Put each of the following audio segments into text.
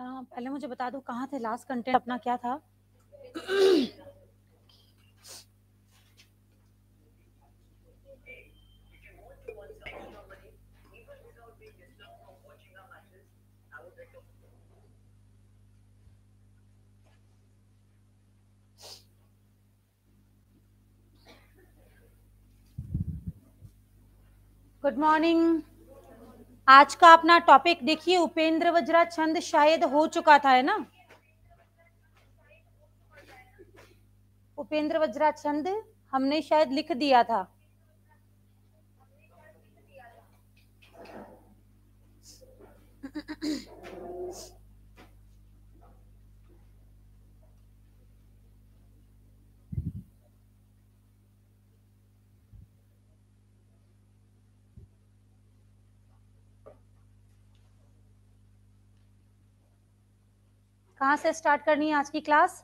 पहले मुझे बता दो कहाँ थे लास्ट कंटेंट अपना क्या था गुड मॉर्निंग आज का अपना टॉपिक देखिए उपेंद्र वज्रा छंद शायद हो चुका था है ना उपेंद्र वज्रा छंद हमने शायद लिख दिया था कहाँ से स्टार्ट करनी है आज की क्लास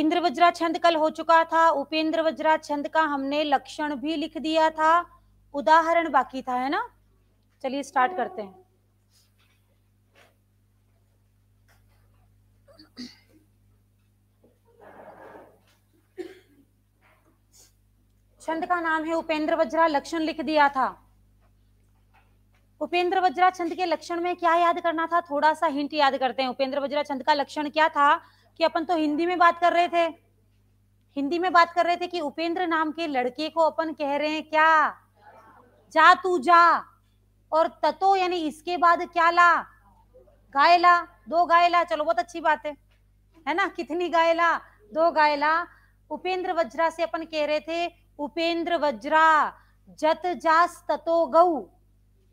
इंद्र वज्रा छंद कल हो चुका था उपेंद्र वज्रा छंद का हमने लक्षण भी लिख दिया था उदाहरण बाकी था है ना चलिए स्टार्ट करते हैं छंद का नाम है उपेंद्र वज्रा लक्षण लिख दिया था उपेंद्र वज्रा छंद के लक्षण में क्या याद करना था थोड़ा सा हिंट याद करते हैं उपेंद्र वज्रा छंद का लक्षण क्या था कि अपन तो हिंदी में बात कर रहे थे हिंदी में बात कर रहे थे कि उपेंद्र नाम के लड़के को अपन कह रहे हैं क्या जा तू जा और ततो यानी इसके बाद क्या ला गाय ला दो गायला चलो बहुत अच्छी बात है है ना कितनी गायला दो गायला उपेंद्र वज्रा से अपन कह रहे थे उपेंद्र वज्रा जत जास ततो गऊ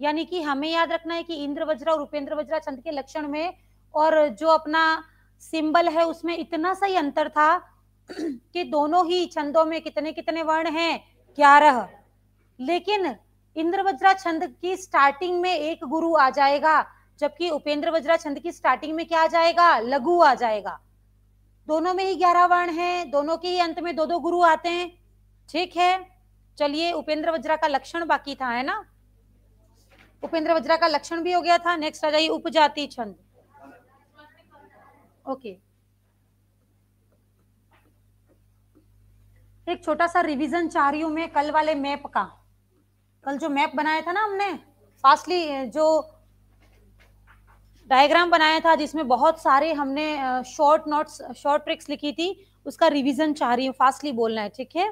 यानी कि हमें याद रखना है कि इंद्र वज्रा और उपेंद्र वज्रा छंद के लक्षण में और जो अपना सिंबल है उसमें इतना सा ही अंतर था कि दोनों ही छंदों में कितने कितने वर्ण हैं ग्यारह लेकिन इंद्र वज्रा छंद की स्टार्टिंग में एक गुरु आ जाएगा जबकि उपेंद्र वज्रा छंद की स्टार्टिंग में क्या आ जाएगा लघु आ जाएगा दोनों में ही ग्यारह वर्ण हैं दोनों के ही अंत में दो दो गुरु आते हैं ठीक है चलिए उपेंद्र वज्रा का लक्षण बाकी था है ना उपेंद्र वज्रा का लक्षण भी हो गया था नेक्स्ट आ जाइए उपजाति छंद ओके एक छोटा सा रिवीजन चाह रही हूं मैं कल वाले मैप का कल जो मैप बनाया था ना हमने फास्टली जो डायग्राम बनाया था जिसमें बहुत सारे हमने शॉर्ट नोट्स शॉर्ट ट्रिक्स लिखी थी उसका रिवीजन चाह रही हूँ फास्टली बोलना है ठीक है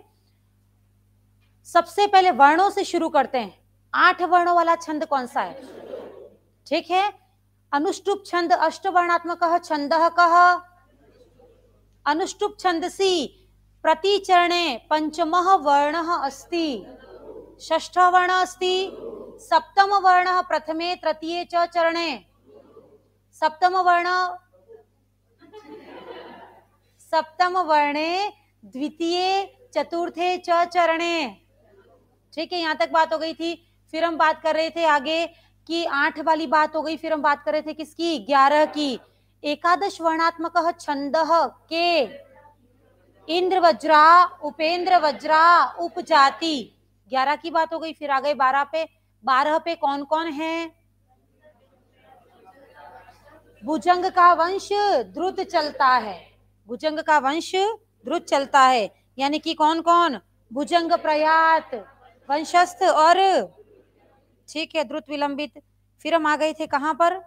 सबसे पहले वर्णों से शुरू करते हैं आठ वर्णों वाला छंद कौन सा है ठीक है अनुष्टुप छंद अष्ट वर्णात्मक छंद कह अनुष्टुप प्रति प्रतिचरणे पंचम वर्ण अस्ति ष्ठ वर्ण अस्ति सप्तम वर्ण प्रथमे तृतीय च चरणे सप्तम वर्ण सप्तम वर्णे द्वितीय चतुर्थे च चरणे ठीक है यहां तक बात हो गई थी फिर हम बात कर रहे थे आगे कि आठ वाली बात हो गई फिर हम बात कर रहे थे किसकी ग्यारह की एकादश वर्णात्मक छंद के इंद्र वज्रा उपेंद्र वज्रा उपजाति ग्यारह की बात हो गई फिर आ गए बारह पे बारह पे कौन कौन है भुजंग का वंश द्रुत चलता है भुजंग का वंश द्रुत चलता है यानी कि कौन कौन भुजंग प्रयात वंशस्थ और ठीक है द्रुत विलंबित फिर हम आ गए थे कहां पर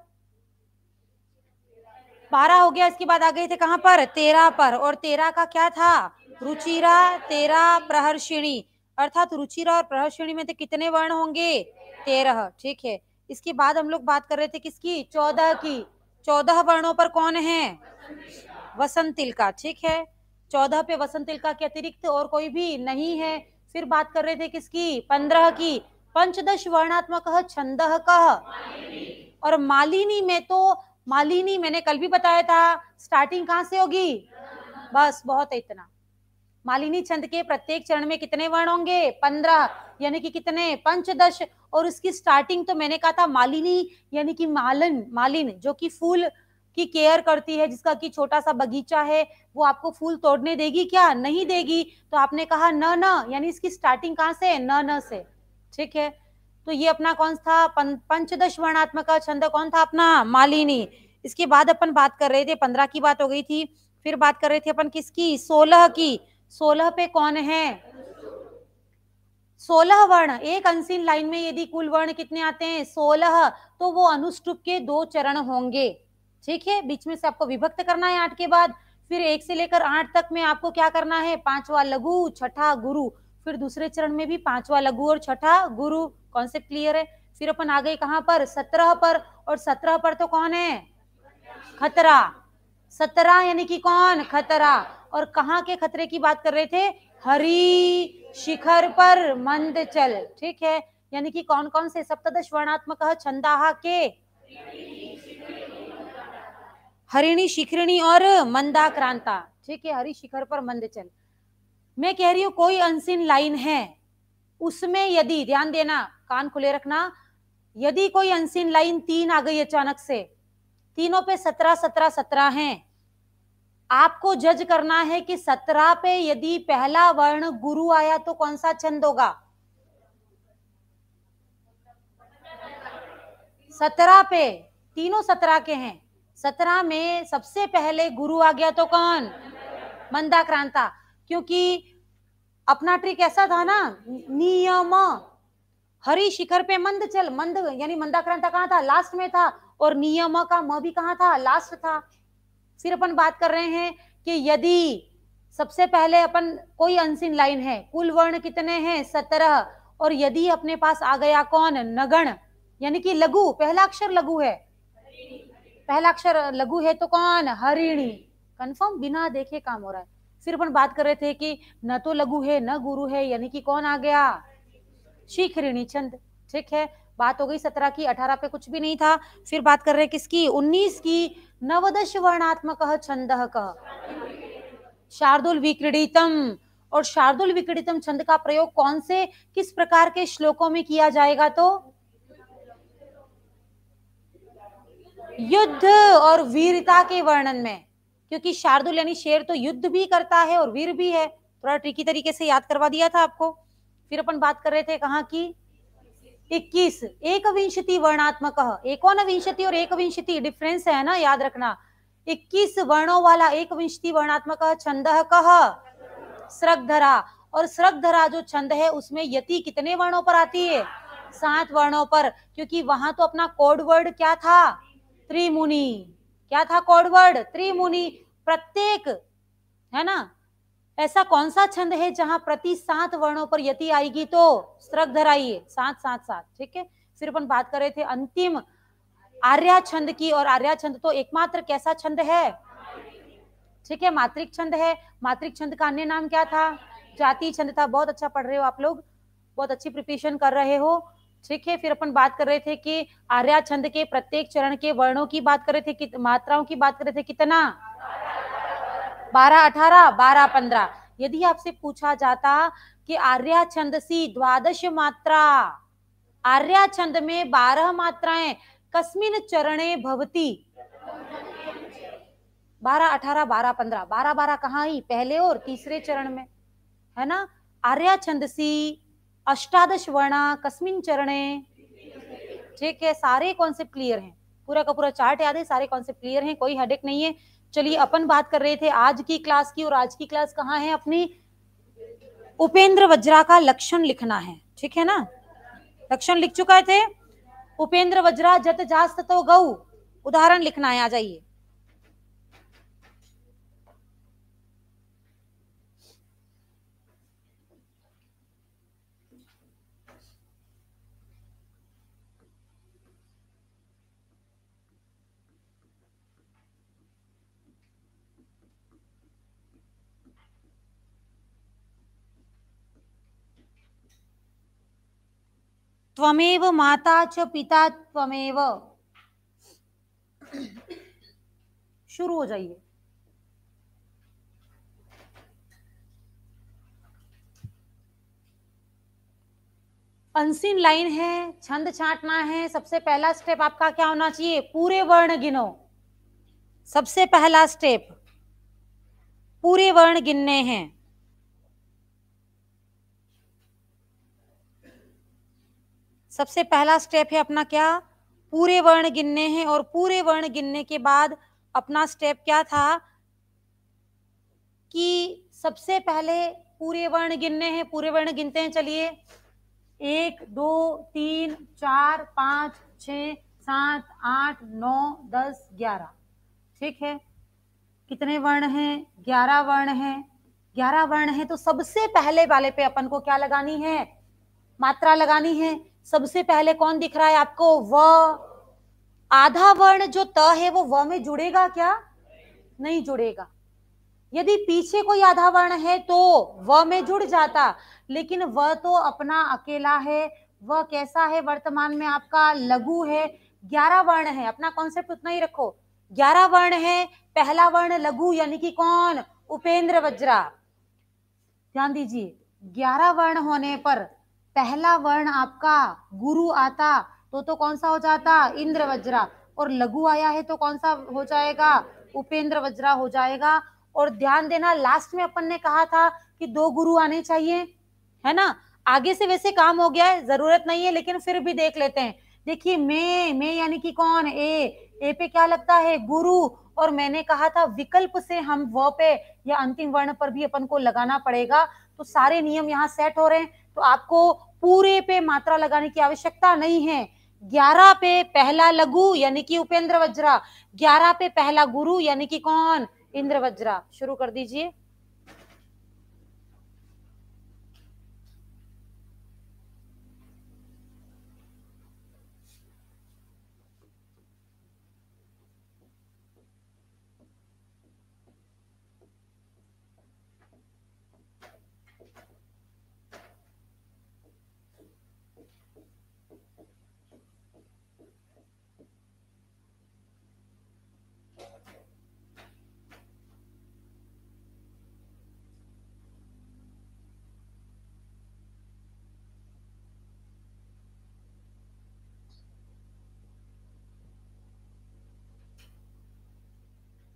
बारह हो गया इसके बाद आ गए थे कहां पर तेरह पर और तेरह का क्या था रुचिरा तेरा प्रहर्षिणी अर्थात रुचिरा और प्रहर्षिणी में थे कितने वर्ण होंगे तेरह ठीक है इसके बाद हम लोग बात कर रहे थे किसकी चौदह की चौदह वर्णों पर कौन है वसंत तिलका ठीक है चौदह पे वसंत तिलका के अतिरिक्त और कोई भी नहीं है फिर बात कर रहे थे किसकी पंद्रह की पंचदश वर्णात्मक छंद कह और मालिनी में तो मालिनी मैंने कल भी बताया था स्टार्टिंग कहां से होगी बस बहुत है इतना मालिनी छंद के प्रत्येक चरण में कितने वर्ण होंगे पंद्रह यानी कि कितने पंचदश और उसकी स्टार्टिंग तो मैंने कहा था मालिनी यानी कि मालन मालिन जो कि फूल की केयर करती है जिसका कि छोटा सा बगीचा है वो आपको फूल तोड़ने देगी क्या नहीं देगी तो आपने कहा न न यानी इसकी स्टार्टिंग कहाँ से है न न से ठीक है तो ये अपना कौन था पंचदश वर्णात्मक छंद कौन था अपना मालिनी इसके बाद अपन बात कर रहे थे पंद्रह की बात हो गई थी फिर बात कर रहे थे अपन किसकी सोलह की सोलह पे कौन है सोलह वर्ण एक अनशीन लाइन में यदि कुल वर्ण कितने आते हैं सोलह तो वो अनुष्टुप के दो चरण होंगे ठीक है बीच में से आपको विभक्त करना है आठ के बाद फिर एक से लेकर आठ तक में आपको क्या करना है पांचवा लघु छठा गुरु फिर दूसरे चरण में भी पांचवा लघु और छठा गुरु कॉन्सेप्ट क्लियर है फिर अपन आ गए कहाँ पर सत्रह पर और सत्रह पर तो कौन है खतरा सत्रह यानी कि कौन खतरा और कहा के खतरे की बात कर रहे थे हरी शिखर पर मंद चल ठीक है यानी कि कौन कौन से सप्तश वर्णात्मक छंदाहा के हरिणी शिखरिणी और मंदा क्रांता ठीक है हरी शिखर पर मंद चल मैं कह रही हूं कोई अनसिन लाइन है उसमें यदि ध्यान देना कान खुले रखना यदि कोई अनसिन लाइन तीन आ गई अचानक से तीनों पे सत्रह सत्रह सत्रह है आपको जज करना है कि सत्रह पे यदि पहला वर्ण गुरु आया तो कौन सा छंद होगा सत्रह पे तीनों सत्रह के हैं सत्रह में सबसे पहले गुरु आ गया तो कौन मंदाक्रांता क्योंकि अपना ट्रिक ऐसा था ना नियम हरी शिखर पे मंद चल मंद यानी मंदाक्रांत कहा था लास्ट में था और नियम का म भी कहाँ था लास्ट था फिर अपन बात कर रहे हैं कि यदि सबसे पहले अपन कोई अनसिन लाइन है कुल वर्ण कितने हैं सत्रह और यदि अपने पास आ गया कौन नगण यानी कि लघु पहला अक्षर लघु है पहला अक्षर लघु है तो कौन हरिणी कंफर्म बिना देखे काम हो रहा है सिर्फ हम बात कर रहे थे कि न तो लघु है न गुरु है यानी कि कौन आ गया शीखरिणी छंद ठीक है बात हो गई सत्रह की अठारह पे कुछ भी नहीं था फिर बात कर रहे किसकी उन्नीस की नवदश वर्णात्मक छंद कह शार्दुल विक्रीडितम और शार्दुल विक्रीडितम छंद का प्रयोग कौन से किस प्रकार के श्लोकों में किया जाएगा तो युद्ध और वीरता के वर्णन में क्योंकि शार्दुल यानी शेर तो युद्ध भी करता है और वीर भी है थोड़ा ट्रिकी तरीके से याद करवा दिया था आपको फिर अपन बात कर रहे थे कहा की इक्कीस एक विंशति वर्णात्मक एकोन विंशति और एक विंशति डिफरेंस है ना याद रखना इक्कीस वर्णों वाला एक विंशति वर्णात्मक छंद कह सृगधरा और सृगधरा जो छंद है उसमें यति कितने वर्णों पर आती है सात वर्णों पर क्योंकि वहां तो अपना कोड वर्ड क्या था त्रिमुनि क्या था कोडवर्ड त्रिमुनि प्रत्येक है ना ऐसा कौन सा छंद है जहां प्रति सात वर्णों पर यति आएगी तो स्त्रक धराइए सात सात सात ठीक है फिर अपन बात कर रहे थे अंतिम आर्या छंद की और आर्या छंद तो एकमात्र कैसा छंद है ठीक है मात्रिक छंद है मात्रिक छंद का अन्य नाम क्या था जाति छंद था बहुत अच्छा पढ़ रहे हो आप लोग बहुत अच्छी प्रिपरेशन कर रहे हो ठीक है फिर अपन बात कर रहे थे कि आर्या छंद के प्रत्येक चरण के वर्णों की बात कर रहे थे मात्राओं की बात कर रहे थे कितना बारह अठारह बारह पंद्रह यदि आपसे पूछा जाता कि आर्या छंद सी द्वादश मात्रा आर्या छंद में बारह मात्राएं कस्मिन चरणे भवती बारह अठारह बारह पंद्रह बारह बारह कहा ही पहले और तीसरे चरण में है ना आर्या छंद सी अष्टादश वर्णा कस्मिन चरणे ठीक है सारे कॉन्सेप्ट क्लियर हैं पूरा का पूरा चार्ट याद है सारे कॉन्सेप्ट क्लियर हैं कोई हेडेक नहीं है चलिए अपन बात कर रहे थे आज की क्लास की और आज की क्लास कहाँ है अपनी उपेंद्र वज्रा का लक्षण लिखना है ठीक है ना लक्षण लिख चुका थे उपेंद्र वज्रा जत जास्त तो गऊ उदाहरण लिखना है आ जाइए त्वमेव माता च पिता त्वमेव शुरू हो जाइए अनसीन लाइन है छंद छांटना है सबसे पहला स्टेप आपका क्या होना चाहिए पूरे वर्ण गिनो सबसे पहला स्टेप पूरे वर्ण गिनने हैं सबसे पहला स्टेप है अपना क्या पूरे वर्ण गिनने हैं और पूरे वर्ण गिनने के बाद अपना स्टेप क्या था कि सबसे पहले पूरे वर्ण गिनने हैं पूरे वर्ण गिनते हैं चलिए एक दो तीन चार पाँच छ सात आठ नौ दस ग्यारह ठीक है कितने वर्ण हैं ग्यारह वर्ण हैं ग्यारह वर्ण हैं तो सबसे पहले वाले पे अपन को क्या लगानी है मात्रा लगानी है सबसे पहले कौन दिख रहा है आपको व आधा वर्ण जो त है वो व में जुड़ेगा क्या नहीं जुड़ेगा यदि पीछे कोई आधा वर्ण है तो व में जुड़ जाता लेकिन व तो अपना अकेला है वह कैसा है वर्तमान में आपका लघु है ग्यारह वर्ण है अपना कॉन्सेप्ट उतना ही रखो ग्यारह वर्ण है पहला वर्ण लघु यानी कि कौन उपेंद्र वज्रा ध्यान दीजिए ग्यारह वर्ण होने पर पहला वर्ण आपका गुरु आता तो तो कौन सा हो जाता इंद्र वज्रा और लघु आया है तो कौन सा हो जाएगा उपेंद्र वज्रा हो जाएगा और ध्यान देना लास्ट में अपन ने कहा था कि दो गुरु आने चाहिए है ना आगे से वैसे काम हो गया है जरूरत नहीं है लेकिन फिर भी देख लेते हैं देखिए मैं मैं यानी कि कौन ए ए पे क्या लगता है गुरु और मैंने कहा था विकल्प से हम व पे या अंतिम वर्ण पर भी अपन को लगाना पड़ेगा तो सारे नियम यहाँ सेट हो रहे हैं तो आपको पूरे पे मात्रा लगाने की आवश्यकता नहीं है ग्यारह पे पहला लघु यानी कि उपेंद्र वज्रा ग्यारह पे पहला गुरु यानी कि कौन इंद्र वज्रा शुरू कर दीजिए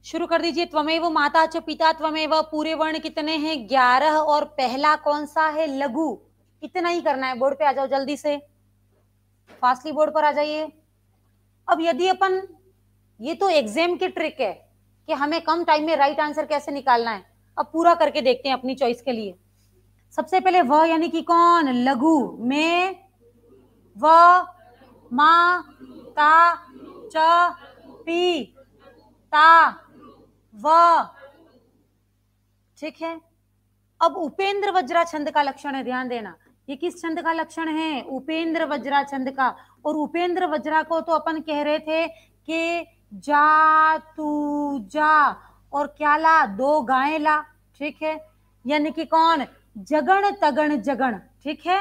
शुरू कर दीजिए त्वमेव माता च पिता त्वमेव पूरे वर्ण कितने हैं ग्यारह और पहला कौन सा है लघु इतना ही करना है बोर्ड पे आ जाओ जल्दी से फास्टली बोर्ड पर आ जाइए अब यदि अपन ये तो एग्जाम की ट्रिक है कि हमें कम टाइम में राइट आंसर कैसे निकालना है अब पूरा करके देखते हैं अपनी चॉइस के लिए सबसे पहले वह यानी कि कौन लघु में व मा ता च पी ता व ठीक है अब उपेंद्र वज्रा छंद का लक्षण है ध्यान देना ये किस छंद का लक्षण है उपेंद्र वज्रा छंद का और उपेंद्र वज्रा को तो अपन कह रहे थे कि जा तू जा और क्या ला दो गाय ला ठीक है यानी कि कौन जगण तगण जगण ठीक है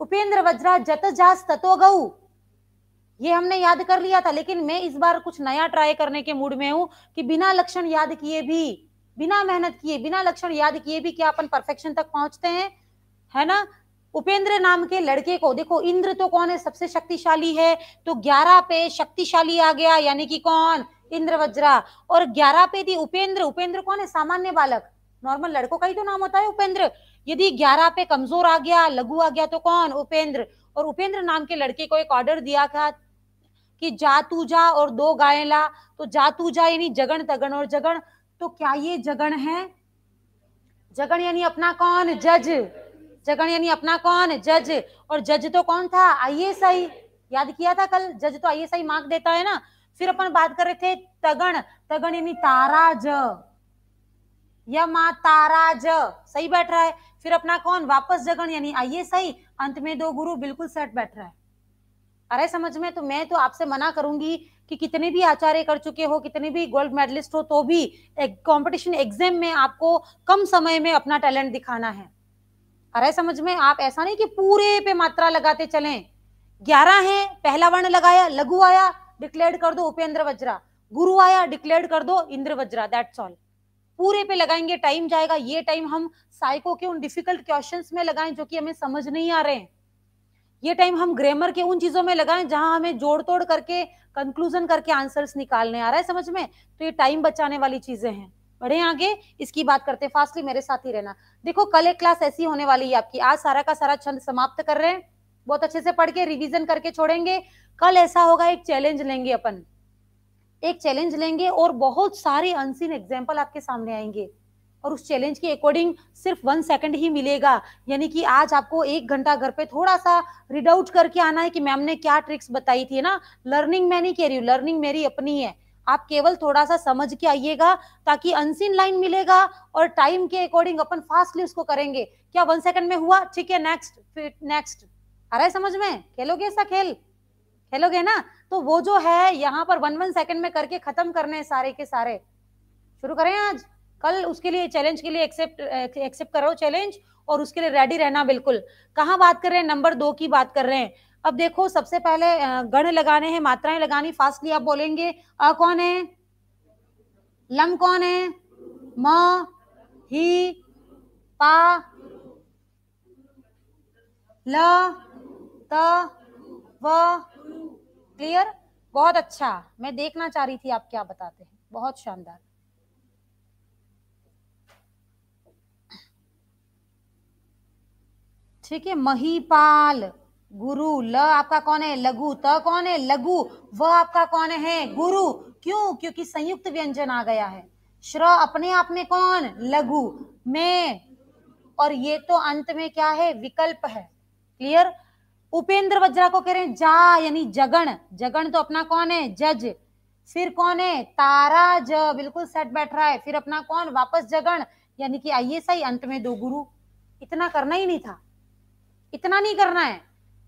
उपेंद्र वज्रा जत जास ततो गऊ ये हमने याद कर लिया था लेकिन मैं इस बार कुछ नया ट्राई करने के मूड में हूँ कि बिना लक्षण याद किए भी बिना मेहनत किए बिना लक्षण याद किए भी क्या अपन परफेक्शन तक पहुंचते हैं है ना उपेंद्र नाम के लड़के को देखो इंद्र तो कौन है सबसे शक्तिशाली है तो ग्यारह पे शक्तिशाली आ गया यानी कि कौन इंद्र वज्रा और ग्यारह पे थी उपेंद्र उपेंद्र कौन है सामान्य बालक नॉर्मल लड़कों का ही तो नाम होता है उपेंद्र यदि ग्यारह पे कमजोर आ गया लघु आ गया तो कौन उपेंद्र और उपेंद्र नाम के लड़के को एक ऑर्डर दिया था कि जा तू जा और दो गाय ला तो जा तू जा यानी जगन तगन और जगन तो क्या ये जगन है जगन यानी अपना कौन जज जगन यानी अपना कौन जज और जज तो कौन था आईएसआई याद किया था कल जज तो आईएसआई मार्क देता है ना फिर अपन बात कर रहे थे तगन तगन यानी ताराज यमा ताराज सही बैठ रहा है फिर अपना कौन वापस जगन यानी आईएसआई अंत में दो गुरु बिल्कुल सेट बैठ रहा है अरे समझ में तो मैं तो आपसे मना करूंगी कि कितने भी आचार्य कर चुके हो कितने भी गोल्ड मेडलिस्ट हो तो भी कंपटीशन एग्जाम में आपको कम समय में अपना टैलेंट दिखाना है अरे समझ में आप ऐसा नहीं कि पूरे पे मात्रा लगाते चले ग्यारह है पहला वर्ण लगाया लघु आया डिक्लेयर कर दो उपेंद्र वज्रा गुरु आया डिक्लेयर कर दो इंद्र वज्रा दैट्स ऑल पूरे पे लगाएंगे टाइम जाएगा ये टाइम हम साइको के उन डिफिकल्ट क्वेश्चंस में लगाएं जो कि हमें समझ नहीं आ रहे हैं ये टाइम हम ग्रामर के उन चीजों में लगाएं जहां हमें जोड़ तोड़ करके कंक्लूजन करके आंसर्स निकालने आ रहा है समझ में तो ये टाइम बचाने वाली चीजें हैं बढ़े आगे इसकी बात करते फास्टली मेरे साथ ही रहना देखो कल एक क्लास ऐसी होने वाली है आपकी आज सारा का सारा छंद समाप्त कर रहे हैं बहुत अच्छे से पढ़ के रिविजन करके छोड़ेंगे कल ऐसा होगा एक चैलेंज लेंगे अपन एक चैलेंज लेंगे और बहुत सारे अनसीन एग्जाम्पल आपके सामने आएंगे और उस चैलेंज के अकॉर्डिंग सिर्फ वन सेकंड ही मिलेगा यानी कि आज आपको एक घंटा घर पे थोड़ा सा रीड आउट करके आना है कि मैम ने क्या ट्रिक्स बताई थी ना लर्निंग मैं नहीं कह रही हूँ लर्निंग मेरी अपनी है आप केवल थोड़ा सा समझ के आइएगा ताकि अनसिन लाइन मिलेगा और टाइम के अकॉर्डिंग अपन फास्टली उसको करेंगे क्या वन सेकंड में हुआ ठीक है नेक्स्ट फिर नेक्स्ट आ रहा है समझ में खेलोगे ऐसा खेल खेलोगे ना तो वो जो है यहाँ पर वन वन सेकंड में करके खत्म करने सारे के सारे शुरू करें आज कल उसके लिए चैलेंज के लिए एक्सेप्ट एक्सेप्ट करो चैलेंज और उसके लिए रेडी रहना बिल्कुल कहाँ बात कर रहे हैं नंबर दो की बात कर रहे हैं अब देखो सबसे पहले गण लगाने हैं मात्राएं लगानी फास्टली आप बोलेंगे अ कौन है लम कौन है म ही पा ल त व क्लियर बहुत अच्छा मैं देखना चाह रही थी आप क्या बताते हैं बहुत शानदार ठीक है महीपाल गुरु ल आपका कौन है लघु त कौन है लघु व आपका कौन है गुरु क्यों क्योंकि संयुक्त व्यंजन आ गया है श्र अपने आप में कौन लघु में और ये तो अंत में क्या है विकल्प है क्लियर उपेंद्र वज्रा को कह रहे हैं जा यानी जगण जगण तो अपना कौन है जज फिर कौन है तारा ज बिल्कुल सेट बैठ रहा है फिर अपना कौन वापस जगण यानी कि आइए सही अंत में दो गुरु इतना करना ही नहीं था इतना नहीं करना है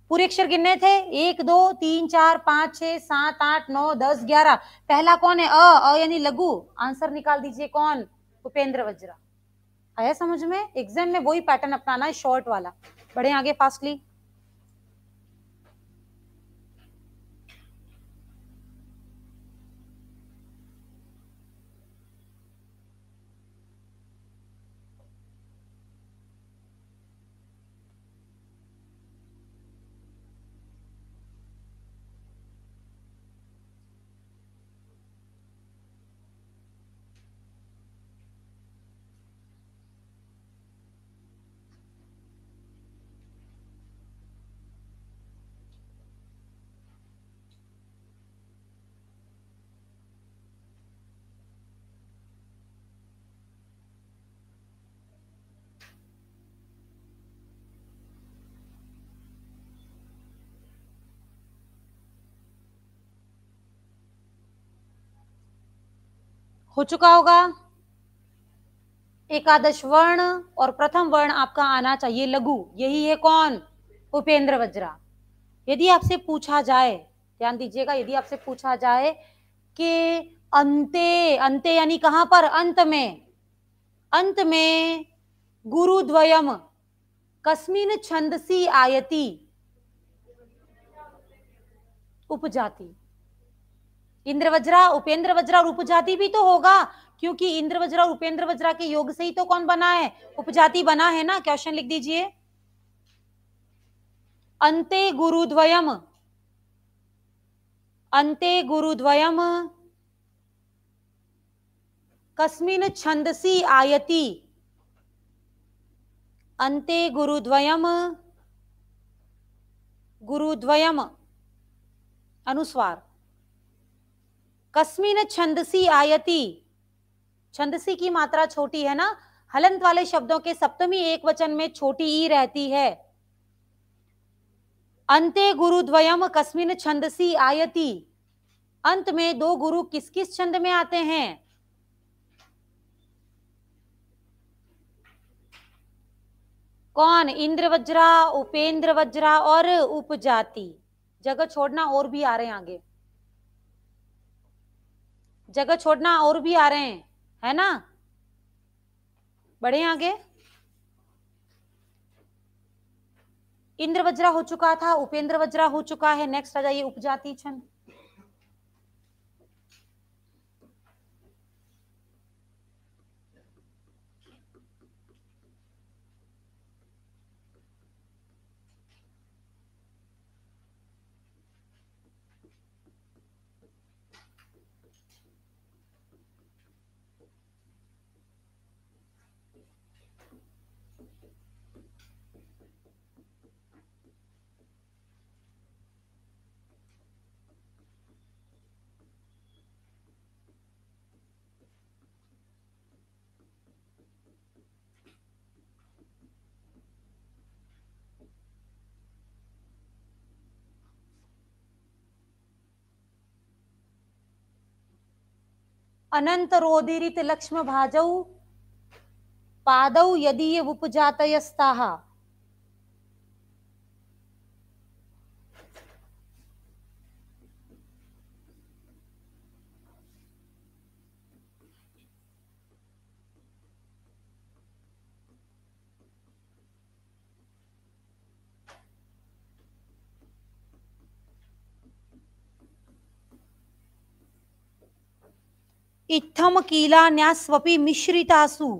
पूरे अक्षर गिनने थे एक दो तीन चार पांच छह सात आठ नौ दस ग्यारह पहला कौन है अ अ यानी लघु आंसर निकाल दीजिए कौन उपेंद्र वज्रा आया समझ में एग्जाम में वही पैटर्न अपनाना है शॉर्ट वाला बड़े आगे फास्टली हो चुका होगा एकादश वर्ण और प्रथम वर्ण आपका आना चाहिए लघु यही है कौन उपेंद्र वज्रा यदि आपसे पूछा जाए ध्यान दीजिएगा यदि आपसे पूछा जाए कि अंते अंते यानी कहां पर अंत में अंत में गुरुद्वयम कस्मिन छंदसी आयति उपजाति इंद्र वज्रा उपेंद्र वज्रा और उपजाति भी तो होगा क्योंकि इंद्र वज्रा और उपेंद्र वज्रा के योग से ही तो कौन बना है उपजाति बना है ना क्वेश्चन लिख दीजिए अंते गुरुद्वयम अंते गुरुद्वयम कस्मिन छंदसी आयति अंते गुरुद्वयम गुरुद्वयम अनुस्वार कस्मिन छंदसी आयति छंदसी की मात्रा छोटी है ना हलंत वाले शब्दों के सप्तमी एक वचन में छोटी ई रहती है अंते गुरुद्वयम कस्मिन छंदसी आयति अंत में दो गुरु किस किस छंद में आते हैं कौन इंद्र वज्रा उपेंद्र वज्रा और उपजाति जगह छोड़ना और भी आ रहे हैं आगे जगह छोड़ना और भी आ रहे हैं है ना बढ़े आगे इंद्र वज्रा हो चुका था उपेंद्र वज्रा हो चुका है नेक्स्ट आ जाइए उपजाति छंद अनंत रोदीरित लक्ष्म भाजौ पादौ ये उपजातयस्ताः इत्थम कीलान्यास्वपि मिश्रितासु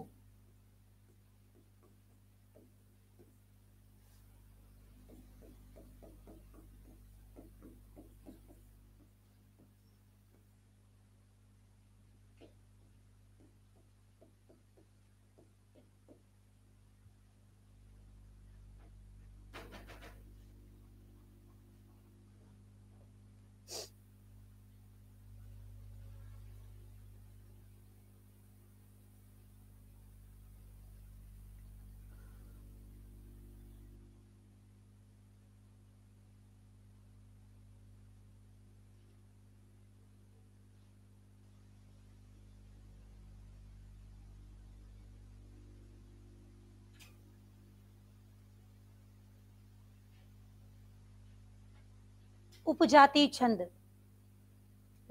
उपजाति छंद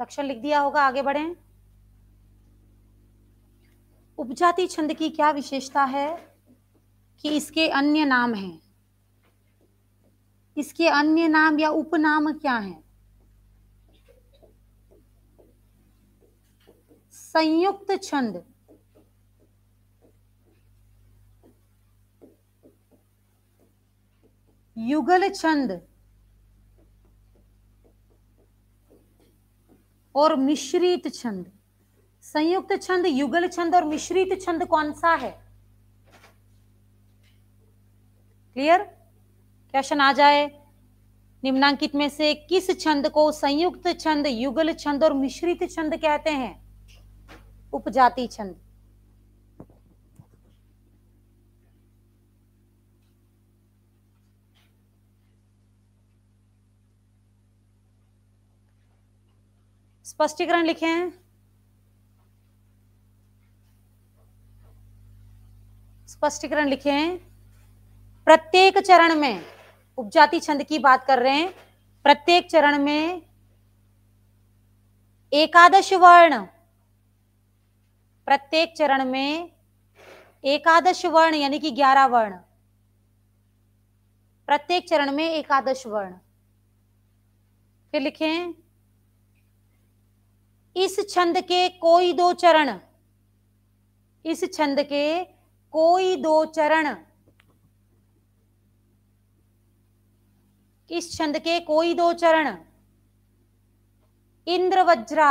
लक्षण लिख दिया होगा आगे बढ़े उपजाति छंद की क्या विशेषता है कि इसके अन्य नाम हैं इसके अन्य नाम या उपनाम क्या हैं संयुक्त छंद युगल छंद और मिश्रित छंद संयुक्त छंद युगल छंद और मिश्रित छंद कौन सा है क्लियर क्वेश्चन आ जाए निम्नांकित में से किस छंद को संयुक्त छंद युगल छंद और मिश्रित छंद कहते हैं उपजाति छंद स्पष्टीकरण लिखे हैं स्पष्टीकरण लिखे हैं प्रत्येक चरण में उपजाति छंद की बात कर रहे हैं प्रत्येक चरण में एकादश वर्ण प्रत्येक चरण में एकादश वर्ण यानी कि ग्यारह वर्ण प्रत्येक चरण में एकादश वर्ण फिर लिखें इस छंद के कोई दो चरण इस छंद के कोई दो चरण इस छंद के कोई दो चरण इंद्र वज्रा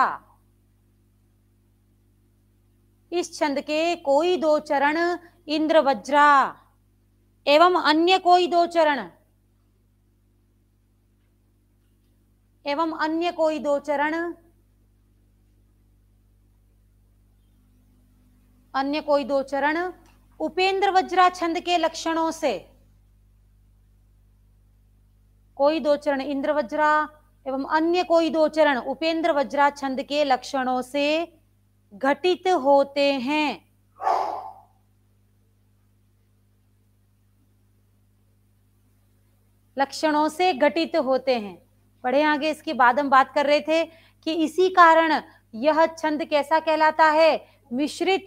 इस छंद के कोई दो चरण इंद्र वज्रा एवं अन्य कोई दो चरण एवं अन्य कोई दो चरण अन्य कोई दो चरण उपेंद्र वज्रा छंद के लक्षणों से कोई दो चरण इंद्र वज्रा एवं अन्य कोई दो चरण उपेंद्र वज्रा छंद के लक्षणों से घटित होते हैं लक्षणों से घटित होते हैं पढ़े आगे इसके बाद हम बात कर रहे थे कि इसी कारण यह छंद कैसा कहलाता है मिश्रित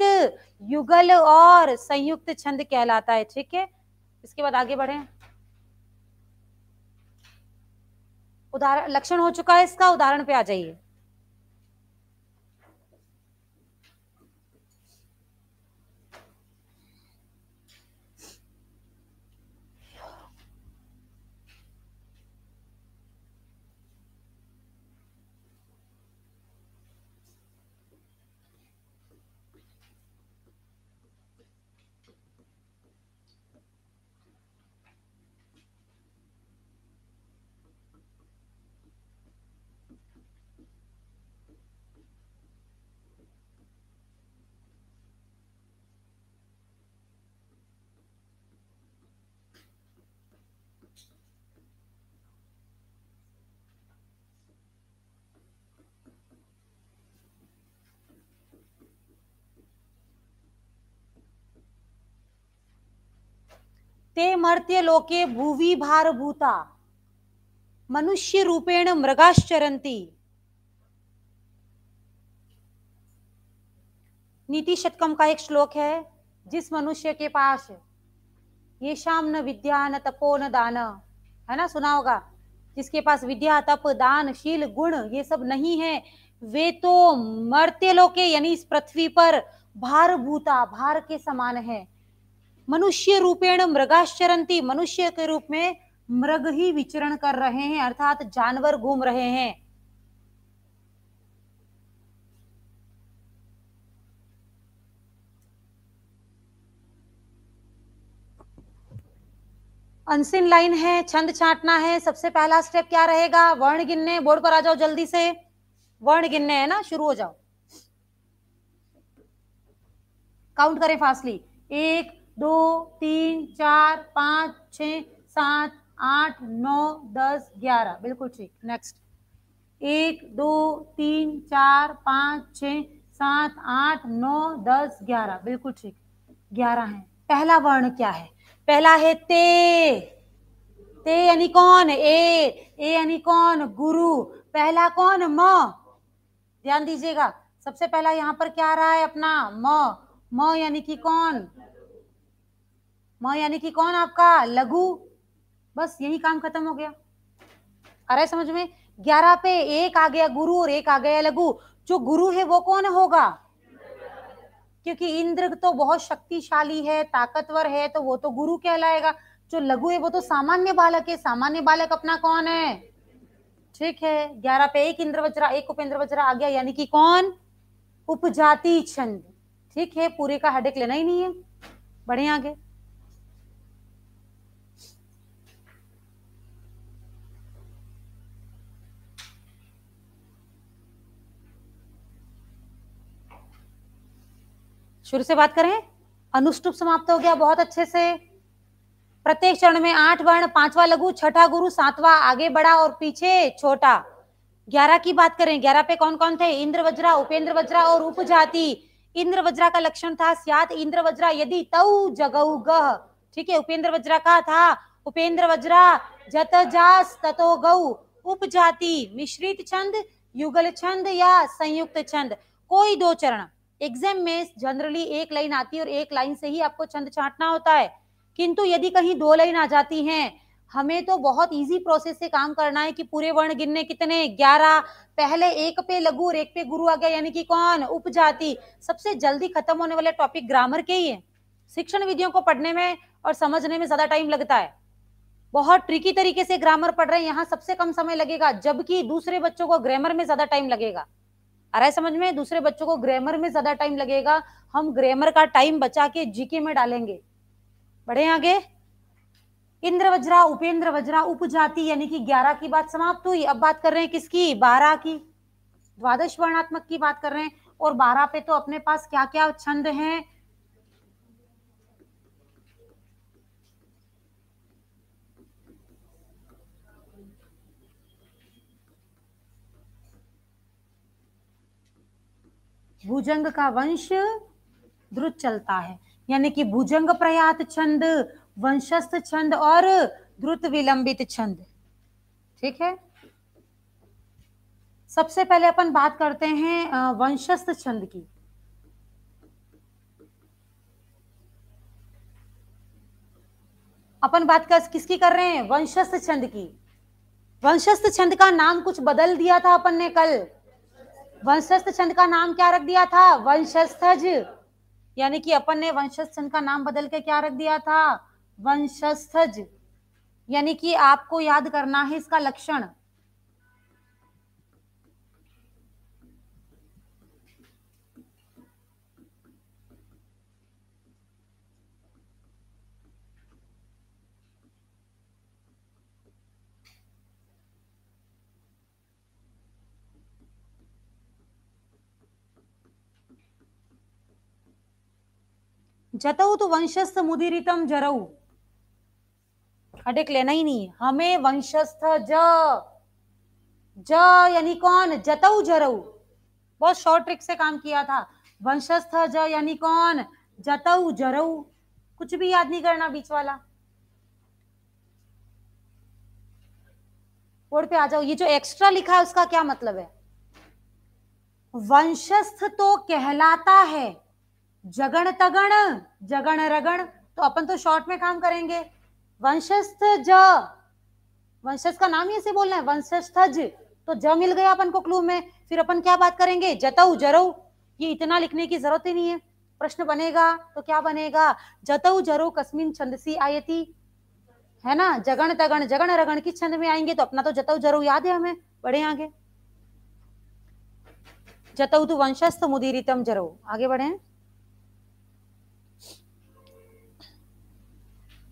युगल और संयुक्त छंद कहलाता है ठीक है इसके बाद आगे बढ़े उदाहरण लक्षण हो चुका है इसका उदाहरण पे आ जाइए ते मर्त्य लोके भुवि भार भूता मनुष्य रूपेण मृगाश्चरंती नीति शतकम का एक श्लोक है जिस मनुष्य के पास ये शाम न विद्या न तपो न दान है ना सुना होगा जिसके पास विद्या तप दान शील गुण ये सब नहीं है वे तो मर्त्य लोके यानी इस पृथ्वी पर भार भूता भार के समान है मनुष्य रूपेण मृगाश्चरंती मनुष्य के रूप में मृग ही विचरण कर रहे हैं अर्थात जानवर घूम रहे हैं अनसिन लाइन है छंद छाटना है सबसे पहला स्टेप क्या रहेगा वर्ण गिनने बोर्ड पर आ जाओ जल्दी से वर्ण गिनने है ना शुरू हो जाओ काउंट करें फास्टली एक दो तीन चार पाँच छ सात आठ नौ दस ग्यारह बिल्कुल ठीक नेक्स्ट एक दो तीन चार पाँच छ सात आठ नौ दस ग्यारह बिल्कुल ठीक ग्यारह है पहला वर्ण क्या है पहला है ते ते यानी कौन ए ए यानी कौन गुरु पहला कौन म ध्यान दीजिएगा सबसे पहला यहाँ पर क्या आ रहा है अपना म म यानी कि कौन म यानी कि कौन आपका लघु बस यही काम खत्म हो गया आ रहा है समझ में ग्यारह पे एक आ गया गुरु और एक आ गया लघु जो गुरु है वो कौन होगा क्योंकि इंद्र तो बहुत शक्तिशाली है ताकतवर है तो वो तो गुरु कहलाएगा जो लघु है वो तो सामान्य बालक है सामान्य बालक अपना कौन है ठीक है ग्यारह पे एक इंद्र वज्रा एक उपेंद्र वज्रा आ गया यानी कि कौन उपजाति छंद ठीक है पूरे का हेडेक लेना ही नहीं है बढ़े आगे शुरू से बात करें अनुष्टुप समाप्त हो गया बहुत अच्छे से प्रत्येक चरण में आठ वर्ण पांचवा लघु छठा गुरु सातवा आगे बड़ा और पीछे छोटा ग्यारह की बात करें ग्यारह पे कौन कौन थे इंद्र वज्रा उपेंद्र वज्रा और उपजाति इंद्र वज्रा का लक्षण था सियात इंद्र वज्रा यदि तऊ जगऊ गह ठीक है उपेंद्र वज्रा का था उपेंद्र वज्रा जत जास तत गऊ उपजाति मिश्रित छंद युगल छंद या संयुक्त छंद कोई दो चरण एग्जाम में जनरली एक लाइन आती है और एक लाइन से ही आपको छंद छाटना होता है किंतु यदि कहीं दो लाइन आ जाती हैं हमें तो बहुत इजी प्रोसेस से काम करना है कि पूरे वर्ण गिनने कितने ग्यारह पहले एक पे लघु और एक पे गुरु आ गया यानी कि कौन उपजाति सबसे जल्दी खत्म होने वाले टॉपिक ग्रामर के ही है शिक्षण विधियों को पढ़ने में और समझने में ज्यादा टाइम लगता है बहुत ट्रिकी तरीके से ग्रामर पढ़ रहे हैं यहाँ सबसे कम समय लगेगा जबकि दूसरे बच्चों को ग्रामर में ज्यादा टाइम लगेगा आ रहा है समझ में दूसरे बच्चों को ग्रामर में ज्यादा टाइम लगेगा हम ग्रामर का टाइम बचा के जीके में डालेंगे बढ़े आगे इंद्र वज्रा उपेंद्र वज्रा उपजाति यानी कि ग्यारह की बात समाप्त हुई अब बात कर रहे हैं किसकी बारह की द्वादश वर्णात्मक की बात कर रहे हैं और बारह पे तो अपने पास क्या क्या छंद हैं भुजंग का वंश द्रुत चलता है यानी कि भुजंग प्रयात छंद वंशस्थ छंद और द्रुत विलंबित छंद ठीक है सबसे पहले अपन बात करते हैं वंशस्थ छंद की अपन बात कर किसकी कर रहे हैं वंशस्थ छंद की वंशस्थ छंद का नाम कुछ बदल दिया था अपन ने कल वंशस्थ छंद का नाम क्या रख दिया था वंशस्थज यानी कि अपन ने वंशस्थ छंद का नाम बदल के क्या रख दिया था वंशस्थज यानी कि आपको याद करना है इसका लक्षण जतऊ तो वंशस्थ मुदिरितम जरऊ हटेक लेना ही नहीं हमें वंशस्थ ज ज यानी कौन जतऊ जरऊ बहुत शॉर्ट ट्रिक से काम किया था वंशस्थ ज यानी कौन जतऊ जरऊ कुछ भी याद नहीं करना बीच वाला बोर्ड पे आ जाओ ये जो एक्स्ट्रा लिखा है उसका क्या मतलब है वंशस्थ तो कहलाता है जगण तगण जगण रगण तो अपन तो शॉर्ट में काम करेंगे वंशस्थ ज वंशस्थ का नाम ही ऐसे बोलना है वंशस्थज तो ज मिल गया अपन को क्लू में फिर अपन क्या बात करेंगे जतऊ जरऊ ये इतना लिखने की जरूरत ही नहीं है प्रश्न बनेगा तो क्या बनेगा जतऊ जरऊ कस्मिन छंदसी आयती है ना जगण तगण जगण रगण किस छंद में आएंगे तो अपना तो जतऊ जरऊ याद है हमें बढ़े आगे जतऊ तो वंशस्थ मुदीरितम जरऊ आगे बढ़े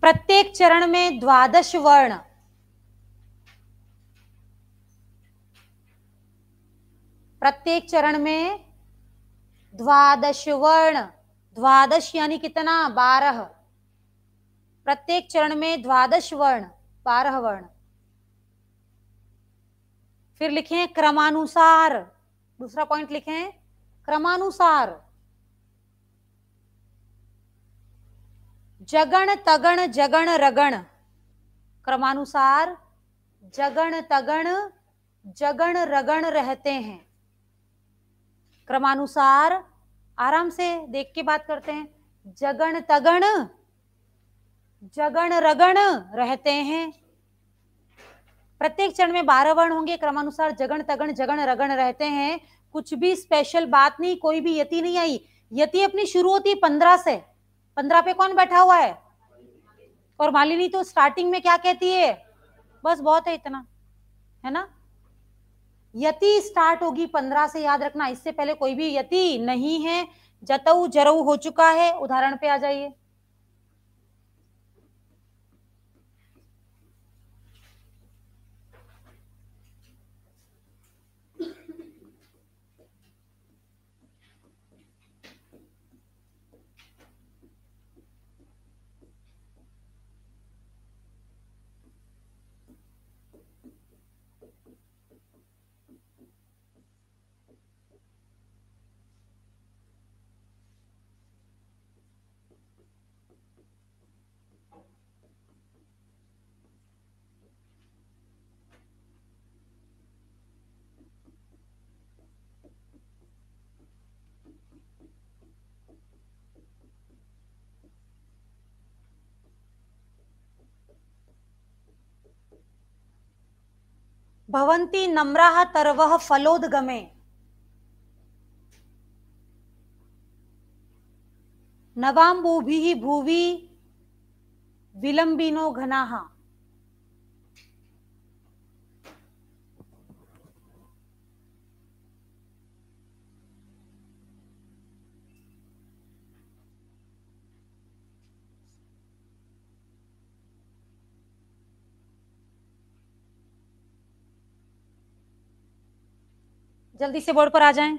प्रत्येक चरण में द्वादश वर्ण प्रत्येक चरण में द्वादश वर्ण द्वादश यानी कितना बारह प्रत्येक चरण में द्वादश वर्ण बारह वर्ण फिर लिखें क्रमानुसार दूसरा पॉइंट लिखें क्रमानुसार जगण तगण जगण रगण क्रमानुसार जगण तगण जगण रगण रहते हैं क्रमानुसार आराम से देख के बात करते हैं जगण तगण जगण रगण रहते हैं प्रत्येक चरण में बारह वर्ण होंगे क्रमानुसार जगण तगण जगण रगण रहते हैं कुछ भी स्पेशल बात नहीं कोई भी यति नहीं आई यति अपनी शुरू होती है पंद्रह से पंद्रह पे कौन बैठा हुआ है और मालिनी तो स्टार्टिंग में क्या कहती है बस बहुत है इतना है ना यति स्टार्ट होगी पंद्रह से याद रखना इससे पहले कोई भी यति नहीं है जतऊ जरऊ हो चुका है उदाहरण पे आ जाइए भवंती नम्रा तरव फलोदगमे भी भुवि विलंबिनो घना जल्दी से बोर्ड पर आ जाएं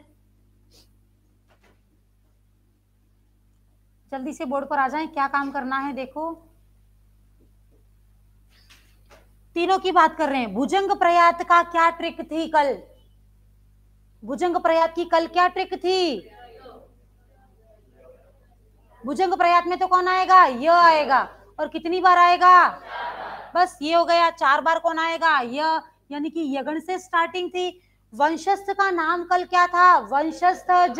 जल्दी से बोर्ड पर आ जाएं क्या काम करना है देखो तीनों की बात कर रहे हैं भुजंग प्रयात का क्या ट्रिक थी कल भुजंग प्रयात की कल क्या ट्रिक थी भुजंग प्रयात में तो कौन आएगा यह आएगा और कितनी बार आएगा बस ये हो गया चार बार कौन आएगा यह यानी कि यगण से स्टार्टिंग थी वंशस्थ का नाम कल क्या था वंशस्थ ज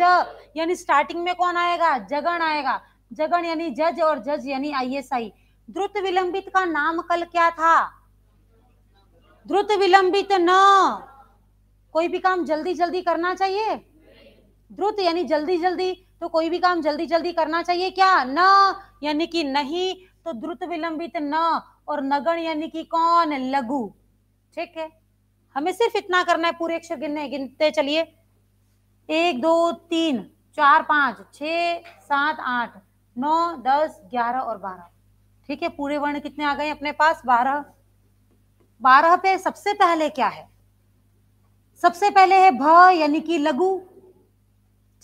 यानी स्टार्टिंग में कौन आएगा जगण आएगा जगण यानी जज और जज यानी आईएसआई द्रुत विलंबित का नाम कल क्या था द्रुत विलंबित न कोई भी काम जल्दी जल्दी करना चाहिए द्रुत यानी जल्दी जल्दी तो कोई भी काम जल्दी जल्दी करना चाहिए क्या न यानी कि नहीं तो द्रुत विलंबित न और नगण यानी कि कौन लघु ठीक है हमें सिर्फ इतना करना है पूरे अक्षर गिनने गिनते चलिए एक दो तीन चार पांच छ सात आठ नौ दस ग्यारह और बारह ठीक है पूरे वर्ण कितने आ गए अपने पास बारह बारह पे सबसे पहले क्या है सबसे पहले है भ यानी कि लघु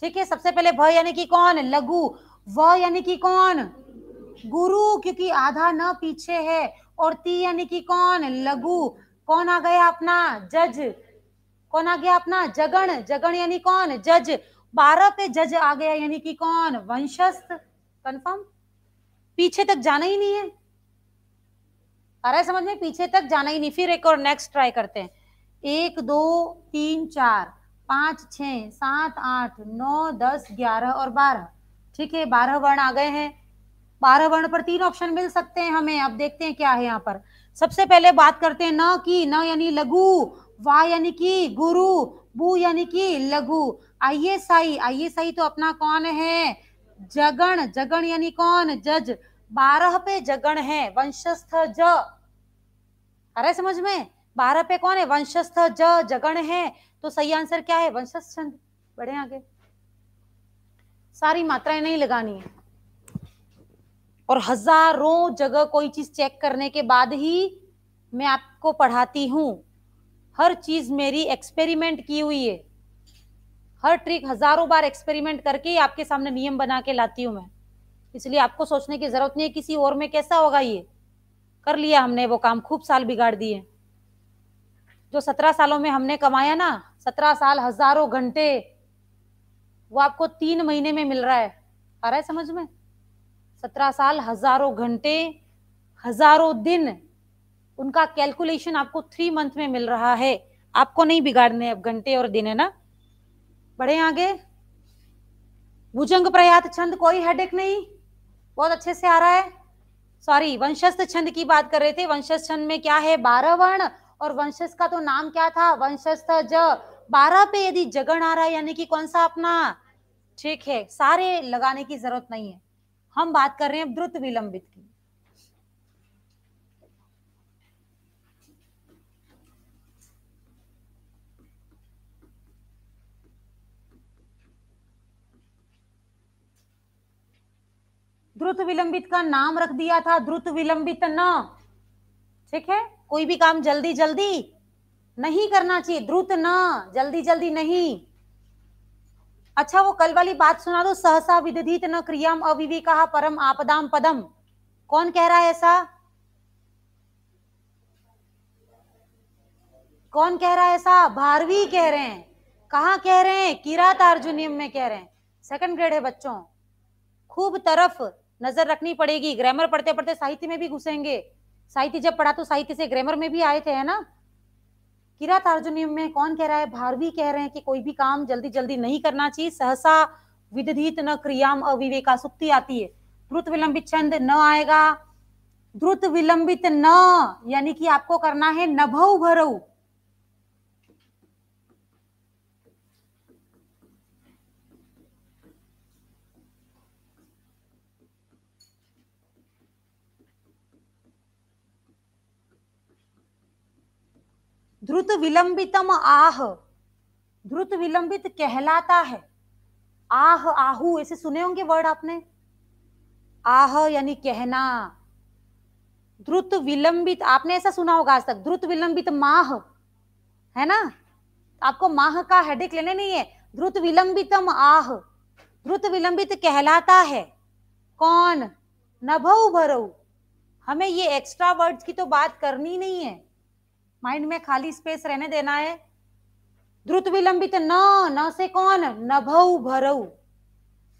ठीक है सबसे पहले भ यानी कि कौन लघु व यानी कि कौन गुरु क्योंकि आधा न पीछे है और ती यानी कि कौन लघु कौन आ गया अपना जज कौन आ गया अपना जगण जगण यानी कौन जज बारह पे जज आ गया यानी कि कौन वंशस्थ कंफर्म पीछे तक जाना ही नहीं है आ रहा है समझ में पीछे तक जाना ही नहीं फिर एक और नेक्स्ट ट्राई करते हैं एक दो तीन चार पांच छ सात आठ नौ दस ग्यारह और बारह ठीक है बारह वर्ण आ गए हैं बारह वर्ण पर तीन ऑप्शन मिल सकते हैं हमें अब देखते हैं क्या है यहाँ पर सबसे पहले बात करते हैं न की न यानी लघु वा यानी कि गुरु बु यानी कि लघु आइए साई आइए साई तो अपना कौन है जगण जगण यानी कौन जज बारह पे जगण है वंशस्थ ज अरे समझ में बारह पे कौन है वंशस्थ ज जगण है तो सही आंसर क्या है वंशस्थ छंद बढ़े आगे सारी मात्राएं नहीं लगानी है और हजारों जगह कोई चीज चेक करने के बाद ही मैं आपको पढ़ाती हूँ हर चीज मेरी एक्सपेरिमेंट की हुई है हर ट्रिक हजारों बार एक्सपेरिमेंट करके ही आपके सामने नियम बना के लाती हूँ मैं इसलिए आपको सोचने की जरूरत नहीं है किसी और में कैसा होगा ये कर लिया हमने वो काम खूब साल बिगाड़ दिए जो सत्रह सालों में हमने कमाया ना सत्रह साल हजारों घंटे वो आपको तीन महीने में मिल रहा है आ रहा है समझ में सत्रह साल हजारों घंटे हजारों दिन उनका कैलकुलेशन आपको थ्री मंथ में मिल रहा है आपको नहीं बिगाड़ने अब घंटे और दिन है ना बढ़े आगे भुजंग प्रयात छंद कोई हेडेक नहीं बहुत अच्छे से आ रहा है सॉरी वंशस्थ छंद की बात कर रहे थे वंशस्थ छंद में क्या है बारह वर्ण और वंशस्थ का तो नाम क्या था वंशस्थ ज बारह पे यदि जगण आ रहा है यानी कि कौन सा अपना ठीक है सारे लगाने की जरूरत नहीं है हम बात कर रहे हैं द्रुत विलंबित की द्रुत विलंबित का नाम रख दिया था द्रुत विलंबित न ठीक है कोई भी काम जल्दी जल्दी नहीं करना चाहिए द्रुत न जल्दी जल्दी नहीं अच्छा वो कल वाली बात सुना दो सहसा विदधित न क्रियाम अविवेका परम आपदाम पदम कौन कह रहा है ऐसा कौन कह रहा है ऐसा भारवी कह रहे हैं कहा कह रहे हैं किरात अर्जुनियम में कह रहे हैं सेकंड ग्रेड है बच्चों खूब तरफ नजर रखनी पड़ेगी ग्रामर पढ़ते पढ़ते साहित्य में भी घुसेंगे साहित्य जब पढ़ा तो साहित्य से ग्रामर में भी आए थे है ना किरा तार्जुनियम में कौन कह रहा है भारवी कह रहे हैं कि कोई भी काम जल्दी जल्दी नहीं करना चाहिए सहसा विदधित न क्रियाम अविवेका सुक्ति आती है द्रुत विलंबित छंद न आएगा द्रुत विलंबित न यानी कि आपको करना है नभव भरऊ द्रुत विलंबितम आह द्रुत विलंबित कहलाता है आह आहू ऐसे सुने होंगे वर्ड आपने आह यानी कहना द्रुत विलंबित आपने ऐसा सुना होगा आज तक द्रुत विलंबित माह है ना आपको माह का हेडेक लेने नहीं है द्रुत विलंबितम आह द्रुत विलंबित कहलाता है कौन नभ भरऊ हमें ये एक्स्ट्रा वर्ड्स की तो बात करनी नहीं है माइंड में खाली स्पेस रहने देना है द्रुत विलंबित न न से कौन नभऊ भरऊ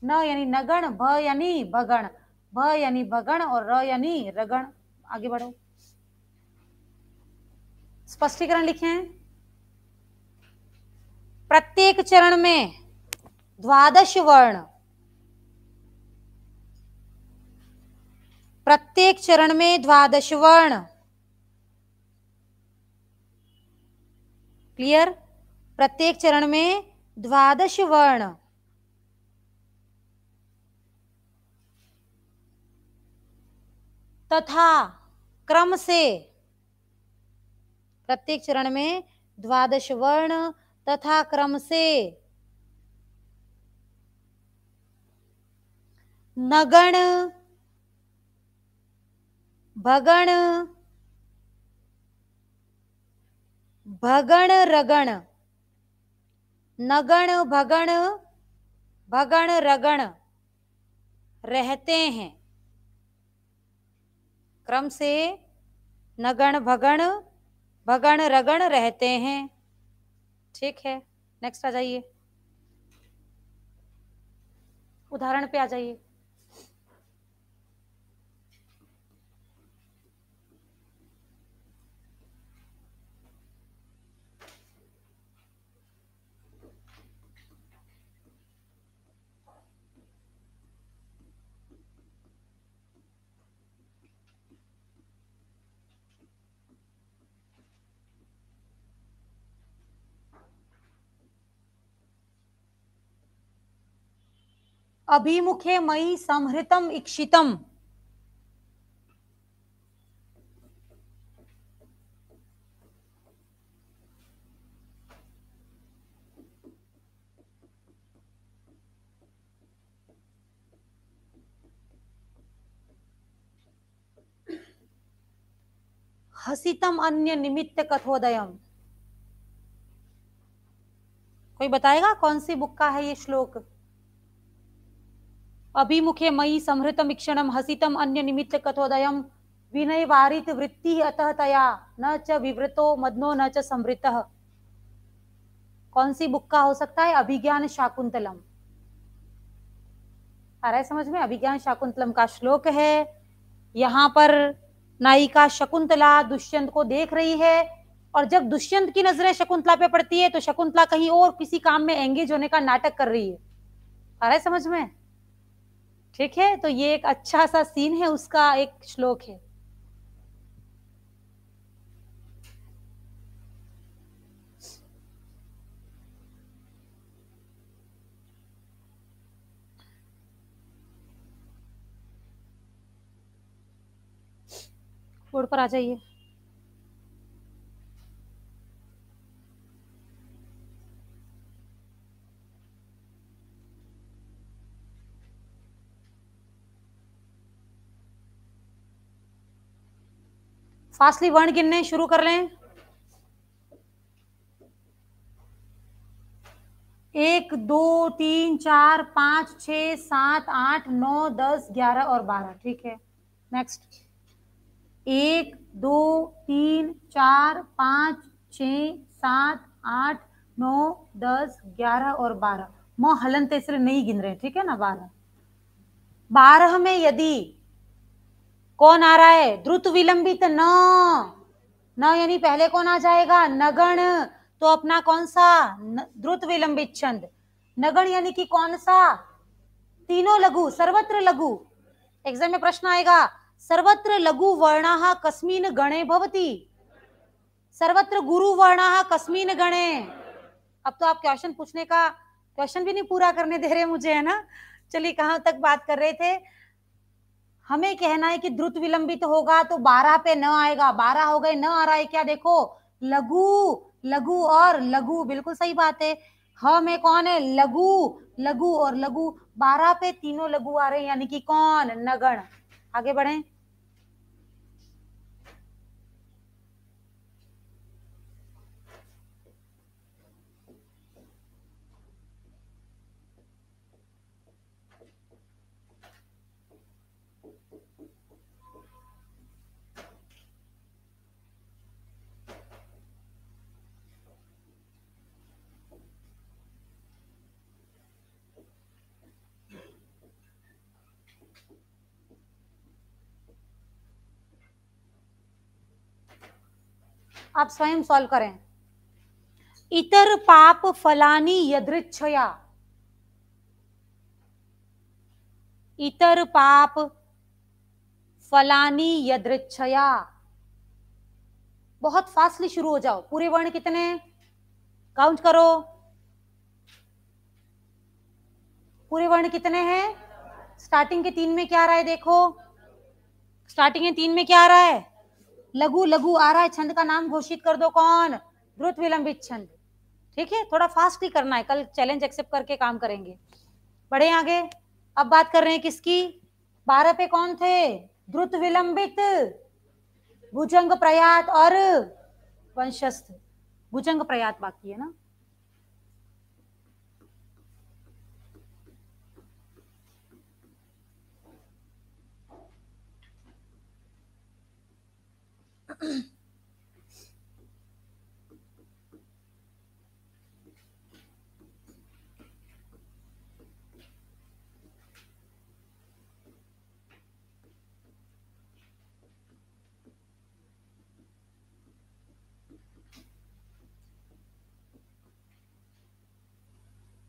न यानी नगण भ यानी भगण भ यानी भगण और र यानी रगण आगे बढ़ो स्पष्टीकरण लिखे हैं प्रत्येक चरण में द्वादश वर्ण प्रत्येक चरण में द्वादश वर्ण क्लियर प्रत्येक चरण में द्वादश वर्ण तथा क्रम से प्रत्येक चरण में द्वादश वर्ण तथा क्रम से नगण भगण भगण रगण नगण भगण भगण रगण रहते हैं क्रम से नगण भगण भगण रगण रहते हैं ठीक है नेक्स्ट आ जाइए उदाहरण पे आ जाइए अभिमुखे मई संहृतम इक्षितम हसितम अन्य निमित्त कथोदयम कोई बताएगा कौन सी बुक का है ये श्लोक अभिमुखे मयि निमित्त कथोदय विनय वारित वृत्ति अतः तया न च विवृतो मदनो न च समृत कौन सी बुक का हो सकता है अभिज्ञान शाकुंतलम आ रहा है समझ में अभिज्ञान शाकुंतलम का श्लोक है यहाँ पर नायिका शकुंतला दुष्यंत को देख रही है और जब दुष्यंत की नजरें शकुंतला पे पड़ती है तो शकुंतला कहीं और किसी काम में एंगेज होने का नाटक कर रही है आ रहा है समझ में ठीक है तो ये एक अच्छा सा सीन है उसका एक श्लोक है बोर्ड पर आ जाइए फास्टली वर्ण गिनने शुरू कर लें एक दो तीन चार पांच छ सात आठ नौ दस ग्यारह और बारह ठीक है नेक्स्ट एक दो तीन चार पाँच छ सात आठ नौ दस ग्यारह और बारह मो हलन तेसरे तो नहीं गिन रहे ठीक है ना बारह बारह में यदि कौन आ रहा है द्रुत विलंबित न न यानी पहले कौन आ जाएगा नगण तो अपना कौन सा द्रुत विलंबित छंद नगण यानी कि कौन सा तीनों लघु सर्वत्र लघु एग्जाम में प्रश्न आएगा सर्वत्र लघु वर्णा कस्मिन गणे भवती सर्वत्र गुरु वर्णा कस्मिन गणे अब तो आप क्वेश्चन पूछने का क्वेश्चन भी नहीं पूरा करने दे रहे मुझे है ना चलिए कहाँ तक बात कर रहे थे हमें कहना है कि द्रुत विलंबित होगा तो बारह पे न आएगा बारह हो गए न आ रहा है क्या देखो लघु लघु और लघु बिल्कुल सही बात है ह में कौन है लघु लघु और लघु बारह पे तीनों लघु आ रहे हैं यानी कि कौन नगण आगे बढ़े आप स्वयं सॉल्व करें इतर पाप फलानी यदृच्छया इतर पाप फलानी यदृच्छया बहुत फास्टली शुरू हो जाओ पूरे वर्ण कितने काउंट करो पूरे वर्ण कितने हैं स्टार्टिंग के तीन में क्या आ रहा है देखो स्टार्टिंग के तीन में क्या आ रहा है लघु लघु आ रहा है छंद का नाम घोषित कर दो कौन द्रुत विलंबित छंद ठीक है थोड़ा फास्ट ही करना है कल चैलेंज एक्सेप्ट करके काम करेंगे बढ़े आगे अब बात कर रहे हैं किसकी बारह पे कौन थे द्रुत विलंबित भुजंग प्रयात और वंशस्थ भुजंग प्रयात बाकी है ना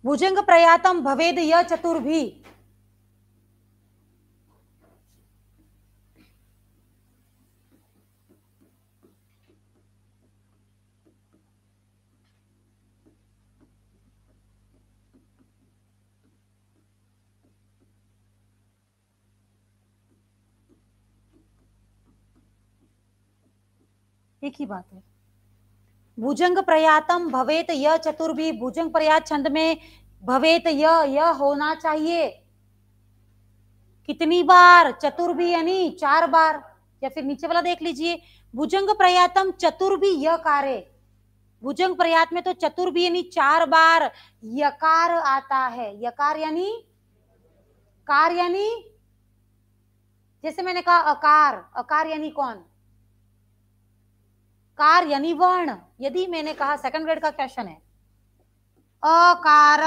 भुजंग प्रयातम भवेद य चतुर्भी एक ही बात है भुजंग प्रयातम भवेत य चतुर्भी भुजंग प्रयात छंद में भवेत य होना चाहिए कितनी बार चतुर्भी यानी चार बार या फिर नीचे वाला देख लीजिए भुजंग प्रयातम चतुर्भी य कार्य भुजंग प्रयात में तो चतुर्भी यानी चार बार यकार आता है यकार यानी कार यानी जैसे मैंने कहा अकार अकार यानी कौन कार यानी वर्ण यदि मैंने कहा सेकंड ग्रेड का क्वेश्चन है अकार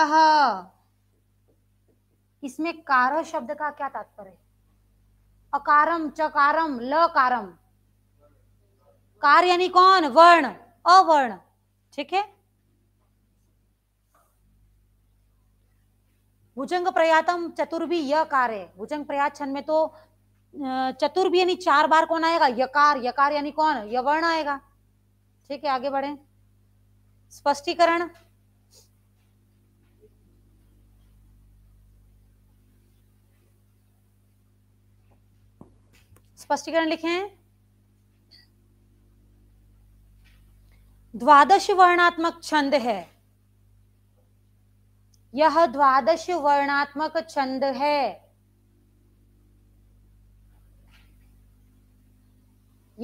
इसमें कार शब्द का क्या तात्पर्य अकारम चकारम लकारम कार यानी कौन वर्ण अवर्ण ठीक है भुजंग प्रयातम चतुर्भी य कार है भुजंग प्रयात छन में तो चतुर्भी यानी चार बार कौन आएगा यकार यकार यानी कौन यवर्ण आएगा ठीक है आगे बढ़े स्पष्टीकरण स्पष्टीकरण लिखे हैं द्वादश वर्णात्मक छंद है यह द्वादश वर्णात्मक छंद है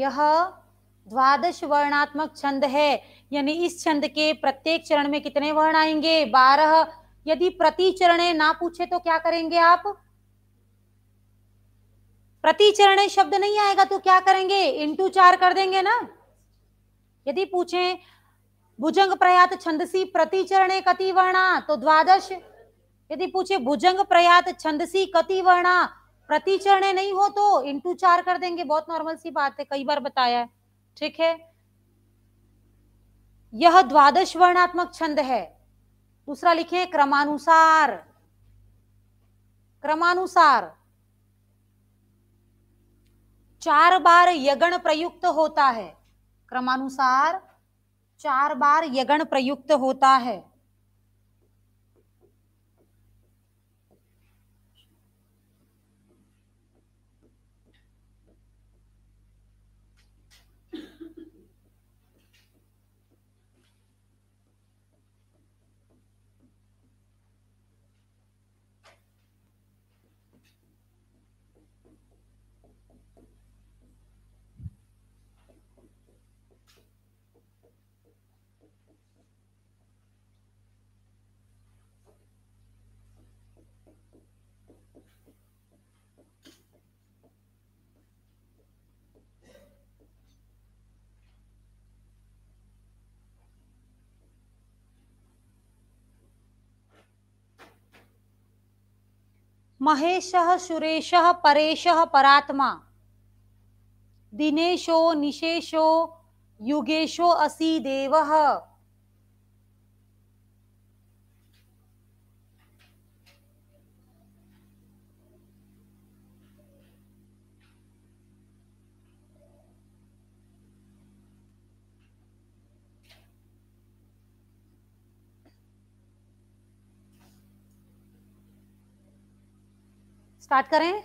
यह द्वादश वर्णात्मक छंद है यानी इस छंद के प्रत्येक चरण में कितने वर्ण आएंगे बारह यदि प्रति चरणे ना पूछे तो क्या करेंगे आप प्रति चरणे शब्द नहीं आएगा तो क्या करेंगे इंटू चार कर देंगे ना यदि पूछे भुजंग प्रयात छंदसी प्रति चरणे कति वर्णा तो द्वादश यदि पूछे भुजंग प्रयात छंदसी कति वर्णा प्रति चरणे नहीं हो तो इंटू चार कर देंगे बहुत नॉर्मल सी बात है कई बार बताया है ठीक है यह द्वादश वर्णात्मक छंद है दूसरा लिखे क्रमानुसार क्रमानुसार चार बार यगण प्रयुक्त होता है क्रमानुसार चार बार यगण प्रयुक्त होता है महेश सुरेश परेश परात्मा दिनेशो निशेषो युगेशो असी देवः स्टार्ट करें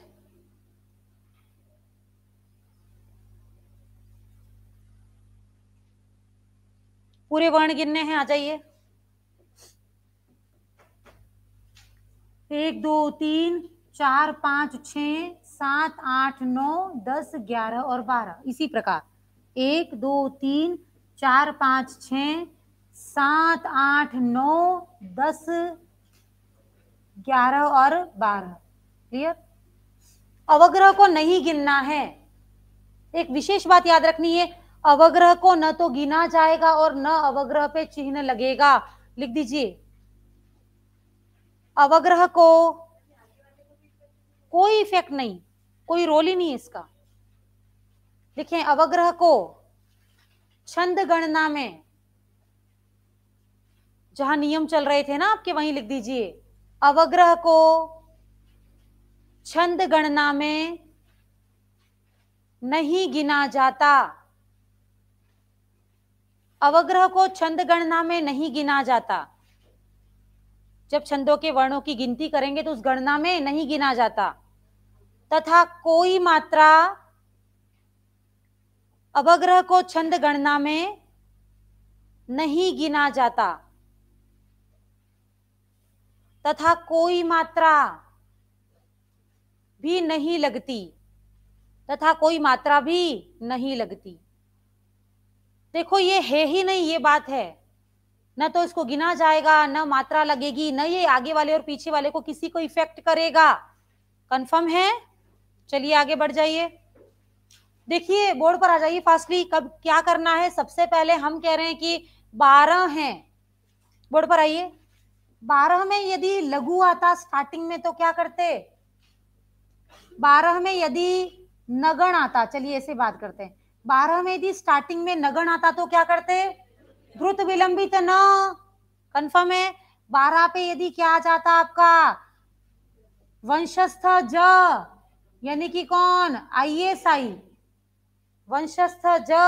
पूरे वर्ण गिनने हैं आ जाइए एक दो तीन चार पांच छ सात आठ नौ दस ग्यारह और बारह इसी प्रकार एक दो तीन चार पांच छ सात आठ नौ दस ग्यारह और बारह क्लियर अवग्रह को नहीं गिनना है एक विशेष बात याद रखनी है अवग्रह को न तो गिना जाएगा और न अवग्रह पे चिन्ह लगेगा लिख दीजिए अवग्रह को कोई इफेक्ट नहीं कोई रोल ही नहीं इसका लिखे अवग्रह को छंद गणना में जहां नियम चल रहे थे ना आपके वहीं लिख दीजिए अवग्रह को छंद गणना में नहीं गिना जाता अवग्रह को छंद गणना में नहीं गिना जाता जब छंदों के वर्णों की गिनती करेंगे तो उस गणना में नहीं गिना जाता तथा कोई मात्रा अवग्रह को छंद गणना में नहीं गिना जाता तथा कोई मात्रा भी नहीं लगती तथा कोई मात्रा भी नहीं लगती देखो ये है ही नहीं ये बात है न तो इसको गिना जाएगा न मात्रा लगेगी न ये आगे वाले और पीछे वाले को किसी को इफेक्ट करेगा कंफर्म है चलिए आगे बढ़ जाइए देखिए बोर्ड पर आ जाइए फास्टली कब क्या करना है सबसे पहले हम कह रहे हैं कि बारह है बोर्ड पर आइए बारह में यदि लघु आता स्टार्टिंग में तो क्या करते बारह में यदि नगण आता चलिए ऐसे बात करते हैं बारह में यदि स्टार्टिंग में नगण आता तो क्या करते द्रुत विलंबित न कंफर्म है बारह पे यदि क्या आ जाता आपका वंशस्थ ज यानी कि कौन आईएसआई वंशस्थ ज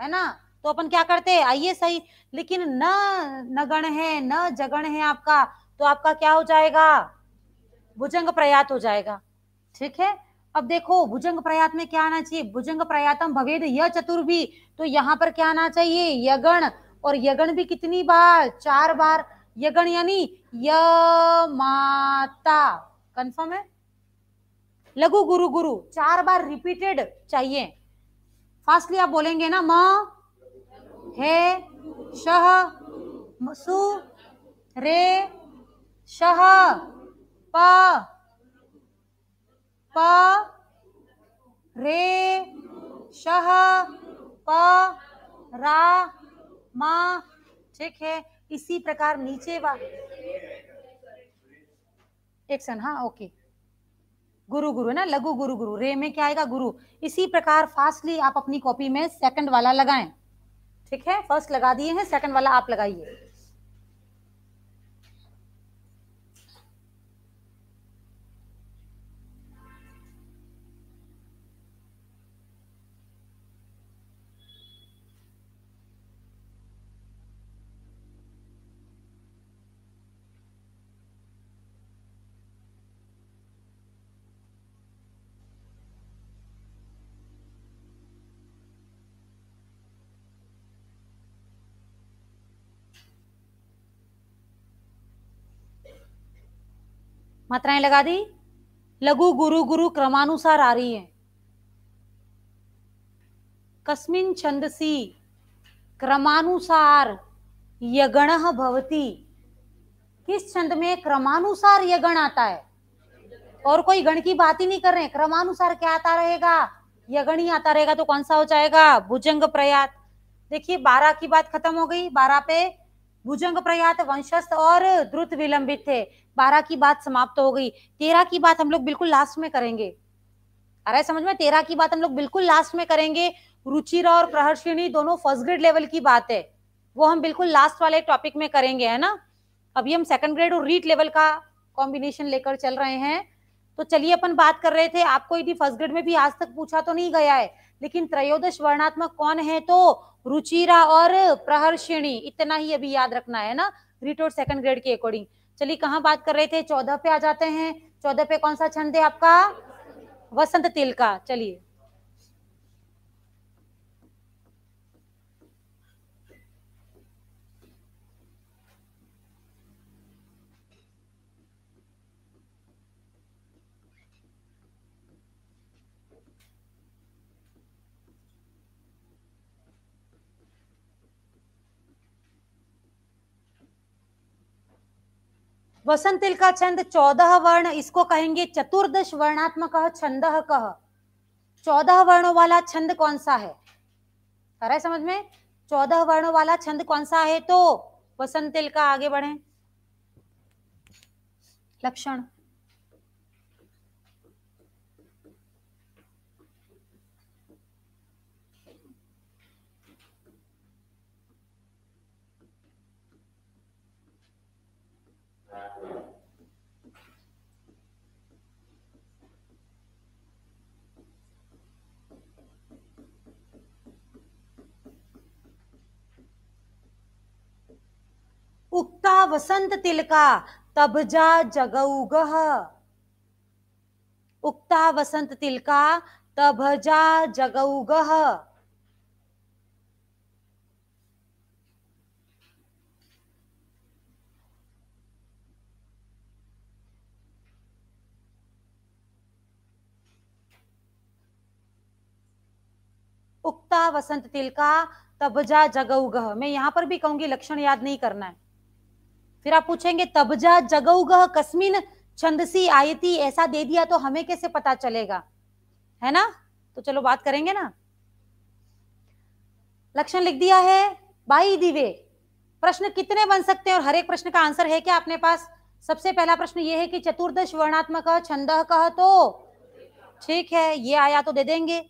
है ना तो अपन क्या करते हैं सही लेकिन न नगण है न जगण है आपका तो आपका क्या हो जाएगा भुजंग प्रयात हो जाएगा ठीक है अब देखो भुजंग प्रयात में क्या आना चाहिए भुजंग प्रयातम भवेद यह चतुर्भी तो यहाँ पर क्या आना चाहिए यगण और यगण भी कितनी बार चार बार यगण यानी य माता कंफर्म है लघु गुरु गुरु चार बार रिपीटेड चाहिए फास्टली आप बोलेंगे ना म हे शह सु रे शह प प रे शह प रा मा ठीक है इसी प्रकार नीचे वा एक सन हाँ ओके गुरु गुरु है ना लघु गुरु गुरु रे में क्या आएगा गुरु इसी प्रकार फास्टली आप अपनी कॉपी में सेकंड वाला लगाएं ठीक है फर्स्ट लगा दिए हैं सेकंड वाला आप लगाइए मात्राएं लगा दी लघु गुरु गुरु क्रमानुसार आ रही है कस्मिन छंदसी क्रमानुसार यगण भवती किस छंद में क्रमानुसार यगण आता है और कोई गण की बात ही नहीं कर रहे हैं क्रमानुसार क्या आता रहेगा यगण ही आता रहेगा तो कौन सा हो जाएगा भुजंग प्रयात देखिए बारह की बात खत्म हो गई बारह पे भुजंग प्रयात वंशस्थ और द्रुत विलंबित थे बारह की बात समाप्त हो गई तेरह की बात हम लोग बिल्कुल लास्ट में करेंगे आ रहा है समझ में तेरह की बात हम लोग बिल्कुल लास्ट में करेंगे रुचिरा और प्रहर्षिणी दोनों फर्स्ट ग्रेड लेवल की बात है वो हम बिल्कुल लास्ट वाले टॉपिक में करेंगे है ना अभी हम सेकंड ग्रेड और रीट लेवल का कॉम्बिनेशन लेकर चल रहे हैं तो चलिए अपन बात कर रहे थे आपको यदि फर्स्ट ग्रेड में भी आज तक पूछा तो नहीं गया है लेकिन त्रयोदश वर्णात्मक कौन है तो रुचिरा और प्रहर्षिणी इतना ही अभी याद रखना है ना रीट और सेकंड ग्रेड के अकॉर्डिंग चलिए कहाँ बात कर रहे थे चौदह पे आ जाते हैं चौदह पे कौन सा छंद है आपका वसंत तिल का चलिए वसंतिल का छंद चौदह वर्ण इसको कहेंगे चतुर्दश वर्णात्मक छंद कह चौदह वर्णों वाला छंद कौन सा है आ रहा है समझ में चौदह वर्णों वाला छंद कौन सा है तो वसंतिल का आगे बढ़े लक्षण उक्ता वसंत तिलका तब जा जगऊ गह उक्ता वसंत तिलका तब जा जगऊ गह उक्ता वसंत तिलका तब जा जगऊ गह मैं यहां पर भी कहूंगी लक्षण याद नहीं करना है फिर आप पूछेंगे तबजा जगौगह कस्मिन छंदसी आयती ऐसा दे दिया तो हमें कैसे पता चलेगा है ना तो चलो बात करेंगे ना लक्षण लिख दिया है बाई दिवे प्रश्न कितने बन सकते हैं और हर एक प्रश्न का आंसर है क्या अपने पास सबसे पहला प्रश्न ये है कि चतुर्दश वर्णात्मक छंद कह तो ठीक है ये आया तो दे देंगे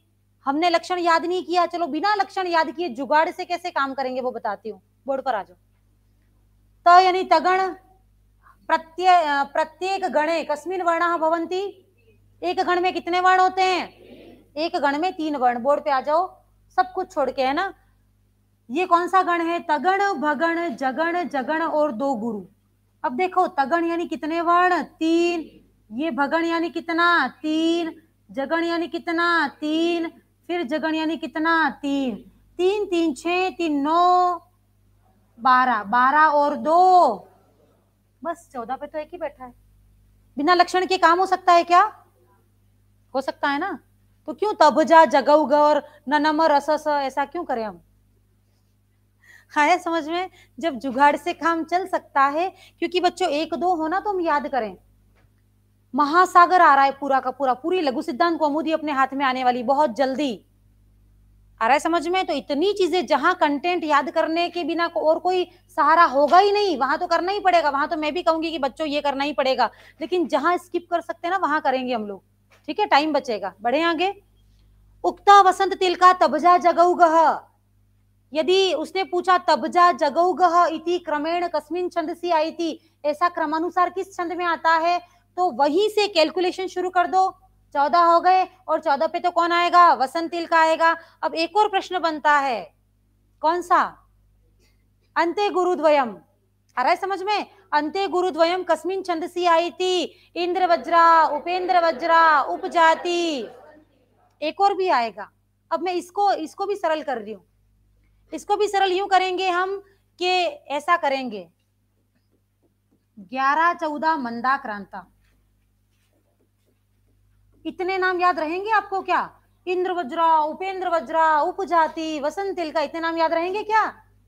हमने लक्षण याद नहीं किया चलो बिना लक्षण याद किए जुगाड़ से कैसे काम करेंगे वो बताती हूँ बोर्ड पर आ जाओ त यानी तगण प्रत्ये प्रत्येक गणे कस्मिन वर्ण भवंती एक गण में कितने वर्ण होते हैं एक गण में तीन वर्ण बोर्ड पे आ जाओ सब कुछ छोड़ के है ना ये कौन सा गण है तगण भगण जगण जगण और दो गुरु अब देखो तगण यानी कितने वर्ण तीन ये भगण यानी कितना तीन जगण यानी कितना तीन फिर जगण यानी कितना तीन तीन तीन छ तीन नौ बारह बारह और दो बस चौदह पे तो एक ही बैठा है बिना लक्षण के काम हो सकता है क्या हो सकता है ना तो क्यों जा जगउग और ननम रस ऐसा क्यों करें हम हाय समझ में जब जुगाड़ से काम चल सकता है क्योंकि बच्चों एक दो हो ना तो हम याद करें महासागर आ रहा है पूरा का पूरा पूरी लघु सिद्धांत को अमोदी अपने हाथ में आने वाली बहुत जल्दी आ रहा है समझ में तो इतनी चीजें जहां कंटेंट याद करने के बिना को और कोई सहारा होगा ही नहीं वहां तो करना ही पड़ेगा वहां तो मैं भी कहूंगी कि बच्चों ये करना ही पड़ेगा लेकिन जहां स्किप कर सकते हैं ना वहां करेंगे हम लोग ठीक है टाइम बचेगा बढ़े आगे उक्ता वसंत तिल का तबजा जगऊ गह यदि उसने पूछा तबजा जगऊ गह इति क्रमेण कस्मिन छंद सी आई थी ऐसा क्रमानुसार किस छंद में आता है तो वहीं से कैलकुलेशन शुरू कर दो चौदह हो गए और चौदह पे तो कौन आएगा वसंत तिल का आएगा अब एक और प्रश्न बनता है कौन सा अंत्य गुरुद्वयम आ रहा है समझ में अंत्य गुरुद्वयम कस्मिन छंद सी आई थी इंद्र वज्रा उपेंद्र वज्रा उपजाति एक और भी आएगा अब मैं इसको इसको भी सरल कर रही हूं इसको भी सरल यूं करेंगे हम कि ऐसा करेंगे ग्यारह चौदह मंदा क्रांता इतने नाम याद रहेंगे आपको क्या इंद्र वज्रा उपेंद्र वज्रा उपजाति वसंत तिलका इतने नाम याद रहेंगे क्या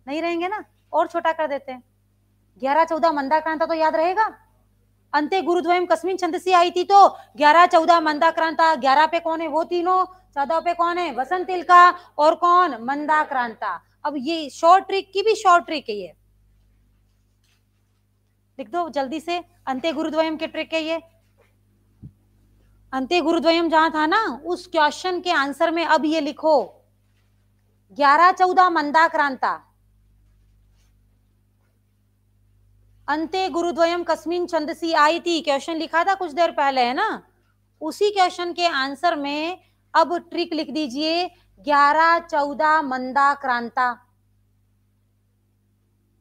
नहीं रहेंगे ना और छोटा कर देते हैं ग्यारह चौदह मंदाक्रांता तो याद रहेगा अंत्य गुरुद्वयम छंद से आई थी तो ग्यारह चौदह मंदाक्रांता ग्यारह पे कौन है वो तीनों चौदह पे कौन है वसंत तिलका और कौन मंदाक्रांता अब ये शॉर्ट ट्रिक की भी शॉर्ट ट्रिक है ये लिख दो जल्दी से अंत्य गुरुद्वयम की ट्रिक है ये अंत्य गुरुद्वयम जहां था ना उस क्वेश्चन के आंसर में अब ये लिखो ग्यारह चौदह मंदाक्रांता अंत्य गुरुद्वयम कस्मिन चंदसी आई थी क्वेश्चन लिखा था कुछ देर पहले है ना उसी क्वेश्चन के आंसर में अब ट्रिक लिख दीजिए ग्यारह चौदह मंदाक्रांता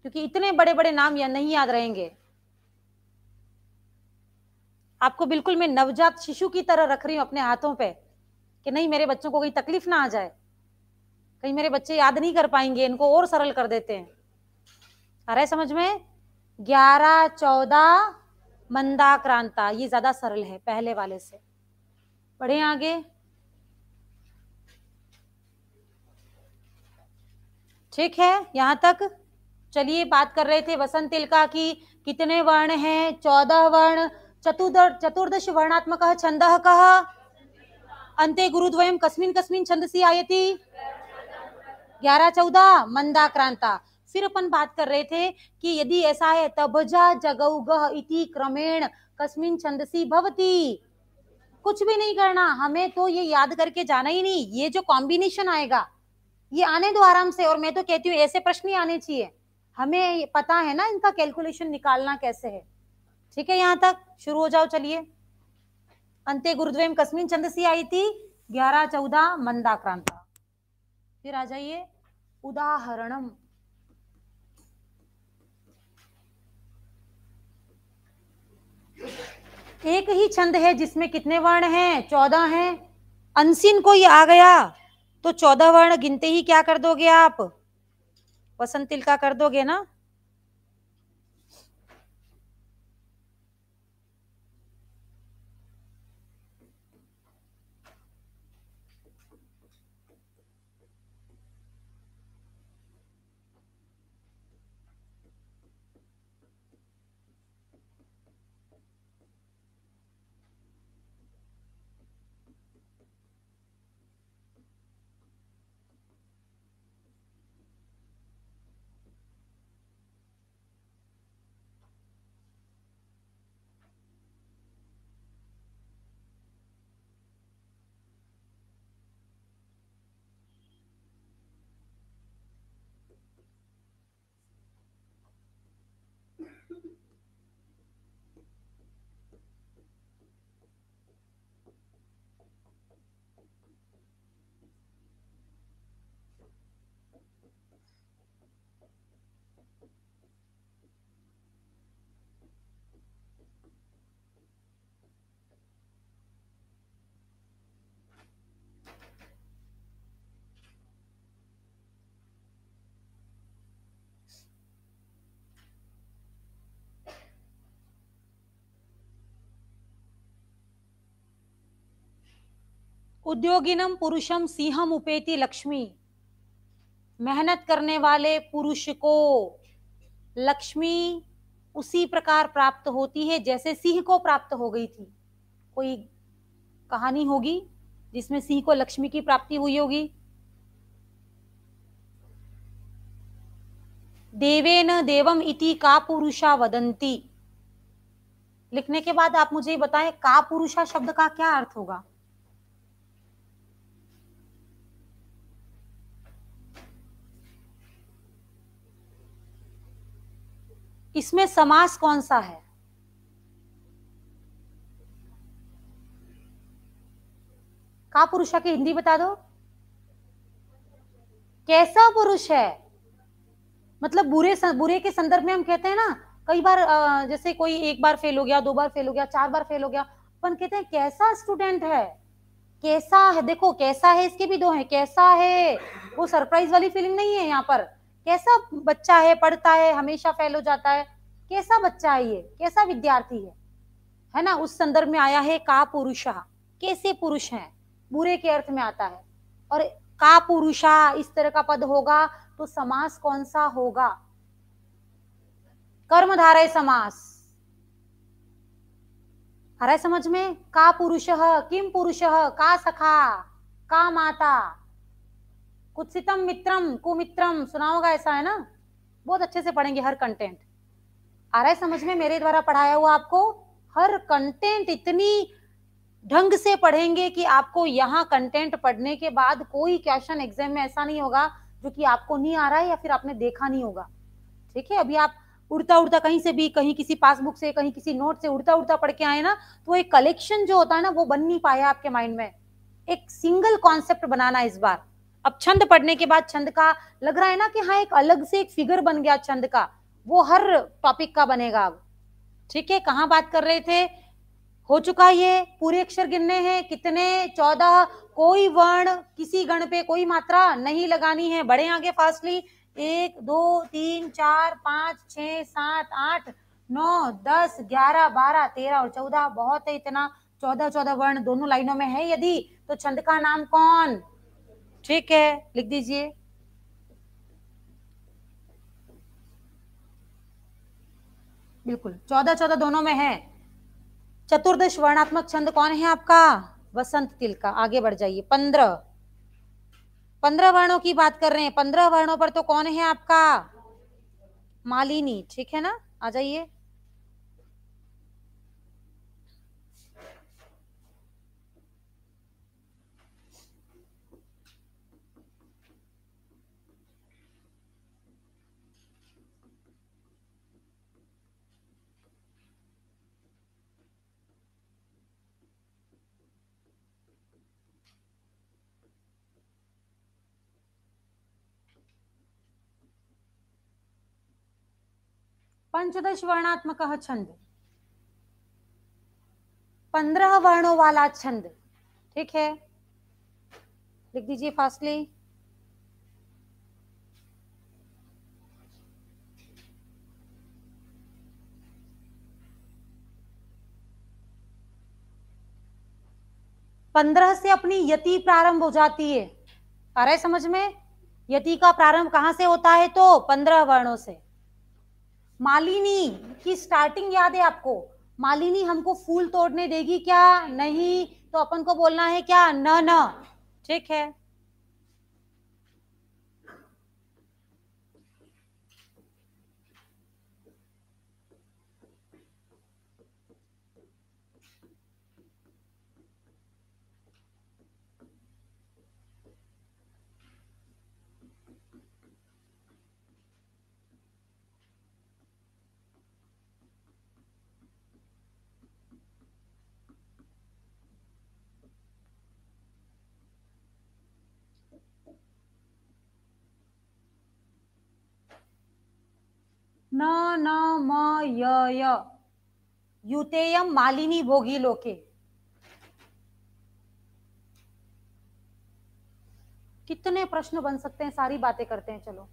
क्योंकि इतने बड़े बड़े नाम या नहीं याद रहेंगे आपको बिल्कुल मैं नवजात शिशु की तरह रख रही हूँ अपने हाथों पे कि नहीं मेरे बच्चों को कोई तकलीफ ना आ जाए कहीं मेरे बच्चे याद नहीं कर पाएंगे इनको और सरल कर देते हैं आ रहा है समझ में ग्यारह चौदह मंदाक्रांता ये ज्यादा सरल है पहले वाले से पढ़े आगे ठीक है यहां तक चलिए बात कर रहे थे वसंत तिलका की कितने वर्ण हैं चौदह वर्ण चतुर्दश वर्णात्मक छंद छन्दः कः अन्ते गुरुद्वयं कस्मिन् कस्मिन् छंदसी आयति ग्यारह चौदह मंदाक्रांता फिर अपन बात कर रहे थे कि यदि ऐसा है तबजा जगौगह इति क्रमेण कस्मिन छंदसी भवती कुछ भी नहीं करना हमें तो ये याद करके जाना ही नहीं ये जो कॉम्बिनेशन आएगा ये आने दो आराम से और मैं तो कहती हूँ ऐसे प्रश्न ही आने चाहिए हमें पता है ना इनका कैलकुलेशन निकालना कैसे है ठीक है यहां तक शुरू हो जाओ चलिए अंत्य गुरुद्वेम कस्मिन छंदसी आई थी ग्यारह चौदह मंदाक्रांता फिर आ जाइए उदाहरणम एक ही छंद है जिसमें कितने वर्ण हैं चौदह हैं अनशिन को ये आ गया तो चौदह वर्ण गिनते ही क्या कर दोगे आप वसंत तिलका कर दोगे ना उद्योगिनम पुरुषम सिंहम उपेति लक्ष्मी मेहनत करने वाले पुरुष को लक्ष्मी उसी प्रकार प्राप्त होती है जैसे सिंह को प्राप्त हो गई थी कोई कहानी होगी जिसमें सिंह को लक्ष्मी की प्राप्ति हुई होगी देवे न देवम इति का पुरुषा वदंती लिखने के बाद आप मुझे बताएं का पुरुषा शब्द का क्या अर्थ होगा इसमें समास कौन सा है का पुरुष की हिंदी बता दो कैसा पुरुष है मतलब बुरे बुरे के संदर्भ में हम कहते हैं ना कई बार जैसे कोई एक बार फेल हो गया दो बार फेल हो गया चार बार फेल हो गया अपन कहते हैं कैसा स्टूडेंट है कैसा है देखो कैसा है इसके भी दो है कैसा है वो सरप्राइज वाली फीलिंग नहीं है यहाँ पर कैसा बच्चा है पढ़ता है हमेशा फेल हो जाता है कैसा बच्चा है ये कैसा विद्यार्थी है है ना उस संदर्भ में आया है का पुरुष कैसे पुरुष हैं बुरे के अर्थ में आता है और का पुरुषा इस तरह का पद होगा तो समास कौन सा होगा कर्मधारय समास आ रहा है समझ में का पुरुष किम पुरुष का सखा का माता कुत्सितम मित्रम कुमित्रम सुना होगा ऐसा है ना बहुत अच्छे से पढ़ेंगे हर कंटेंट आ रहा है समझ में मेरे द्वारा पढ़ाया हुआ आपको हर कंटेंट इतनी ढंग से पढ़ेंगे कि आपको यहाँ कंटेंट पढ़ने के बाद कोई क्वेश्चन एग्जाम में ऐसा नहीं होगा जो कि आपको नहीं आ रहा है या फिर आपने देखा नहीं होगा ठीक है अभी आप उड़ता उड़ता कहीं से भी कहीं किसी पासबुक से कहीं किसी नोट से उड़ता उड़ता पढ़ के आए ना तो एक कलेक्शन जो होता है ना वो बन नहीं पाया आपके माइंड में एक सिंगल कॉन्सेप्ट बनाना इस बार अब छंद पढ़ने के बाद छंद का लग रहा है ना कि हाँ एक अलग से एक फिगर बन गया छंद का वो हर टॉपिक का बनेगा अब ठीक है कहाँ बात कर रहे थे हो चुका ये पूरे अक्षर गिनने हैं कितने चौदह कोई वर्ण किसी गण पे कोई मात्रा नहीं लगानी है बड़े आगे फास्टली एक दो तीन चार पाँच छ सात आठ नौ दस ग्यारह बारह तेरह और चौदह बहुत है इतना चौदह चौदह वर्ण दोनों लाइनों में है यदि तो छंद का नाम कौन ठीक है लिख दीजिए बिल्कुल चौदह चौदह दोनों में है चतुर्दश वर्णात्मक छंद कौन है आपका वसंत तिल का आगे बढ़ जाइए पंद्रह पंद्रह वर्णों की बात कर रहे हैं पंद्रह वर्णों पर तो कौन है आपका मालिनी ठीक है ना आ जाइए पंचदश वर्णात्मक छंद पंद्रह वर्णों वाला छंद ठीक है लिख दीजिए फास्टली पंद्रह से अपनी यति प्रारंभ हो जाती है आ रहा है समझ में यति का प्रारंभ कहां से होता है तो पंद्रह वर्णों से मालिनी की स्टार्टिंग याद है आपको मालिनी हमको फूल तोड़ने देगी क्या नहीं तो अपन को बोलना है क्या न न ठीक है न न म य य युतेयम मालिनी भोगी लोके कितने प्रश्न बन सकते हैं सारी बातें करते हैं चलो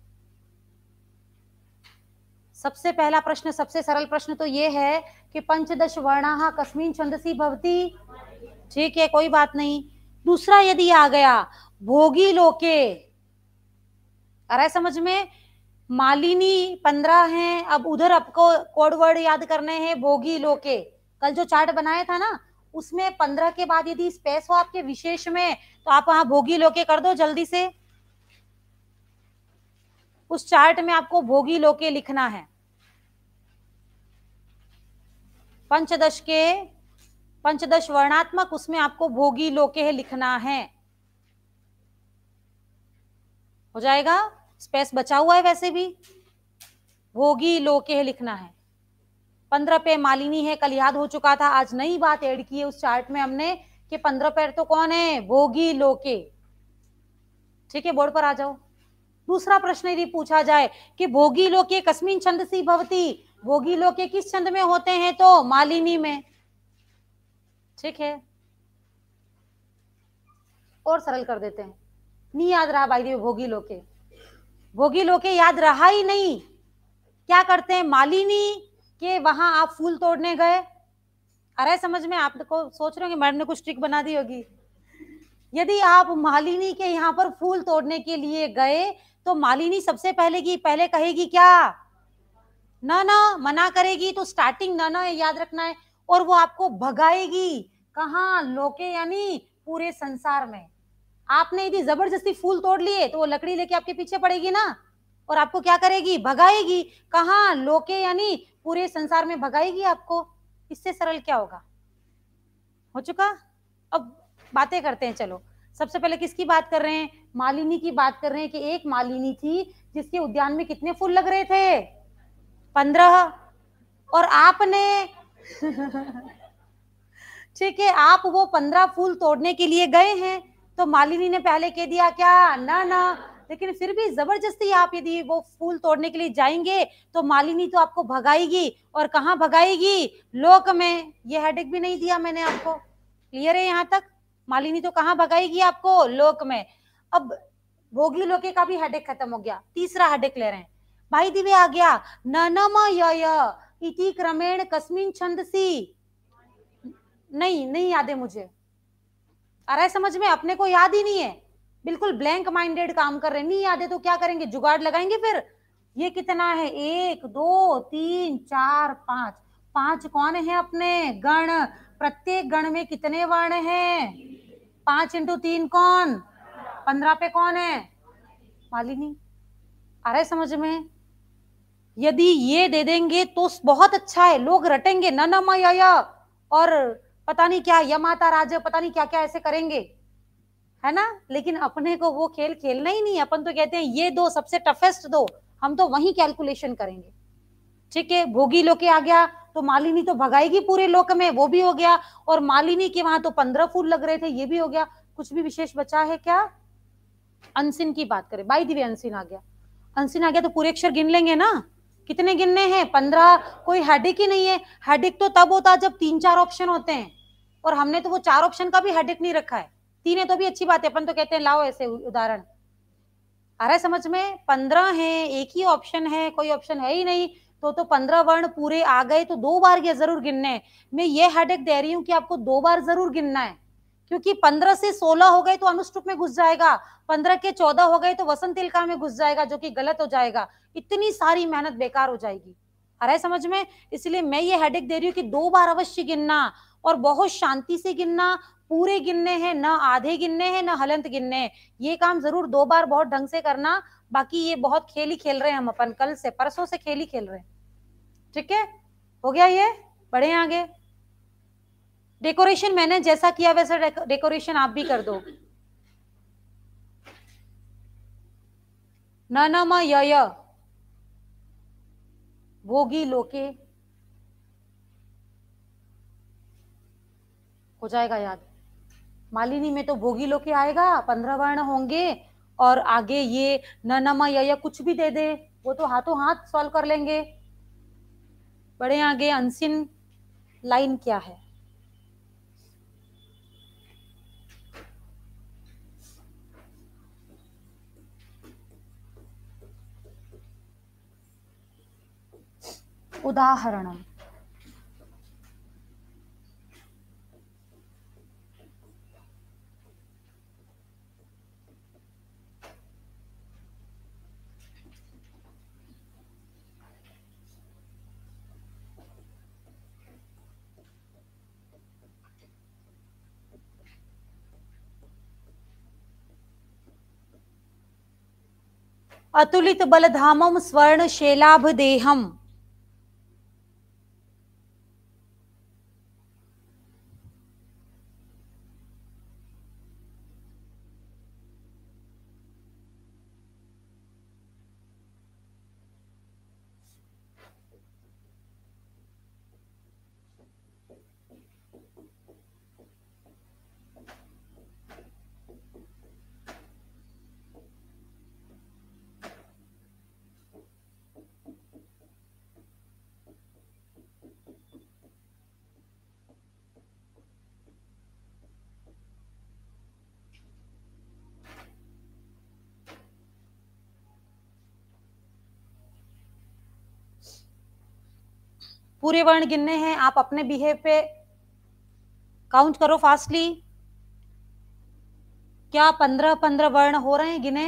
सबसे पहला प्रश्न सबसे सरल प्रश्न तो ये है कि पंचदश वर्णा कस्मिन छंदसी भवती ठीक है कोई बात नहीं दूसरा यदि आ गया भोगी लोके अरे समझ में मालिनी पंद्रह हैं अब उधर आपको कोड वर्ड याद करने हैं भोगी लोके कल जो चार्ट बनाया था ना उसमें पंद्रह के बाद यदि स्पेस हो आपके विशेष में तो आप वहां भोगी लोके कर दो जल्दी से उस चार्ट में आपको भोगी लोके लिखना है पंचदश के पंचदश वर्णात्मक उसमें आपको भोगी लोके लिखना है हो जाएगा स्पेस बचा हुआ है वैसे भी भोगी लोके लिखना है पंद्रह पे मालिनी है कल याद हो चुका था आज नई बात ऐड की है उस चार्ट में हमने कि पंद्रह पैर तो कौन है भोगी लोके ठीक है बोर्ड पर आ जाओ दूसरा प्रश्न यदि पूछा जाए कि भोगी लोके कस्मिन छंद सी भवती भोगी लोके किस छंद में होते हैं तो मालिनी में ठीक है और सरल कर देते हैं नहीं याद रहा भाई भोगी लोके भोगी लोके याद रहा ही नहीं क्या करते हैं मालिनी के वहां आप फूल तोड़ने गए अरे समझ में आपको तो सोच रहे होंगे मैडम ने कुछ ट्रिक बना दी होगी यदि आप मालिनी के यहाँ पर फूल तोड़ने के लिए गए तो मालिनी सबसे पहले की पहले कहेगी क्या ना ना मना करेगी तो स्टार्टिंग ना ना याद रखना है और वो आपको भगाएगी कहा लोके यानी पूरे संसार में आपने यदि जबरदस्ती फूल तोड़ लिए तो वो लकड़ी लेके आपके पीछे पड़ेगी ना और आपको क्या करेगी भगाएगी कहा लोके यानी पूरे संसार में भगाएगी आपको इससे सरल क्या होगा हो चुका अब बातें करते हैं चलो सबसे पहले किसकी बात कर रहे हैं मालिनी की बात कर रहे हैं कि एक मालिनी थी जिसके उद्यान में कितने फूल लग रहे थे पंद्रह और आपने ठीक है आप वो पंद्रह फूल तोड़ने के लिए गए हैं तो मालिनी ने पहले कह दिया क्या ना ना लेकिन फिर भी जबरदस्ती आप यदि वो फूल तोड़ने के लिए जाएंगे तो मालिनी तो आपको भगाएगी और कहाँ भगाएगी लोक में ये हेडेक भी नहीं दिया मैंने आपको क्लियर है यहाँ तक मालिनी तो कहाँ भगाएगी आपको लोक में अब भोगली लोके का भी हेडेक खत्म हो गया तीसरा हेडेक ले रहे हैं भाई दिवे आ गया न न इति क्रमेण कस्मिन सी नहीं नहीं याद है मुझे आ रहा है समझ में अपने को याद ही नहीं है बिल्कुल ब्लैंक माइंडेड काम कर रहे नहीं याद है तो क्या करेंगे जुगाड़ लगाएंगे फिर ये कितना है एक दो तीन चार पांच पांच कौन है अपने गण प्रत्येक गण में कितने वर्ण हैं पांच इंटू तीन कौन पंद्रह पे कौन है मालिनी आ रहा है समझ में यदि ये दे देंगे तो बहुत अच्छा है लोग रटेंगे न न और पता नहीं क्या यमाता राज पता नहीं क्या क्या ऐसे करेंगे है ना लेकिन अपने को वो खेल खेलना ही नहीं अपन तो कहते हैं ये दो सबसे टफेस्ट दो हम तो वही कैलकुलेशन करेंगे ठीक है भोगी लोके आ गया तो मालिनी तो भगाएगी पूरे लोक में वो भी हो गया और मालिनी के वहां तो पंद्रह फूल लग रहे थे ये भी हो गया कुछ भी विशेष बचा है क्या अनसिन की बात करें बाई दिवे अनसिन आ गया अनसिन आ गया तो पूरे अक्षर गिन लेंगे ना कितने गिनने हैं पंद्रह कोई हेडिक ही नहीं है हेडिक तो तब होता है जब तीन चार ऑप्शन होते हैं और हमने तो वो चार ऑप्शन का भी हेडिक नहीं रखा है तीन है तो भी अच्छी बात है अपन तो कहते हैं लाओ ऐसे उदाहरण आ रहा है समझ में पंद्रह है एक ही ऑप्शन है कोई ऑप्शन है ही नहीं तो तो पंद्रह वर्ण पूरे आ गए तो दो बार ये जरूर गिनने हैं मैं ये हेडेक दे रही हूँ कि आपको दो बार जरूर गिनना है क्योंकि पंद्रह से सोलह हो गए तो अनुष्टुप में घुस जाएगा पंद्रह के चौदह हो गए तो वसंत तिलका में घुस जाएगा जो कि गलत हो जाएगा इतनी सारी मेहनत बेकार हो जाएगी आ रहा है समझ में इसलिए मैं ये हेडेक दे रही हूँ कि दो बार अवश्य गिनना और बहुत शांति से गिनना पूरे गिनने हैं ना आधे गिनने हैं ना हलंत गिनने ये काम जरूर दो बार बहुत ढंग से करना बाकी ये बहुत खेल ही खेल रहे हैं हम अपन कल से परसों से खेल ही खेल रहे हैं ठीक है हो गया ये बढ़े आगे डेकोरेशन मैंने जैसा किया वैसा डेकोरेशन आप भी कर दो न न म भोगी लोके हो जाएगा याद मालिनी में तो भोगी लोके आएगा पंद्रह वर्ण होंगे और आगे ये न न म कुछ भी दे दे वो तो हाथों हाथ सॉल्व कर लेंगे बड़े आगे अनसिन लाइन क्या है उदाहरण अतुलित बलधामम स्वर्ण शेलाभ देहम पूरे वर्ण गिनने हैं आप अपने बिहेव पे काउंट करो फास्टली क्या पंद्रह पंद्रह वर्ण हो रहे हैं गिने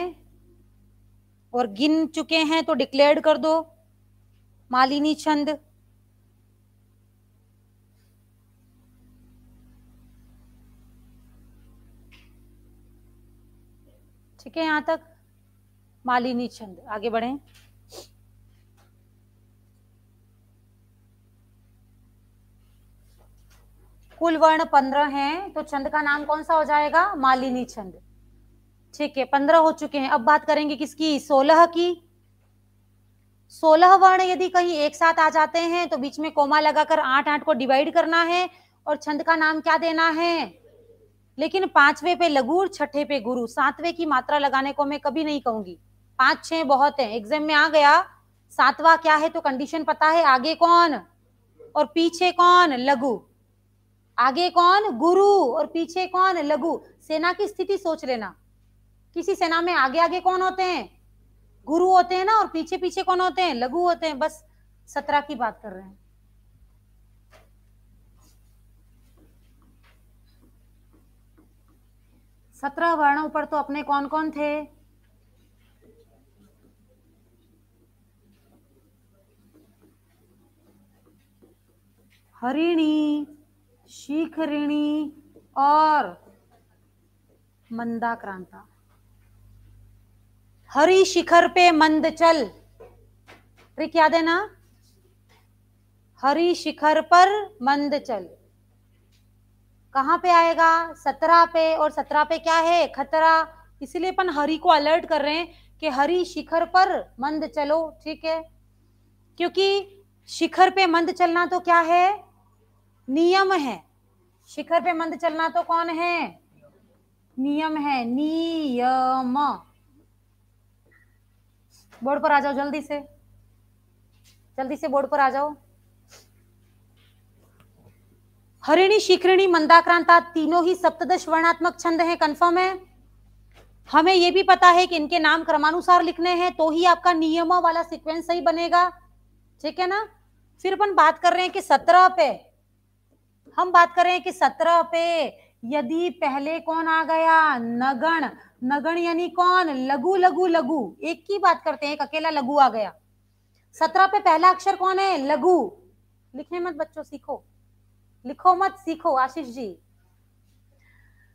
और गिन चुके हैं तो डिक्लेयर कर दो मालिनी छंद ठीक है यहां तक मालिनी छंद आगे बढ़े कुल वर्ण पंद्रह हैं तो छंद का नाम कौन सा हो जाएगा मालिनी छंद ठीक है पंद्रह हो चुके हैं अब बात करेंगे किसकी सोलह की सोलह वर्ण यदि कहीं एक साथ आ जाते हैं तो बीच में कोमा लगाकर आठ आठ को डिवाइड करना है और छंद का नाम क्या देना है लेकिन पांचवे पे और छठे पे गुरु सातवें की मात्रा लगाने को मैं कभी नहीं कहूंगी पांच छह बहुत है एग्जाम में आ गया सातवा क्या है तो कंडीशन पता है आगे कौन और पीछे कौन लघु आगे कौन गुरु और पीछे कौन लघु सेना की स्थिति सोच लेना किसी सेना में आगे आगे कौन होते हैं गुरु होते हैं ना और पीछे पीछे कौन होते हैं लघु होते हैं बस सत्रह की बात कर रहे हैं सत्रह वर्णों पर तो अपने कौन कौन थे हरिणी शीखरिणी और मंदाक्रांता हरी शिखर पे मंद चल ट्रिक याद है ना हरी शिखर पर मंद चल कहा पे आएगा सत्रह पे और सत्रह पे क्या है खतरा इसलिए अपन हरी को अलर्ट कर रहे हैं कि हरी शिखर पर मंद चलो ठीक है क्योंकि शिखर पे मंद चलना तो क्या है नियम है शिखर पे मंद चलना तो कौन है नियम है नियम बोर्ड पर आ जाओ जल्दी से जल्दी से बोर्ड पर आ जाओ हरिणी शिखरिणी मंदाक्रांता तीनों ही सप्तदश वर्णात्मक छंद हैं कंफर्म है हमें यह भी पता है कि इनके नाम क्रमानुसार लिखने हैं तो ही आपका नियमों वाला सीक्वेंस सही बनेगा ठीक है ना फिर अपन बात कर रहे हैं कि सत्रह पे हम बात करें कि सत्रह पे यदि पहले कौन आ गया नगण नगण यानी कौन लघु लघु लघु एक की बात करते हैं एक अकेला लघु आ गया सत्रह पे पहला अक्षर कौन है लघु लिखने मत बच्चों सीखो लिखो मत सीखो आशीष जी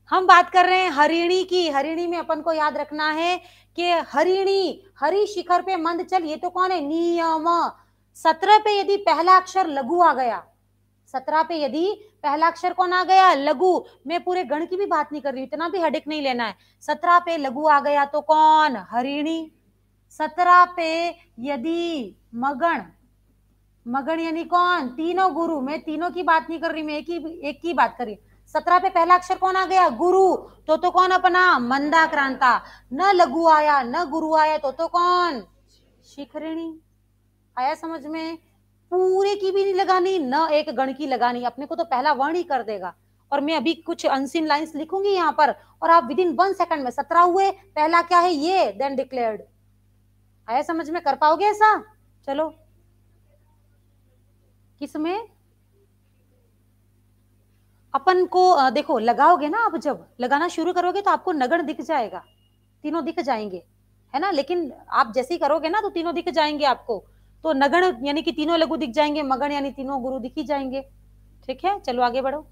हम बात कर रहे हैं हरिणी की हरिणी में अपन को याद रखना है कि हरिणी हरि शिखर पे मंद चल ये तो कौन है नियम सत्रह पे यदि पहला अक्षर लघु आ गया सत्रह पे यदि पहला अक्षर कौन आ गया लघु मैं पूरे गण की भी बात नहीं कर रही इतना भी हडिक नहीं लेना है सत्रह पे लघु आ गया तो कौन हरिणी सत्रह पे यदि मगण मगण यानी कौन तीनों गुरु मैं तीनों की बात नहीं कर रही मैं एक ही एक की बात कर रही सत्रह पे पहला अक्षर कौन आ गया गुरु तो तो कौन अपना मंदा क्रांता न लघु आया न गुरु आया तो तो कौन शिखरिणी आया समझ में पूरे की भी नहीं लगानी न एक गण की लगानी अपने को तो पहला वर्ण ही कर देगा और मैं अभी कुछ अनसिन लाइन लिखूंगी यहाँ पर और आप विद इन वन सेकंड में सत्रह हुए पहला क्या है ये देन डिक्लेयर्ड आया समझ में कर पाओगे ऐसा चलो किसमें अपन को देखो लगाओगे ना आप जब लगाना शुरू करोगे तो आपको नगण दिख जाएगा तीनों दिख जाएंगे है ना लेकिन आप जैसे ही करोगे ना तो तीनों दिख जाएंगे आपको तो नगण यानी कि तीनों लघु दिख जाएंगे मगण यानी तीनों गुरु दिख ही जाएंगे ठीक है चलो आगे बढ़ो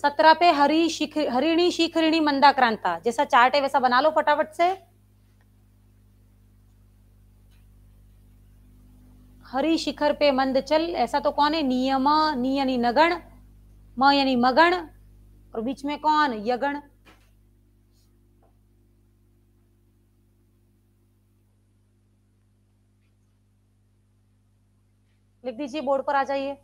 सत्रह पे हरी शिख हरिणी शिखरिणी मंदाक्रांता जैसा चार्ट है वैसा बना लो फटाफट से हरी शिखर पे मंद चल ऐसा तो कौन है नियम नी यानी नगण म यानी मगण और बीच में कौन यगण लिख दीजिए बोर्ड पर आ जाइए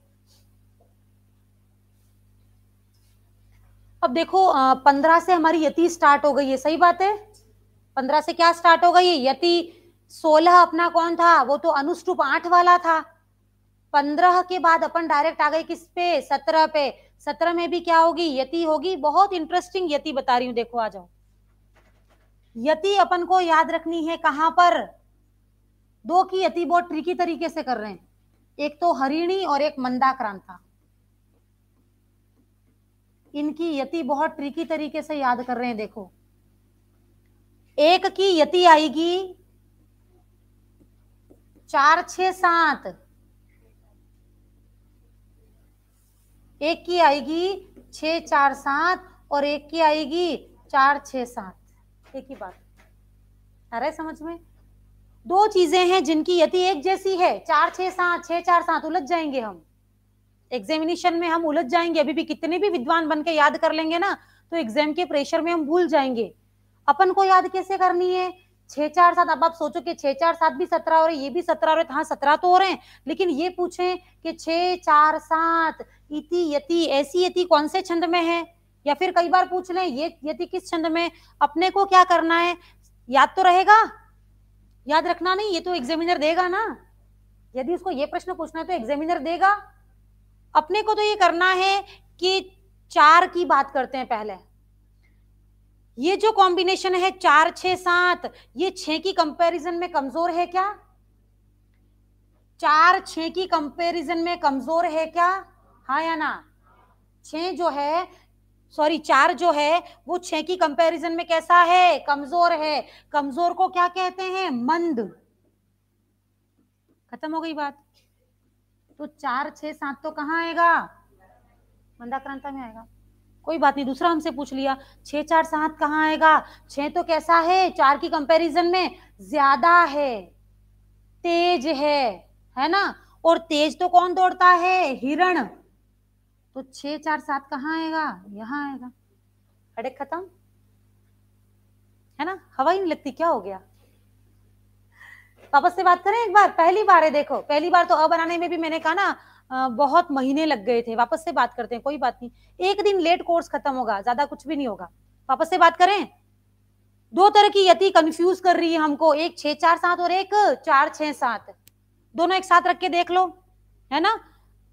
अब देखो पंद्रह से हमारी यति स्टार्ट हो गई है सही बात है पंद्रह से क्या स्टार्ट हो गई है यति सोलह अपना कौन था वो तो अनुष्टुप आठ वाला था पंद्रह के बाद अपन डायरेक्ट आ गए किस पे सत्रह पे सत्रह में भी क्या होगी यति होगी बहुत इंटरेस्टिंग यति बता रही हूं देखो आ जाओ यति अपन को याद रखनी है कहां पर दो की यति बहुत ट्रिकी तरीके से कर रहे हैं एक तो हरिणी और एक मंदाक्रांता इनकी यति बहुत ट्रिकी तरीके से याद कर रहे हैं देखो एक की यति आएगी चार छ सात एक की आएगी छ चार सात और एक की आएगी चार छ सात एक ही बात आ रहा है समझ में दो चीजें हैं जिनकी यति एक जैसी है चार छ सात छ चार सात उलझ जाएंगे हम एग्जामिनेशन में हम उलझ जाएंगे अभी भी कितने भी विद्वान बन के याद कर लेंगे ना तो एग्जाम के प्रेशर में हम भूल जाएंगे अपन को याद कैसे करनी है छह चार सात अब आप सोचो कि छह चार सात भी सत्रह हो रहे ये भी सत्रह हो तो रहे हाँ सत्रह तो हो रहे हैं लेकिन ये पूछे कि छह चार सात इति यति ऐसी यति कौन से छंद में है या फिर कई बार पूछ लें ये यति किस छंद में अपने को क्या करना है याद तो रहेगा याद रखना नहीं ये तो एग्जामिनर देगा ना यदि उसको ये प्रश्न पूछना है तो एग्जामिनर देगा अपने को तो ये करना है कि चार की बात करते हैं पहले ये जो कॉम्बिनेशन है चार छ सात ये छ की कंपैरिजन में कमजोर है क्या चार छ की कंपैरिजन में कमजोर है क्या हाँ या ना छ जो है सॉरी चार जो है वो छह की कंपैरिजन में कैसा है कमजोर है कमजोर को क्या कहते हैं मंद खत्म हो गई बात तो चार छह सात तो कहाँ आएगा मंदाक्रांता में आएगा कोई बात नहीं दूसरा हमसे पूछ लिया छह चार सात कहाँ आएगा छ तो कैसा है चार की कंपैरिजन में ज्यादा है तेज है है ना और तेज तो कौन दौड़ता है हिरण तो छ चार सात कहाँ आएगा यहाँ आएगा हडे खत्म है ना हवा ही नहीं लगती क्या हो गया वापस से बात करें एक बार पहली बार है देखो पहली बार तो अ बनाने में भी मैंने कहा ना बहुत महीने लग गए थे वापस से बात करते हैं कोई बात नहीं एक दिन लेट कोर्स खत्म होगा ज्यादा कुछ भी नहीं होगा वापस से बात करें दो तरह की यति कंफ्यूज कर रही है हमको एक छह चार सात और एक चार छह सात दोनों एक साथ रख के देख लो है ना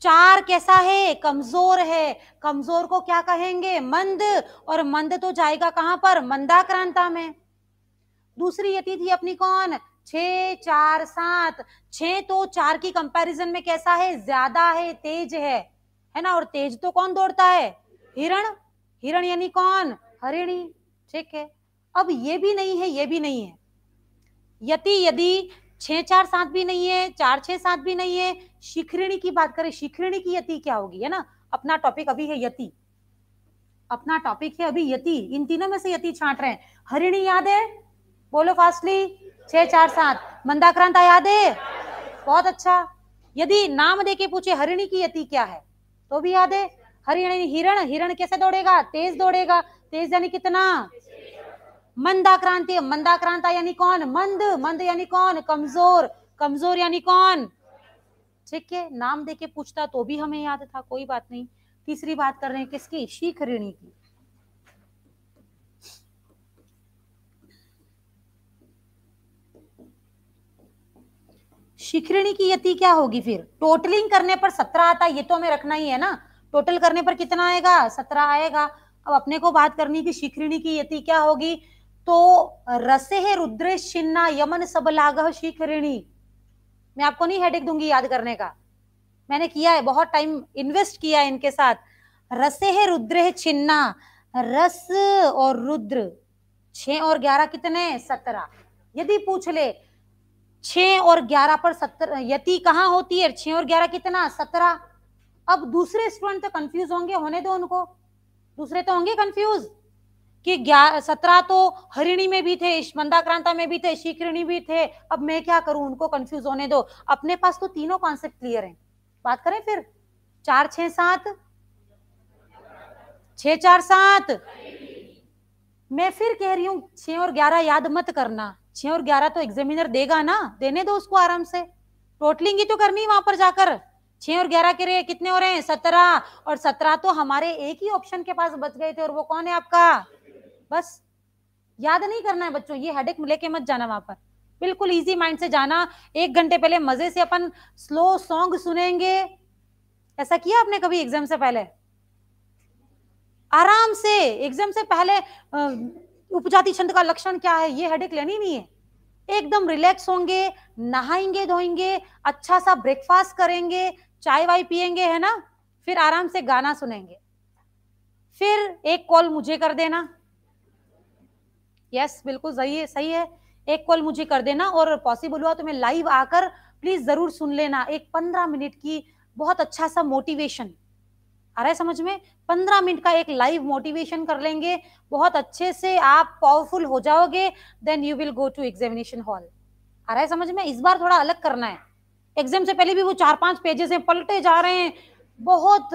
चार कैसा है कमजोर है कमजोर को क्या कहेंगे मंद और मंद तो जाएगा कहां पर मंदाक्रांता में दूसरी यति थी अपनी कौन छ चार सात छ तो चार की कंपैरिजन में कैसा है ज्यादा है तेज है है ना और तेज तो कौन दौड़ता है हिरण हिरण यानी कौन हरिणी ठीक है अब ये भी नहीं है ये भी नहीं है यति यदि छ चार सात भी नहीं है चार छह सात भी नहीं है शिखरिणी की बात करें शिखरिणी की यति क्या होगी है ना अपना टॉपिक अभी है यति अपना टॉपिक है अभी यति इन तीनों में से यति छांट रहे हैं हरिणी याद है बोलो फास्टली छह चार सात मंदाक्रांत याद है बहुत अच्छा यदि नाम देके पूछे हरिणी की यति क्या है तो भी याद है हरिणी हिरण हिरण कैसे दौड़ेगा तेज दौड़ेगा तेज यानी कितना मंदा क्रांति मंदा क्रांता यानी कौन मंद मंद यानी कौन कमजोर कमजोर यानी कौन ठीक है नाम देके पूछता तो भी हमें याद था कोई बात नहीं तीसरी बात कर रहे हैं किसकी शीख ऋणी की शिखरिणी की यति क्या होगी फिर टोटलिंग करने पर सत्रह आता ये तो हमें रखना ही है ना टोटल करने पर कितना आएगा सत्रह आएगा अब अपने को बात करनी कि शिखरिणी की यति क्या होगी तो रसे है रुद्रे छिन्ना यमन सब लाग शिखरिणी मैं आपको नहीं हेडेक दूंगी याद करने का मैंने किया है बहुत टाइम इन्वेस्ट किया है इनके साथ रसे है रुद्र है छिन्ना रस और रुद्र छ और ग्यारह कितने सत्रह यदि पूछ ले छ और ग्यारह पर सत्रह यति कहाँ होती है छः और ग्यारह कितना सत्रह अब दूसरे स्टूडेंट तो कंफ्यूज होंगे होने दो उनको दूसरे तो होंगे कंफ्यूज कि सत्रह तो हरिणी में भी थे मंदाक्रांता में भी थे शीकरणी भी थे अब मैं क्या करूं उनको कंफ्यूज होने दो अपने पास तो तीनों कॉन्सेप्ट क्लियर हैं बात करें फिर चार छ सात छ चार सात मैं फिर कह रही हूं छ और ग्यारह याद मत करना छह और ग्यारह तो एग्जामिनर देगा ना देने दो उसको आराम से टोटलिंग ही तो करनी वहां पर जाकर छह और ग्यारह के रहे कितने हो रहे हैं सत्रह और सत्रह तो हमारे एक ही ऑप्शन के पास बच गए थे और वो कौन है आपका बस याद नहीं करना है बच्चों ये हेडेक लेके मत जाना वहां पर बिल्कुल इजी माइंड से जाना एक घंटे पहले मजे से अपन स्लो सॉन्ग सुनेंगे ऐसा किया आपने कभी एग्जाम से पहले आराम से एग्जाम से पहले उपजाति छंद का लक्षण क्या है ये हेडेक लेनी नहीं है एकदम रिलैक्स होंगे नहाएंगे धोएंगे अच्छा सा ब्रेकफास्ट करेंगे चाय वाय पियेंगे है ना फिर आराम से गाना सुनेंगे फिर एक कॉल मुझे कर देना यस yes, बिल्कुल सही है सही है एक कॉल मुझे कर देना और पॉसिबल हुआ तो मैं लाइव आकर प्लीज जरूर सुन लेना एक पंद्रह मिनट की बहुत अच्छा सा मोटिवेशन आ रहा है समझ में पंद्रह मिनट का एक लाइव मोटिवेशन कर लेंगे बहुत अच्छे से आप पावरफुल हो जाओगे then you will go to examination hall आ रहा है समझ में इस बार थोड़ा अलग करना है एग्जाम से पहले भी वो चार पांच पेजेस हैं पलटे जा रहे हैं बहुत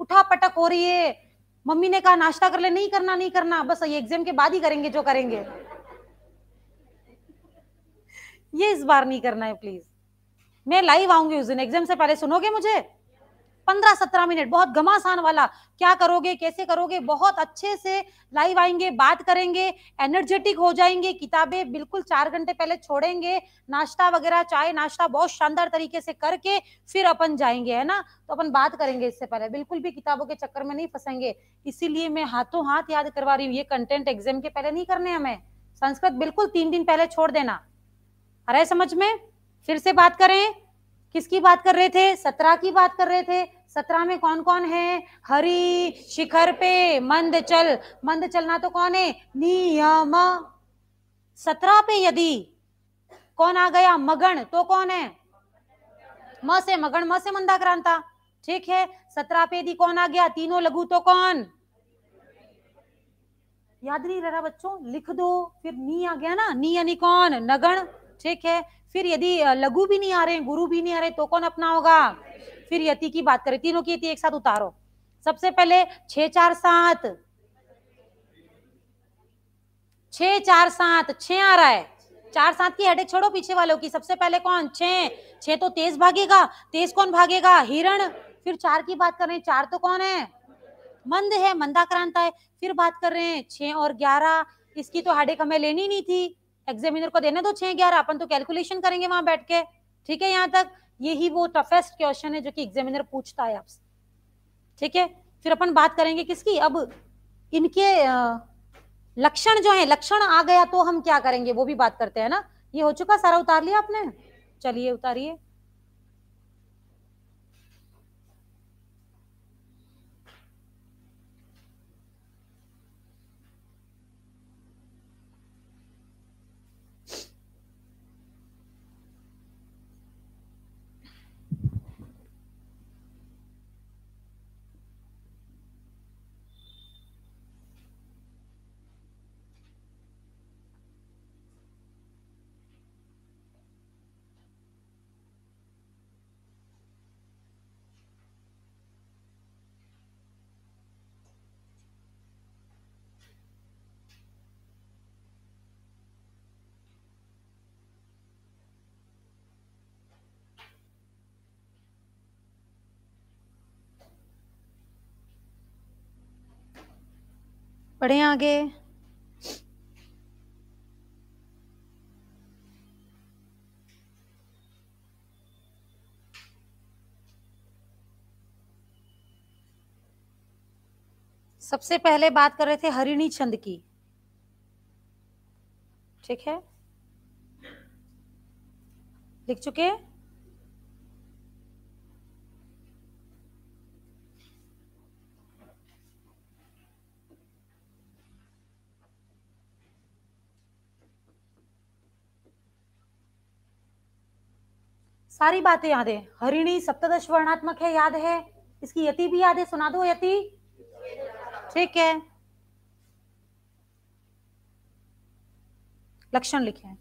उठा पटक हो रही है मम्मी ने कहा नाश्ता कर ले नहीं करना नहीं करना बस ये एग्जाम के बाद ही करेंगे जो करेंगे ये इस बार नहीं करना है प्लीज मैं लाइव आऊंगी उस दिन एग्जाम से पहले सुनोगे मुझे पंद्रह सत्रह मिनट बहुत घमासान वाला क्या करोगे कैसे करोगे बहुत अच्छे से लाइव आएंगे बात करेंगे एनर्जेटिक हो जाएंगे किताबें बिल्कुल चार घंटे पहले छोड़ेंगे नाश्ता वगैरह चाय नाश्ता बहुत शानदार तरीके से करके फिर अपन जाएंगे है ना तो अपन बात करेंगे इससे पहले बिल्कुल भी किताबों के चक्कर में नहीं फंसेंगे इसीलिए मैं हाथों हाथ याद करवा रही हूँ ये कंटेंट एग्जाम के पहले नहीं करने हमें संस्कृत बिल्कुल तीन दिन पहले छोड़ देना अरे समझ में फिर से बात करें किसकी बात कर रहे थे सत्रह की बात कर रहे थे सत्रह में कौन कौन है हरी शिखर पे मंद चल मंद चलना तो कौन है नियम सत्रह पे यदि कौन आ गया मगन तो कौन है म से मगन म से मंदाक्रांता ठीक है सत्रह पे यदि कौन आ गया तीनों लघु तो कौन याद नहीं रह रहा बच्चों लिख दो फिर नी आ गया ना नी यानी कौन नगण ठीक है फिर यदि लघु भी नहीं आ रहे गुरु भी नहीं आ रहे तो कौन अपना होगा फिर यति की बात करें तीनों की यति एक साथ उतारो सबसे पहले छे चार सात छे चार सात छे आ रहा है चार सात की हेडेक छोड़ो पीछे वालों की सबसे पहले कौन छे छे तो तेज भागेगा तेज कौन भागेगा हिरण फिर चार की बात कर रहे हैं चार तो कौन है मंद है मंदाक्रांत है फिर बात कर रहे हैं छे और ग्यारह इसकी तो हेडेक हमें लेनी नहीं थी एग्जामिनर को देने दो छह ग्यारह अपन तो कैलकुलेशन करेंगे वहां बैठ के ठीक है यहाँ तक यही वो टफेस्ट क्वेश्चन है जो कि एग्जामिनर पूछता है आपसे ठीक है फिर अपन बात करेंगे किसकी अब इनके लक्षण जो है लक्षण आ गया तो हम क्या करेंगे वो भी बात करते हैं ना ये हो चुका सारा उतार लिया आपने चलिए उतारिए पढ़ें आगे सबसे पहले बात कर रहे थे हरिणी छंद की ठीक है लिख चुके सारी बातें याद है हरिणी सप्तश वर्णात्मक है याद है इसकी यति भी याद है सुना दो यति ठीक है लक्षण लिखे हैं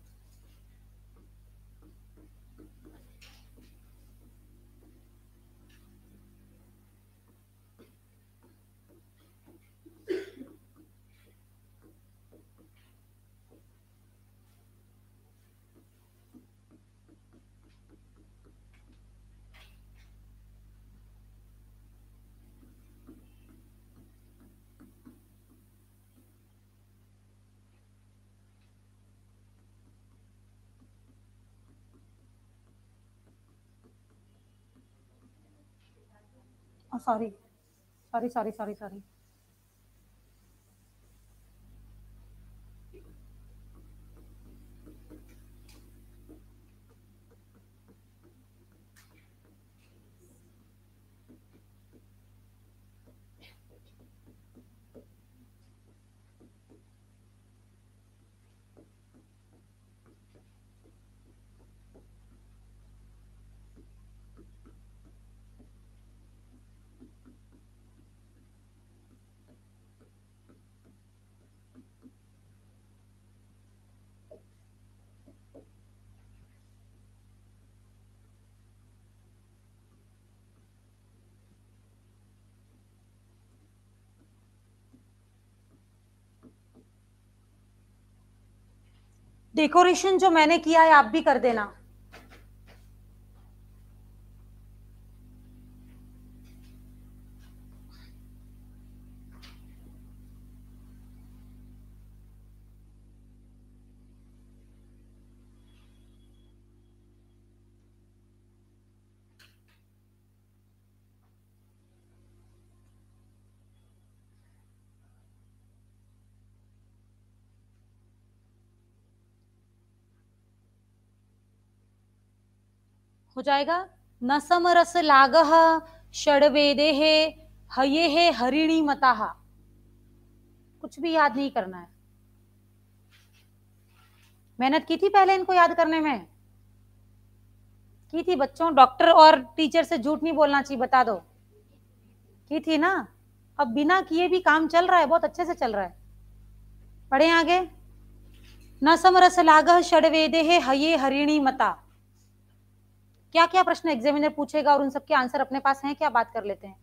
sorry sorry sorry sorry sorry decoration जो मैंने किया है आप भी कर देना हो जाएगा न समरस लागह षडवेदे हे हये हे हरिणी मताहा कुछ भी याद नहीं करना है मेहनत की थी पहले इनको याद करने में की थी बच्चों डॉक्टर और टीचर से झूठ नहीं बोलना चाहिए बता दो की थी ना अब बिना किए भी काम चल रहा है बहुत अच्छे से चल रहा है पढ़े आगे न समरस लाग षडवेदे हे हये हरिणी मता क्या क्या प्रश्न एग्जामिनर पूछेगा और उन सबके आंसर अपने पास हैं क्या बात कर लेते हैं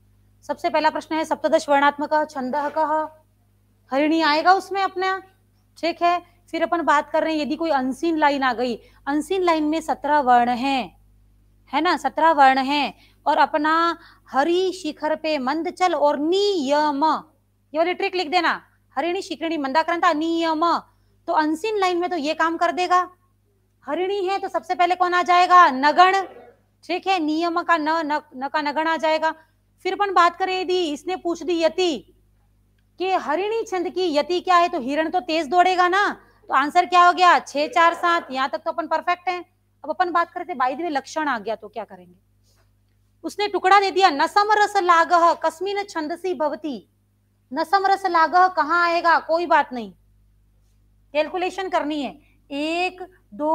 सबसे पहला प्रश्न है सप्तश वर्णात्मक छंद हरिणी आएगा उसमें अपना ठीक है फिर अपन बात कर रहे हैं यदि कोई अनसीन लाइन आ गई अनसीन लाइन में सत्रह वर्ण है है ना सत्रह वर्ण है और अपना हरि शिखर पे मंद चल और नियम ये वाली ट्रिक लिख देना हरिणी शिखरणी मंदाक्रांता नियम तो अनसीन लाइन में तो ये काम कर देगा हरिणी है तो सबसे पहले कौन आ जाएगा नगण ठीक है नियम का न, न, न का नगण आ जाएगा फिर अपन बात करें यदि इसने पूछ दी यति कि हरिणी छंद की यति क्या है तो हिरण तो तेज दौड़ेगा ना तो आंसर क्या हो गया छह चार सात यहाँ तक तो अपन परफेक्ट है अब अपन बात करें थे बाई दिवे लक्षण आ गया तो क्या करेंगे उसने टुकड़ा दे दिया नसम रस लागह कस्मिन छंदसी भवती नसम रस लागह कहा आएगा कोई बात नहीं कैलकुलेशन करनी है एक दो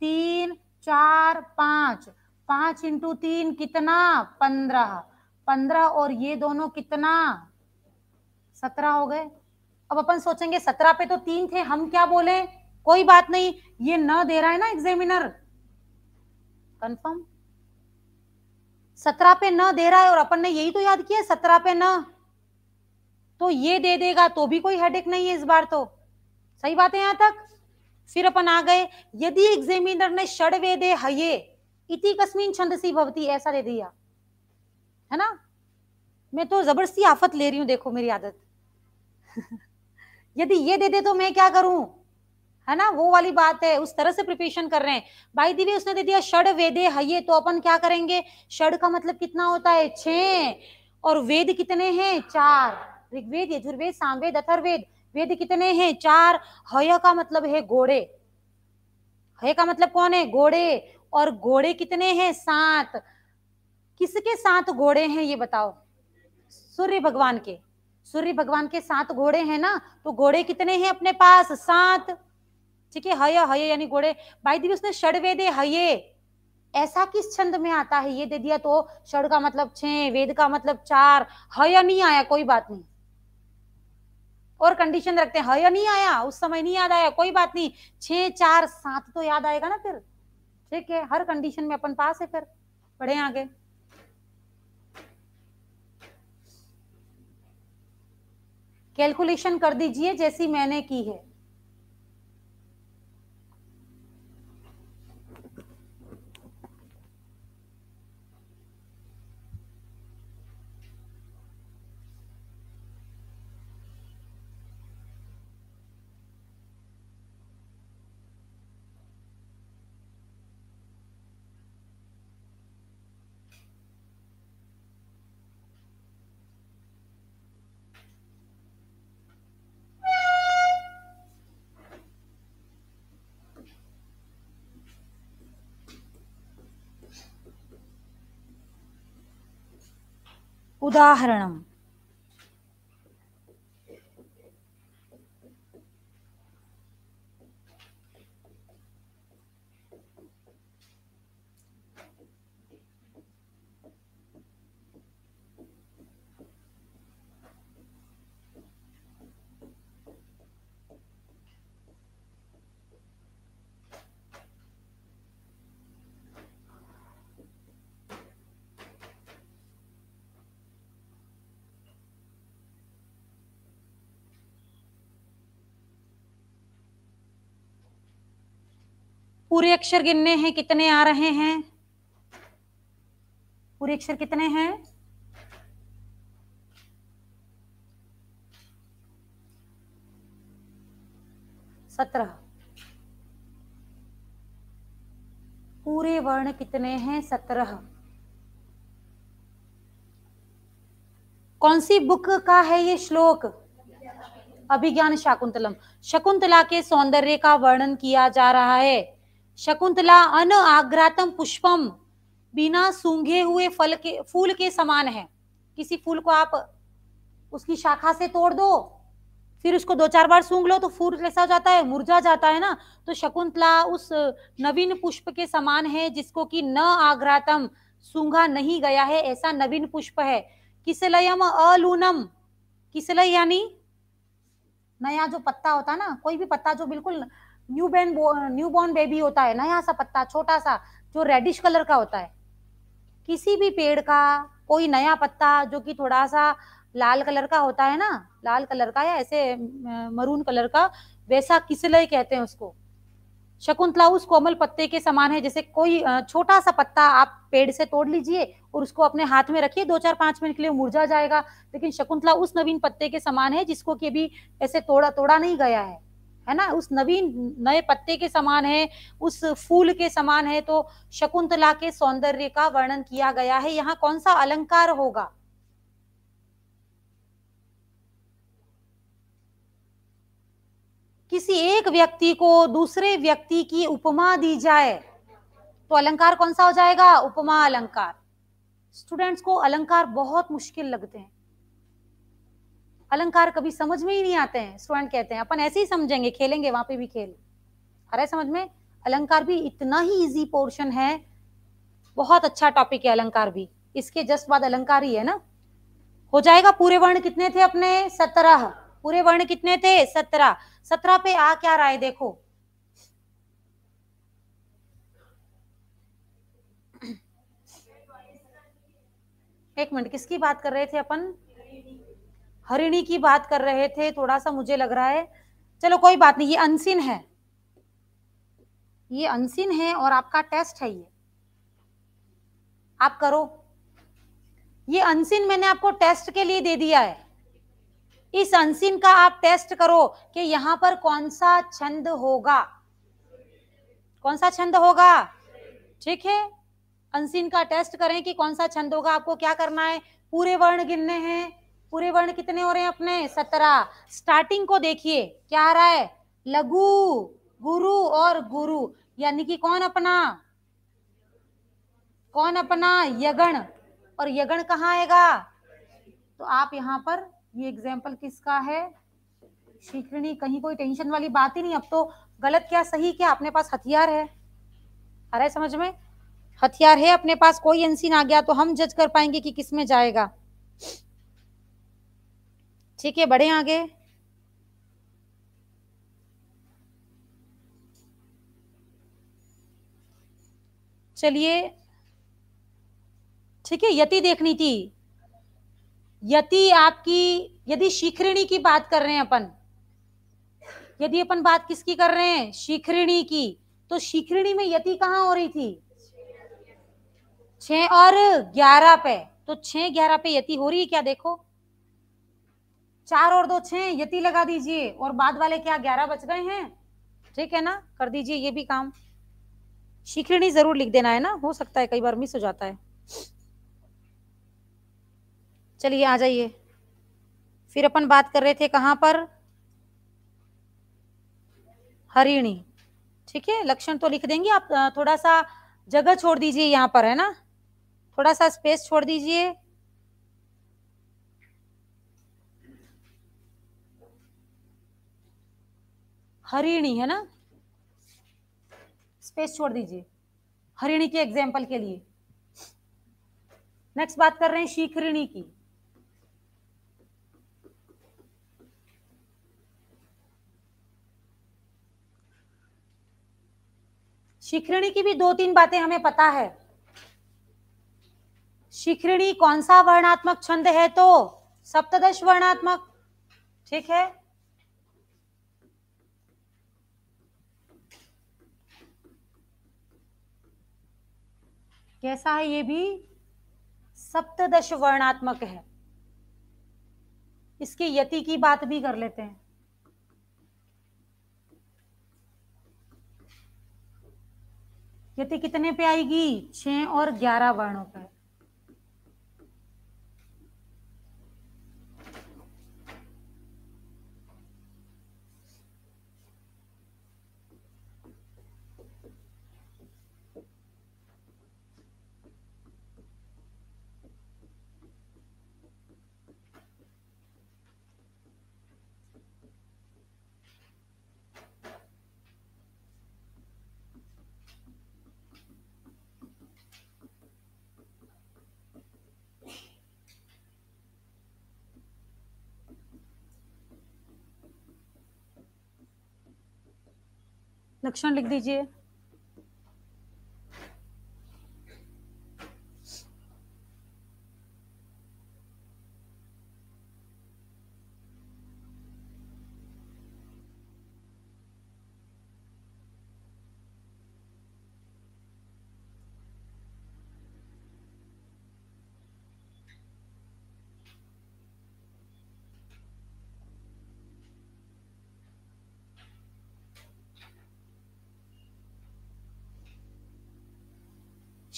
तीन चार पांच पांच इंटू तीन कितना पंद्रह पंद्रह और ये दोनों कितना सत्रह हो गए अब अपन सोचेंगे सत्रह पे तो तीन थे हम क्या बोले कोई बात नहीं ये न दे रहा है ना एग्जामिनर कंफर्म सत्रह पे न दे रहा है और अपन ने यही तो याद किया सत्रह पे न तो ये दे देगा तो भी कोई हेडेक नहीं है इस बार तो सही बात है यहां तक फिर अपन आ गए यदि एग्जामिनर ने वेदे हये इति कस्मिन छंदसी भवती ऐसा दे दिया है ना मैं तो जबरदस्ती आफत ले रही हूं देखो मेरी आदत यदि ये दे दे तो मैं क्या करूं है ना वो वाली बात है उस तरह से प्रिपरेशन कर रहे हैं भाई दिवे उसने दे दिया षड वेदे हये तो अपन क्या करेंगे षड का मतलब कितना होता है छ और वेद कितने हैं चार ऋग्वेद यजुर्वेद सामवेद अथर्वेद वेद कितने हैं चार हय का मतलब है घोड़े हय का मतलब कौन है घोड़े और घोड़े कितने हैं सात किसके सात घोड़े हैं ये बताओ सूर्य भगवान के सूर्य भगवान के सात घोड़े हैं ना तो घोड़े कितने हैं अपने पास सात ठीक है हय हय यानी घोड़े भाई दीदी उसने वेदे हये ऐसा किस छंद में आता है ये दे दिया तो षड का मतलब छह वेद का मतलब चार हय नहीं आया कोई बात नहीं और कंडीशन रखते हैं हाँ, या नहीं आया उस समय नहीं याद आया कोई बात नहीं छह चार सात तो याद आएगा ना फिर ठीक है हर कंडीशन में अपन पास है फिर पढ़े आगे कैलकुलेशन कर दीजिए जैसी मैंने की है उदाहरणम् पूरे अक्षर गिनने हैं कितने आ रहे हैं पूरे अक्षर कितने हैं सत्रह पूरे वर्ण कितने हैं सत्रह कौन सी बुक का है ये श्लोक अभिज्ञान शाकुंतलम शकुंतला के सौंदर्य का वर्णन किया जा रहा है शकुंतला अन आग्रातम पुष्पम बिना सूंघे हुए फल के फूल के समान है किसी फूल को आप उसकी शाखा से तोड़ दो फिर उसको दो चार बार सूंघ लो तो फूल कैसा हो जाता है मुरझा जाता है ना तो शकुंतला उस नवीन पुष्प के समान है जिसको कि न आग्रातम सूंघा नहीं गया है ऐसा नवीन पुष्प है किसलयम अलूनम किसलय यानी नया जो पत्ता होता ना कोई भी पत्ता जो बिल्कुल न्यू बेन न्यू बॉर्न बेबी होता है नया सा पत्ता छोटा सा जो रेडिश कलर का होता है किसी भी पेड़ का कोई नया पत्ता जो कि थोड़ा सा लाल कलर का होता है ना लाल कलर का या ऐसे मरून कलर का वैसा किसलय कहते हैं उसको शकुंतला उस कोमल पत्ते के समान है जैसे कोई छोटा सा पत्ता आप पेड़ से तोड़ लीजिए और उसको अपने हाथ में रखिए दो चार पांच मिनट के लिए मुरझा जाएगा लेकिन शकुंतला उस नवीन पत्ते के समान है जिसको कि अभी ऐसे तोड़ा तोड़ा नहीं गया है है ना उस नवीन नए पत्ते के समान है उस फूल के समान है तो शकुंतला के सौंदर्य का वर्णन किया गया है यहाँ कौन सा अलंकार होगा किसी एक व्यक्ति को दूसरे व्यक्ति की उपमा दी जाए तो अलंकार कौन सा हो जाएगा उपमा अलंकार स्टूडेंट्स को अलंकार बहुत मुश्किल लगते हैं अलंकार कभी समझ में ही नहीं आते हैं स्टूडेंट कहते हैं अपन ऐसे ही समझेंगे खेलेंगे वहां पे भी खेल आ रहा है समझ में अलंकार भी इतना ही इजी पोर्शन है बहुत अच्छा टॉपिक है अलंकार भी इसके जस्ट बाद अलंकार ही है ना हो जाएगा पूरे वर्ण कितने थे अपने सत्रह पूरे वर्ण कितने थे सत्रह सत्रह पे आ क्या राय देखो एक मिनट किसकी बात कर रहे थे अपन हरिणी की बात कर रहे थे थोड़ा सा मुझे लग रहा है चलो कोई बात नहीं ये अनसिन है ये अनसिन है और आपका टेस्ट है ये आप करो ये अनसिन मैंने आपको टेस्ट के लिए दे दिया है इस अनसिन का आप टेस्ट करो कि यहां पर कौन सा छंद होगा कौन सा छंद होगा ठीक है अनसिन का टेस्ट करें कि कौन सा छंद होगा आपको क्या करना है पूरे वर्ण गिनने हैं पूरे वर्ण कितने हो रहे हैं अपने सत्रह स्टार्टिंग को देखिए क्या आ रहा है लघु गुरु और गुरु यानी कि कौन अपना कौन अपना यगण और यगण कहा आएगा तो आप यहाँ पर ये एग्जाम्पल किसका है शीकरणी कहीं कोई टेंशन वाली बात ही नहीं अब तो गलत क्या सही क्या अपने पास हथियार है आ रहा है समझ में हथियार है अपने पास कोई एनसीन आ गया तो हम जज कर पाएंगे कि किस में जाएगा ठीक है बढ़े आगे चलिए ठीक है यति देखनी थी यति आपकी यदि शिखरिणी की बात कर रहे हैं अपन यदि अपन बात किसकी कर रहे हैं शिखरिणी की तो शिखरिणी में यति कहाँ हो रही थी छ और ग्यारह पे तो छह ग्यारह पे यति हो रही है क्या देखो चार और दो छह यति लगा दीजिए और बाद वाले क्या ग्यारह बच गए हैं ठीक है ना कर दीजिए ये भी काम शिखरिणी जरूर लिख देना है ना हो सकता है कई बार मिस हो जाता है चलिए आ जाइए फिर अपन बात कर रहे थे कहाँ पर हरिणी ठीक है लक्षण तो लिख देंगे आप थोड़ा सा जगह छोड़ दीजिए यहाँ पर है ना थोड़ा सा स्पेस छोड़ दीजिए हरिणी है ना स्पेस छोड़ दीजिए हरिणी के एग्जाम्पल के लिए नेक्स्ट बात कर रहे हैं शीखरिणी की शिखरिणी की भी दो तीन बातें हमें पता है शिखरिणी कौन सा वर्णात्मक छंद है तो सप्तदश वर्णात्मक ठीक है कैसा है ये भी सप्तदश वर्णात्मक है इसकी यति की बात भी कर लेते हैं यति कितने पे आएगी छ और ग्यारह वर्णों पर लक्षण लिख हाँ। दीजिए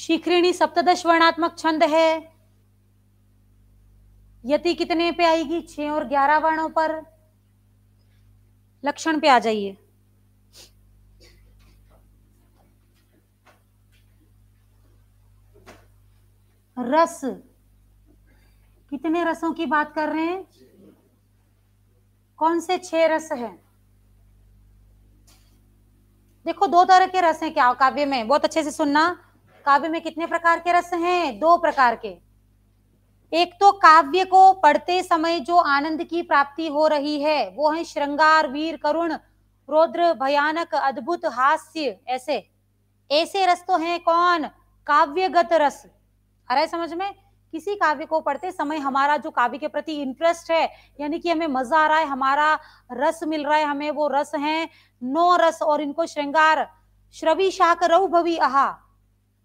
शिखरिणी सप्तश वर्णात्मक छंद है यति कितने पे आएगी छ और ग्यारह वर्णों पर लक्षण पे आ जाइए रस कितने रसों की बात कर रहे हैं कौन से छह रस हैं देखो दो तरह के रस हैं क्या काव्य में बहुत अच्छे से सुनना काव्य में कितने प्रकार के रस हैं दो प्रकार के एक तो काव्य को पढ़ते समय जो आनंद की प्राप्ति हो रही है वो है श्रृंगार वीर करुण रौद्र भयानक अद्भुत हास्य ऐसे ऐसे रस तो हैं कौन काव्यगत रस अरे समझ में किसी काव्य को पढ़ते समय हमारा जो काव्य के प्रति इंटरेस्ट है यानी कि हमें मजा आ रहा है हमारा रस मिल रहा है हमें वो रस है नौ रस और इनको श्रृंगार श्रवि शाक रऊ भवि आहा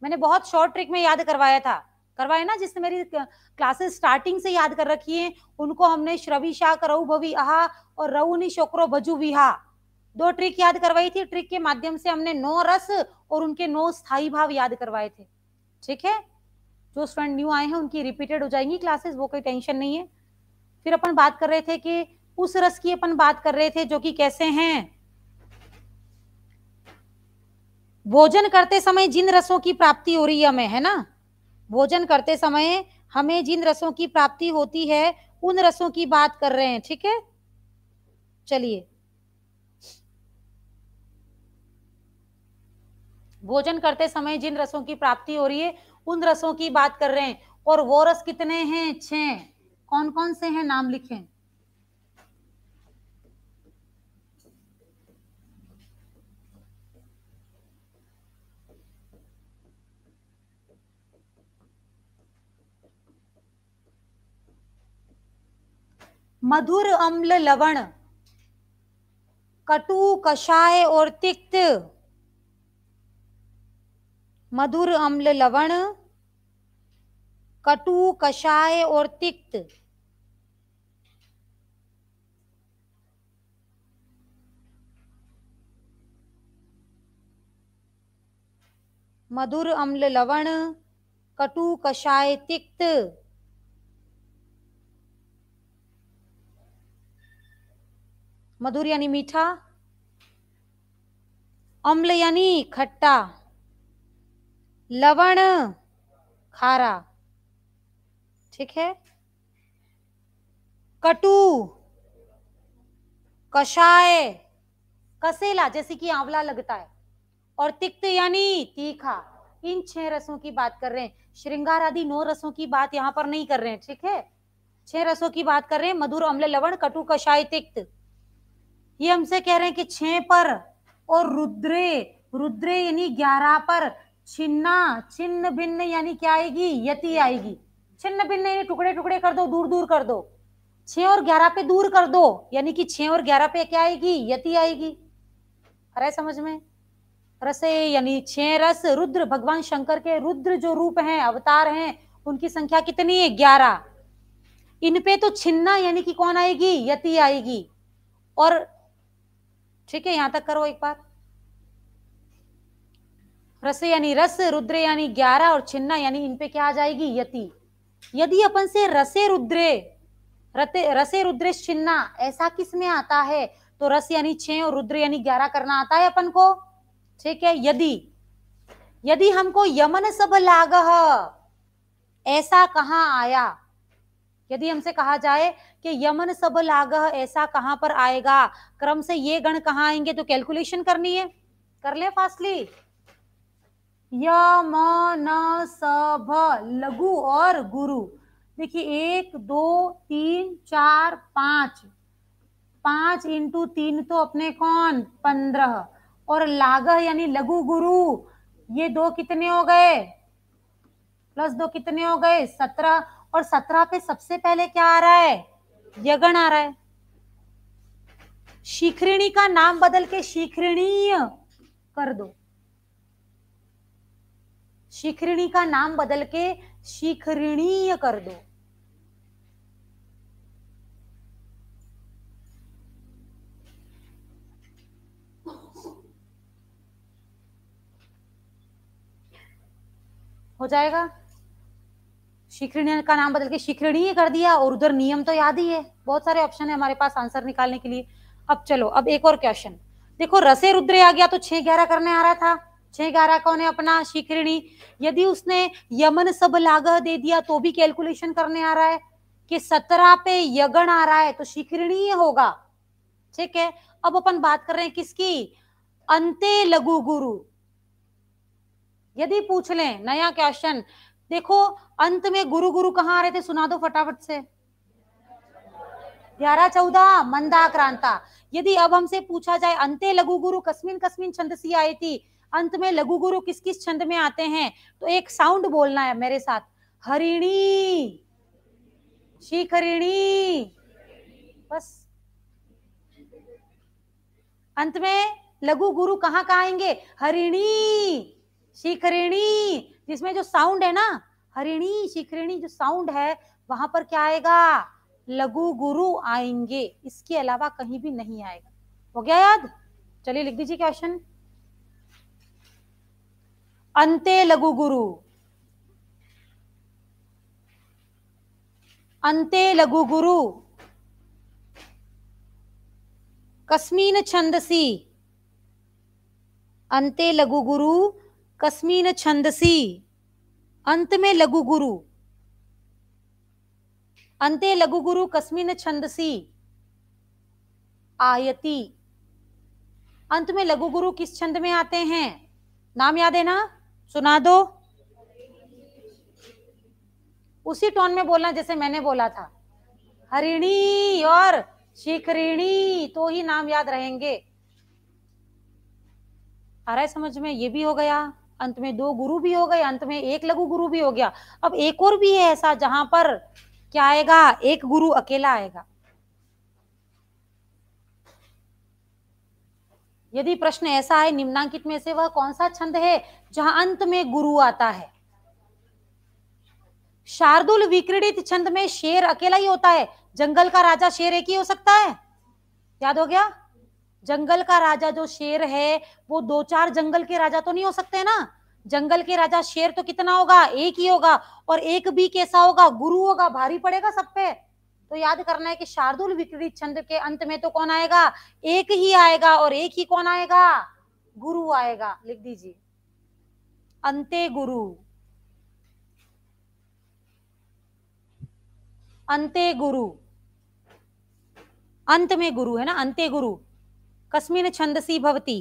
मैंने बहुत शॉर्ट ट्रिक में याद करवाया था करवाया ना जिसने मेरी क्लासेस स्टार्टिंग से याद कर रखी है उनको हमने श्रवी शाह करऊ भवी आहा और रऊनी शोकरो भजू विहा दो ट्रिक याद करवाई थी ट्रिक के माध्यम से हमने नौ रस और उनके नौ स्थाई भाव याद करवाए थे ठीक है जो स्टूडेंट न्यू आए हैं उनकी रिपीटेड हो जाएंगी क्लासेस वो कोई टेंशन नहीं है फिर अपन बात कर रहे थे कि उस रस की अपन बात कर रहे थे जो कि कैसे हैं भोजन करते समय जिन रसों की प्राप्ति हो रही है हमें है ना भोजन करते समय हमें जिन रसों की प्राप्ति होती है उन रसों की बात कर रहे हैं ठीक है चलिए भोजन करते समय जिन रसों की प्राप्ति हो रही है उन रसों की बात कर रहे हैं और वो रस कितने हैं छह कौन कौन से हैं नाम लिखें मधुर अम्ल लवण कटु कषाय और तिक्त मधुर अम्ल लवण कटु कषाय और तिक्त मधुर अम्ल लवण कटु कषाय तिक्त मधुर यानी मीठा अम्ल यानी खट्टा लवण खारा ठीक है कटु कषाय कसेला जैसे कि आंवला लगता है और तिक्त यानी तीखा इन छह रसों की बात कर रहे हैं श्रृंगार आदि नौ रसों की बात यहां पर नहीं कर रहे हैं ठीक है छह रसों की बात कर रहे हैं मधुर अम्ल लवण कटु कषाय तिक्त ये हमसे कह रहे हैं कि छे पर और रुद्रे रुद्रे यानी ग्यारह पर छिन्ना छिन्न भिन्न यानी क्या आएगी यति आएगी छिन्न भिन्न यानी टुकड़े टुकड़े कर दो दूर दूर कर दो छ और ग्यारह पे दूर कर दो यानी कि छे और ग्यारह पे क्या आएगी यति आएगी अरे समझ में रसे यानी छह रस रुद्र भगवान शंकर के रुद्र जो रूप हैं अवतार हैं उनकी संख्या कितनी है ग्यारह इनपे तो छिन्ना यानी कि कौन आएगी यति आएगी और ठीक है यहां तक करो एक बार रस यानी रस रुद्र यानी ग्यारह और छिन्ना यानी इनपे क्या आ जाएगी यति यदि अपन से रसे रुद्रे रते रसे रुद्रे छिन्ना ऐसा किस में आता है तो रस यानी छे और रुद्र यानी ग्यारह करना आता है अपन को ठीक है यदि यदि हमको यमन सब लाग ऐसा कहाँ आया यदि हमसे कहा जाए कि यमन सब लाग ऐसा कहां पर आएगा क्रम से ये गण कहां आएंगे तो कैलकुलेशन करनी है कर ले फासली यमन सब लघु और गुरु देखिए एक दो तीन चार पांच पांच इंटू तीन तो अपने कौन पंद्रह और लागह यानी लघु गुरु ये दो कितने हो गए प्लस दो कितने हो गए सत्रह और सत्रह पे सबसे पहले क्या आ रहा है यगण आ रहा है शिखरिणी का नाम बदल के शिखरणीय कर दो शिखरिणी का नाम बदल के शिखरिणीय कर दो हो जाएगा शिखरणी का नाम बदल के शिखरणीय कर दिया और उधर नियम तो याद ही है बहुत सारे ऑप्शन है हमारे पास आंसर निकालने के लिए अब चलो अब एक और क्वेश्चन देखो रसे रुद्रे आ गया तो छह ग्यारह करने आ रहा था छह ग्यारह कौन है अपना शिखरिणी यदि उसने यमन सब लागह दे दिया तो भी कैलकुलेशन करने आ रहा है कि सत्रह पे यगण आ रहा है तो शिखरणीय होगा ठीक है अब अपन बात कर रहे हैं किसकी अंते लघु गुरु यदि पूछ लें नया क्वेश्चन देखो अंत में गुरु गुरु कहाँ आ रहे थे सुना दो फटाफट से ग्यारह चौदह मंदाक्रांता यदि अब हमसे पूछा जाए अंते लघु गुरु कस्मिन कस्मिन छंद सी आई थी अंत में लघु गुरु किस किस छंद में आते हैं तो एक साउंड बोलना है मेरे साथ हरिणी शीख हरिणी बस अंत में लघु गुरु कहाँ कहाँ आएंगे हरिणी शिखरिणी जिसमें जो साउंड है ना हरिणी शिखरिणी जो साउंड है वहां पर क्या आएगा लघु गुरु आएंगे इसके अलावा कहीं भी नहीं आएगा हो गया याद चलिए लिख दीजिए क्वेश्चन अंते लघु गुरु अंते लघु गुरु कस्मीन छंदसी अंते लघु गुरु कस्मीन छंदसी अंत में लघु गुरु अंते लघु गुरु कस्मिन छंदसी आयति अंत में लघु गुरु किस छंद में आते हैं नाम याद है ना सुना दो उसी टोन में बोलना जैसे मैंने बोला था हरिणी और शिखरिणी तो ही नाम याद रहेंगे आ रहा है समझ में ये भी हो गया अंत में दो गुरु भी हो गए अंत में एक लघु गुरु भी हो गया अब एक और भी है ऐसा जहां पर क्या आएगा एक गुरु अकेला आएगा यदि प्रश्न ऐसा है निम्नांकित में से वह कौन सा छंद है जहां अंत में गुरु आता है शार्दुल विक्रीडित छंद में शेर अकेला ही होता है जंगल का राजा शेर एक ही हो सकता है याद हो गया जंगल का राजा जो शेर है वो दो चार जंगल के राजा तो नहीं हो सकते ना जंगल के राजा शेर तो कितना होगा एक ही होगा और एक भी कैसा होगा गुरु होगा भारी पड़ेगा सब पे तो याद करना है कि शार्दुल विकृत छंद के अंत में तो कौन आएगा एक ही आएगा और एक ही कौन आएगा गुरु आएगा लिख दीजिए अंते गुरु अंते गुरु अंत में गुरु है ना अंते गुरु कस्मिन छंदसी भवती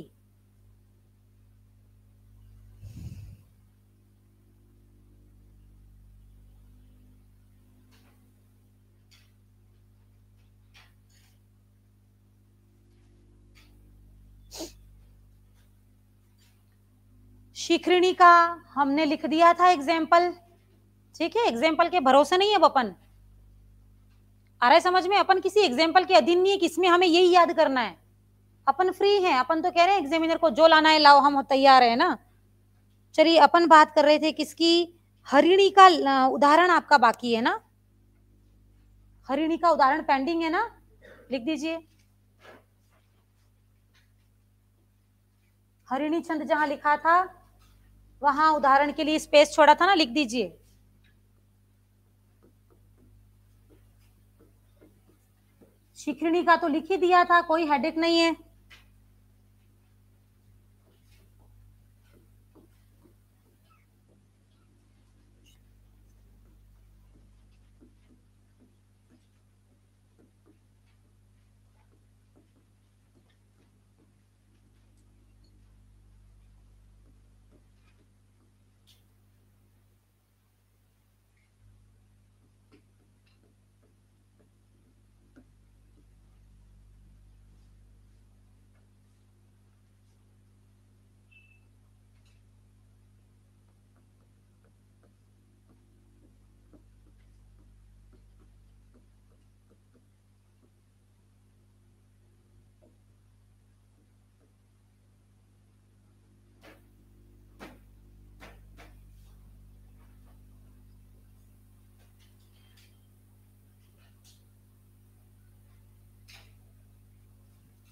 शिखरिणी का हमने लिख दिया था एग्जाम्पल ठीक है एग्जाम्पल के भरोसे नहीं है अपन आ रहा है समझ में अपन किसी एग्जाम्पल के अधीन नहीं है कि इसमें हमें यही याद करना है अपन फ्री हैं अपन तो कह रहे हैं एग्जामिनर को जो लाना है लाओ हम तैयार है ना चलिए अपन बात कर रहे थे किसकी हरिणी का उदाहरण आपका बाकी है ना हरिणी का उदाहरण पेंडिंग है ना लिख दीजिए हरिणी छंद जहां लिखा था वहां उदाहरण के लिए स्पेस छोड़ा था ना लिख दीजिए शिखरिणी का तो लिख ही दिया था कोई हेडेक नहीं है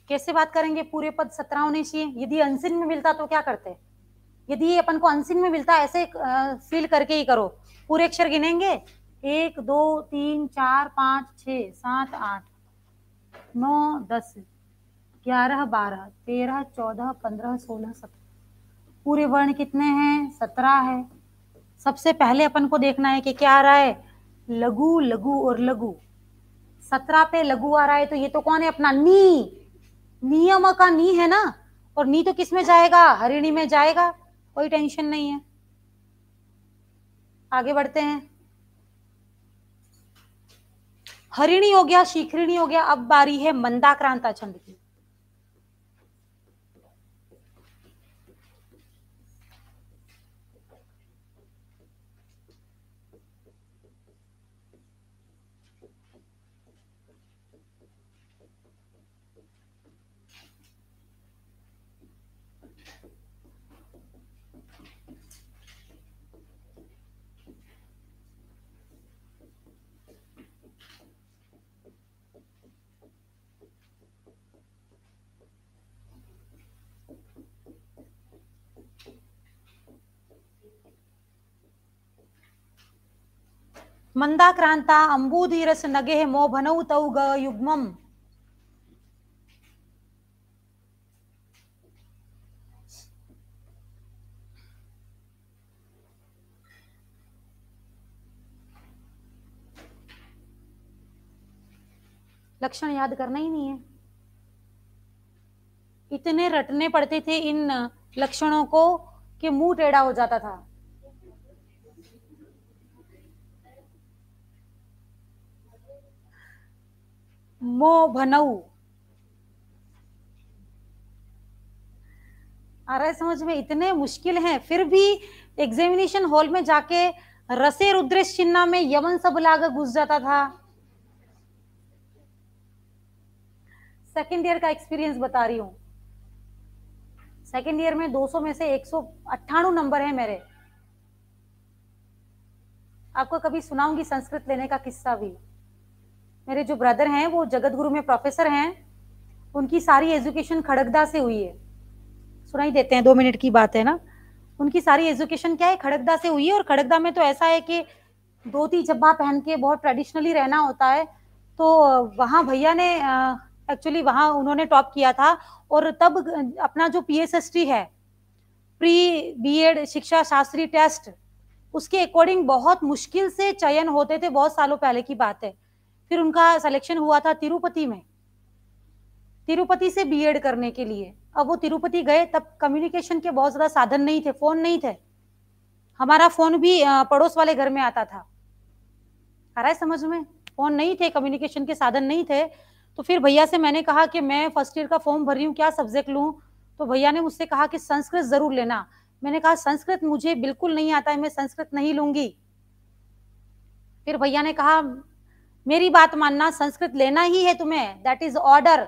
कैसे बात करेंगे पूरे पद सत्रह होने चाहिए यदि अनसिन में मिलता तो क्या करते यदि अपन को अनसिन में मिलता ऐसे फील करके ही करो पूरे अक्षर गिनेंगे एक दो तीन चार पाँच छ सात आठ नौ दस ग्यारह बारह तेरह चौदह पंद्रह सोलह सत्रह पूरे वर्ण कितने हैं सत्रह है सबसे पहले अपन को देखना है कि क्या आ रहा है लघु लघु और लघु सत्रह पे लघु आ रहा है तो ये तो कौन है अपना नी नियम का नी है ना और नी तो किस में जाएगा हरिणी में जाएगा कोई टेंशन नहीं है आगे बढ़ते हैं हरिणी हो गया शिखरिणी हो गया अब बारी है मंदाक्रांता छंद की ಮಂದಾಕ್ರಾಂತ ಅಂಬೂಧೀರಸ ನಗೆ ಮೋಭನೌ तौ गुग्म लक्षण याद करना ही नहीं है इतने रटने पड़ते थे इन लक्षणों को कि मुंह टेढ़ा हो जाता था मोभनऊ आ रहा है समझ में इतने मुश्किल हैं फिर भी एग्जामिनेशन हॉल में जाके रसे रुद्रेश चिन्ना में यमन सब लाग घुस जाता था सेकेंड ईयर का एक्सपीरियंस बता रही हूं सेकेंड ईयर में 200 में से एक नंबर है मेरे आपको कभी सुनाऊंगी संस्कृत लेने का किस्सा भी मेरे जो ब्रदर हैं वो जगत गुरु में प्रोफेसर हैं उनकी सारी एजुकेशन खड़गदा से हुई है सुनाई देते हैं दो मिनट की बात है ना उनकी सारी एजुकेशन क्या है खड़गदा से हुई है और खड़गदा में तो ऐसा है कि धोती जब्बा पहन के बहुत ट्रेडिशनली रहना होता है तो वहाँ भैया ने एक्चुअली वहाँ उन्होंने टॉप किया था और तब अपना जो पी है प्री बी शिक्षा शास्त्री टेस्ट उसके अकॉर्डिंग बहुत मुश्किल से चयन होते थे बहुत सालों पहले की बात है फिर उनका सिलेक्शन हुआ था तिरुपति में तिरुपति से बीएड करने के लिए अब वो तिरुपति गए तब कम्युनिकेशन के बहुत ज्यादा साधन नहीं थे फोन नहीं थे हमारा फोन भी पड़ोस वाले घर में आता था आ रहा है समझ में फोन नहीं थे कम्युनिकेशन के साधन नहीं थे तो फिर भैया से मैंने कहा कि मैं फर्स्ट ईयर का फॉर्म भर रही हूँ क्या सब्जेक्ट लू तो भैया ने मुझसे कहा कि संस्कृत जरूर लेना मैंने कहा संस्कृत मुझे बिल्कुल नहीं आता है मैं संस्कृत नहीं लूंगी फिर भैया ने कहा मेरी बात मानना संस्कृत लेना ही है तुम्हें दैट इज ऑर्डर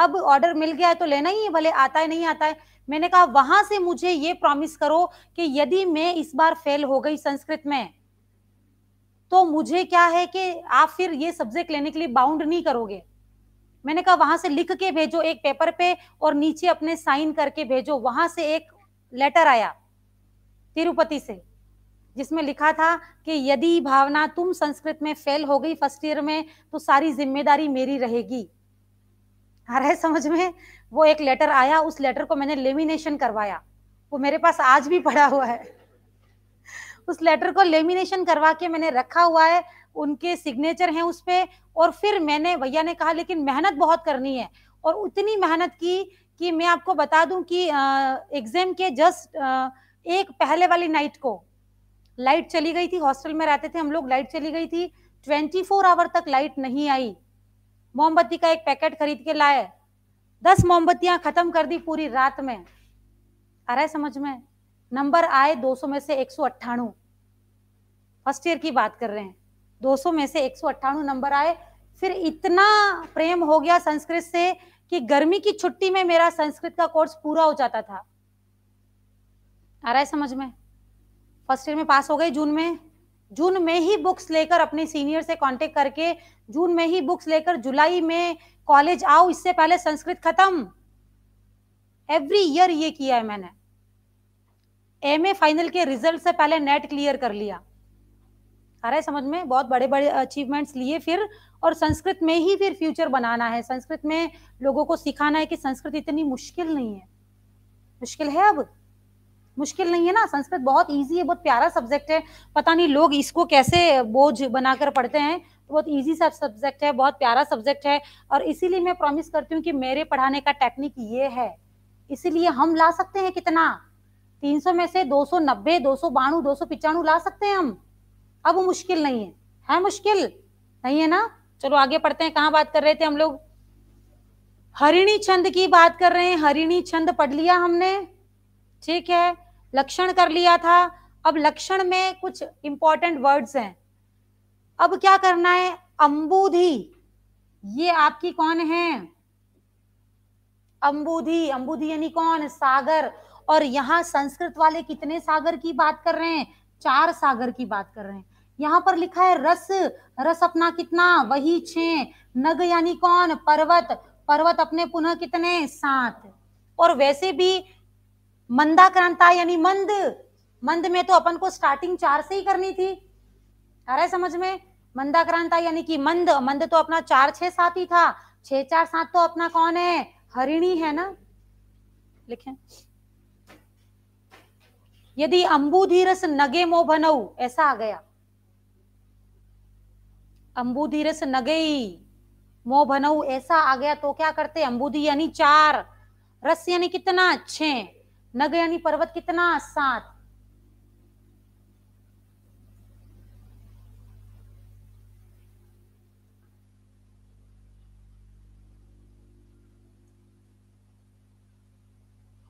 अब ऑर्डर मिल गया है तो लेना ही है भले आता है नहीं आता है मैंने कहा वहां से मुझे ये प्रॉमिस करो कि यदि मैं इस बार फेल हो गई संस्कृत में तो मुझे क्या है कि आप फिर ये सब्जेक्ट लेने के लिए बाउंड नहीं करोगे मैंने कहा वहां से लिख के भेजो एक पेपर पे और नीचे अपने साइन करके भेजो वहां से एक लेटर आया तिरुपति से जिसमें लिखा था कि यदि भावना तुम संस्कृत में फेल हो गई फर्स्ट ईयर में तो सारी जिम्मेदारी मेरी रहेगी आ रहा है समझ में वो एक लेटर आया उस लेटर को मैंने लेमिनेशन करवाया वो मेरे पास आज भी पड़ा हुआ है उस लेटर को लेमिनेशन करवा के मैंने रखा हुआ है उनके सिग्नेचर हैं उस पर और फिर मैंने भैया ने कहा लेकिन मेहनत बहुत करनी है और उतनी मेहनत की कि मैं आपको बता दूं कि एग्जाम के जस्ट एक पहले वाली नाइट को लाइट चली गई थी हॉस्टल में रहते थे हम लोग लाइट चली गई थी ट्वेंटी फोर आवर तक लाइट नहीं आई मोमबत्ती का एक पैकेट खरीद के लाए दस मोमबत्तियां खत्म कर दी पूरी रात में आ रहा है समझ में नंबर आए 200 में से एक फर्स्ट ईयर की बात कर रहे हैं 200 में से एक नंबर आए फिर इतना प्रेम हो गया संस्कृत से कि गर्मी की छुट्टी में मेरा संस्कृत का कोर्स पूरा हो जाता था आ रहा है समझ में फर्स्ट ईयर में पास हो गए जून में जून में ही बुक्स लेकर अपने सीनियर से कांटेक्ट करके जून में ही बुक्स लेकर जुलाई में कॉलेज आओ इससे पहले संस्कृत खत्म एवरी ईयर ये किया है मैंने एम ए फाइनल के रिजल्ट से पहले नेट क्लियर कर लिया आ रहा है समझ में बहुत बड़े बड़े अचीवमेंट्स लिए फिर और संस्कृत में ही फिर फ्यूचर बनाना है संस्कृत में लोगों को सिखाना है कि संस्कृत इतनी मुश्किल नहीं है मुश्किल है अब मुश्किल नहीं है ना संस्कृत बहुत ईजी है बहुत प्यारा सब्जेक्ट है पता नहीं लोग इसको कैसे बोझ बनाकर पढ़ते हैं तो बहुत ईजी सा सब्जेक्ट है बहुत प्यारा सब्जेक्ट है और इसीलिए मैं प्रॉमिस करती हूँ कि मेरे पढ़ाने का टेक्निक ये है इसीलिए हम ला सकते हैं कितना 300 में से नब्बे दो सौ बानू दो सौ ला सकते हैं हम अब मुश्किल नहीं है है मुश्किल नहीं है ना चलो आगे पढ़ते हैं कहाँ बात कर रहे थे हम लोग हरिणी छंद की बात कर रहे हैं हरिणी छंद पढ़ लिया हमने ठीक है लक्षण कर लिया था अब लक्षण में कुछ इंपॉर्टेंट वर्ड्स हैं अब क्या करना है अंबुधि ये आपकी कौन है अंबुधि अंबुधि यानी कौन सागर और यहाँ संस्कृत वाले कितने सागर की बात कर रहे हैं चार सागर की बात कर रहे हैं यहाँ पर लिखा है रस रस अपना कितना वही छे नग यानी कौन पर्वत पर्वत अपने पुनः कितने सात और वैसे भी मंदाक्रांता यानी मंद मंद में तो अपन को स्टार्टिंग चार से ही करनी थी आ रहा है समझ में मंदाक्रांता यानी कि मंद मंद तो अपना चार छह सात ही था छह चार सात तो अपना कौन है हरिणी है ना लिखे यदि अंबुधीरस नगे मो भनऊ ऐसा आ गया अंबुधीरस नगे मो भनऊ ऐसा आ गया तो क्या करते अंबुधी यानी चार रस यानी कितना छह नग यानी पर्वत कितना सात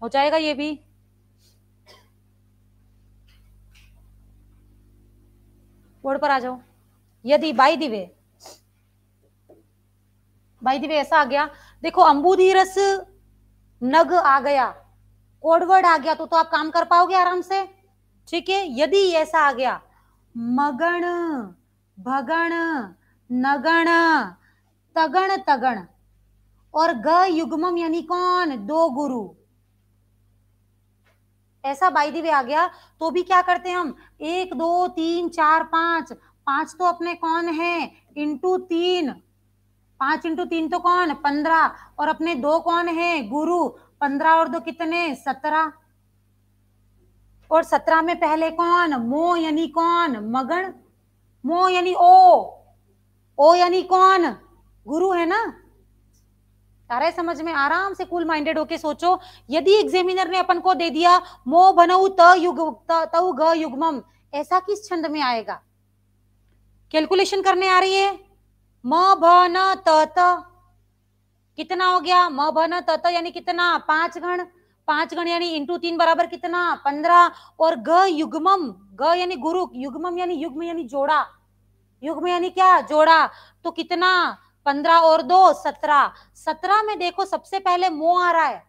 हो जाएगा ये भी बोर्ड पर आ जाओ यदि बाई दिवे बाई दिवे ऐसा आ गया देखो अंबुधीरस नग आ गया ओडवर्ड आ गया तो तो आप काम कर पाओगे आराम से ठीक है यदि ऐसा आ गया मगण भगण नगण तगण तगण और ग युग्मम यानी कौन दो गुरु ऐसा बाई दी आ गया तो भी क्या करते हैं हम एक दो तीन चार पांच पांच तो अपने कौन है इंटू तीन पांच इंटू तीन तो कौन पंद्रह और अपने दो कौन है गुरु पंद्रह और दो कितने सत्रह और सत्रह में पहले कौन मो यानी कौन मगन मो यानी ओ ओ यानी कौन गुरु है ना सारे समझ में आराम से कूल माइंडेड होके सोचो यदि एग्जामिनर ने अपन को दे दिया मो बनऊ त युग तऊ ग युग्मम ऐसा किस छंद में आएगा कैलकुलेशन करने आ रही है म भ न त कितना हो गया म भन तत यानी कितना पांच गण पांच गण यानी इंटू तीन बराबर कितना पंद्रह और ग युग्मम ग यानी गुरु युग्मम यानी युग्म यानी जोड़ा युग्म यानी क्या जोड़ा तो कितना पंद्रह और दो सत्रह सत्रह में देखो सबसे पहले मो आ रहा है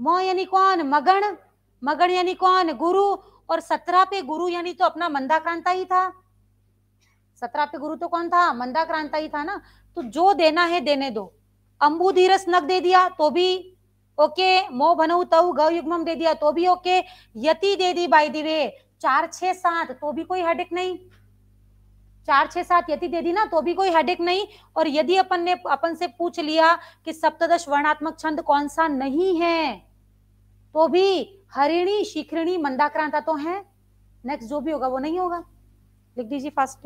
मो यानी कौन मगण मगण यानी कौन गुरु और सत्रह पे गुरु यानी तो अपना मंदा क्रांता ही था सत्रह पे गुरु तो कौन था मंदा क्रांता ही था ना तो जो देना है देने दो अंबु धीरस नक दे दिया तो भी ओके मोह भनऊ तऊ गयुग्मम दे दिया तो भी okay Yati they the by दिवे चार छह सात तो भी कोई हेडेक नहीं चार छह सात यति दे दी ना तो भी कोई हेडेक नहीं और यदि अपन ने अपन से पूछ लिया कि सप्तदश वर्णात्मक छंद कौन सा नहीं है तो भी हरिणी शिखरिणी मंदाक्रांता तो है नेक्स्ट जो भी होगा वो नहीं होगा लिख दीजिए फास्ट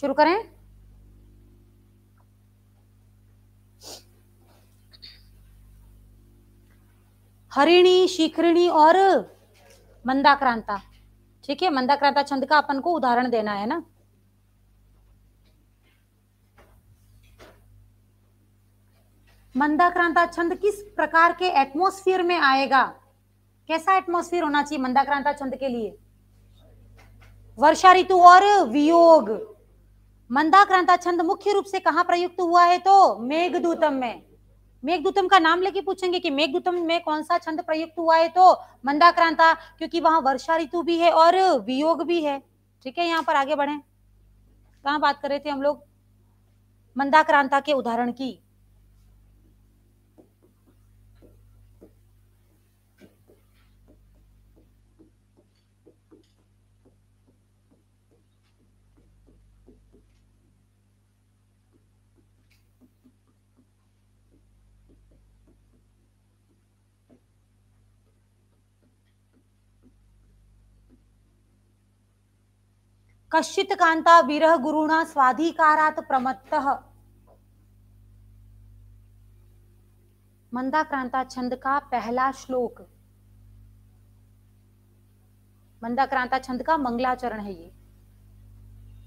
शुरू करें हरिणी शिखरिणी और मंदाक्रांता ठीक है मंदाक्रांता छंद का अपन को उदाहरण देना है ना मंदाक्रांता छंद किस प्रकार के एटमोस्फियर में आएगा कैसा एटमोस्फियर होना चाहिए मंदाक्रांता छंद के लिए वर्षा ऋतु और वियोग मंदाक्रांता छंद मुख्य रूप से कहा प्रयुक्त हुआ है तो मेघदूतम में मेघदूतम का नाम लेके पूछेंगे कि मेघदूतम में कौन सा छंद प्रयुक्त हुआ है तो मंदाक्रांता क्योंकि वहां वर्षा ऋतु भी है और वियोग भी है ठीक है यहाँ पर आगे बढ़े कहा बात कर रहे थे हम लोग मंदाक्रांता के उदाहरण की कश्चित कांता विरह गुरुणा स्वाधिकारात प्रमत्त मंदा क्रांता छंद का पहला श्लोक मंदा क्रांता छंद का मंगलाचरण है ये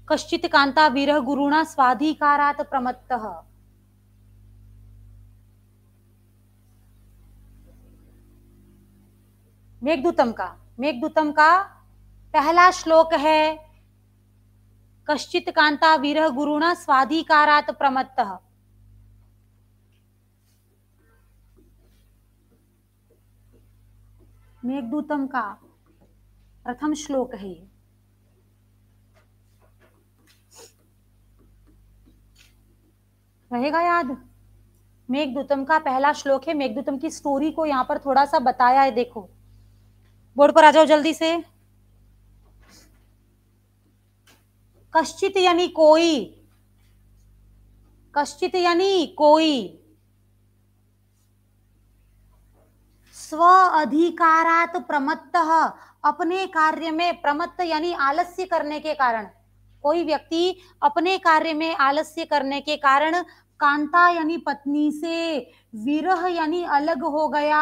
कश्चित कांता विरह गुरुणा स्वाधिकारात प्रमत्त मेघदूतम का मेघदूतम का पहला श्लोक है कश्चित कांता विरह गुरुण स्वाधिकारात प्रमत्त मेघदूतम का प्रथम श्लोक है ये रहेगा याद मेघदूतम का पहला श्लोक है मेघदूतम की स्टोरी को यहाँ पर थोड़ा सा बताया है देखो बोर्ड पर आ जाओ जल्दी से कश्चित यानी कोई कश्चित यानी कोई स्व अधिकारात प्रमत्त अपने कार्य में प्रमत्त यानी आलस्य करने के कारण कोई व्यक्ति अपने कार्य में आलस्य करने के कारण कांता यानी पत्नी से विरह यानी अलग हो गया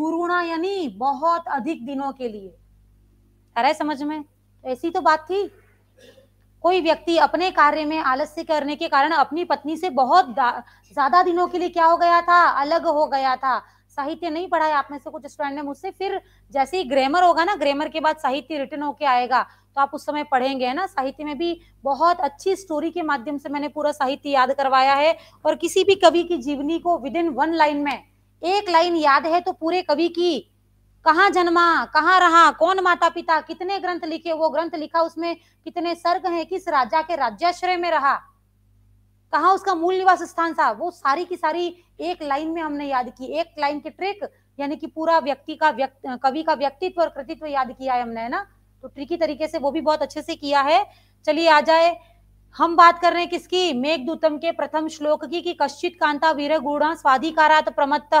गुरुणा यानी बहुत अधिक दिनों के लिए आ रहा है समझ में तो ऐसी तो बात थी कोई व्यक्ति अपने कार्य में आलस्य करने के कारण अपनी पत्नी से बहुत ज्यादा दिनों के लिए क्या हो गया था अलग हो गया था साहित्य नहीं पढ़ा है आप में से कुछ स्टूडेंट ने मुझसे फिर जैसे ही ग्रामर होगा ना ग्रामर के बाद साहित्य रिटर्न होके आएगा तो आप उस समय पढ़ेंगे है ना साहित्य में भी बहुत अच्छी स्टोरी के माध्यम से मैंने पूरा साहित्य याद करवाया है और किसी भी कवि की जीवनी को विद इन वन लाइन में एक लाइन याद है तो पूरे कवि की कहाँ जन्मा कहाँ रहा कौन माता पिता कितने ग्रंथ लिखे वो ग्रंथ लिखा उसमें कितने सर्ग हैं किस राजा के राज्याश्रय में रहा कहा उसका मूल निवास स्थान था वो सारी की सारी एक लाइन में हमने याद की एक लाइन के ट्रिक यानी कि पूरा व्यक्ति का व्यक्त कवि का व्यक्तित्व और कृतित्व याद किया है हमने है ना तो ट्रिकी तरीके से वो भी बहुत अच्छे से किया है चलिए आ जाए हम बात कर रहे हैं किसकी मेघ दूतम के प्रथम श्लोक की कि कश्चित कांता वीर गुणा स्वाधिकारात प्रमत्त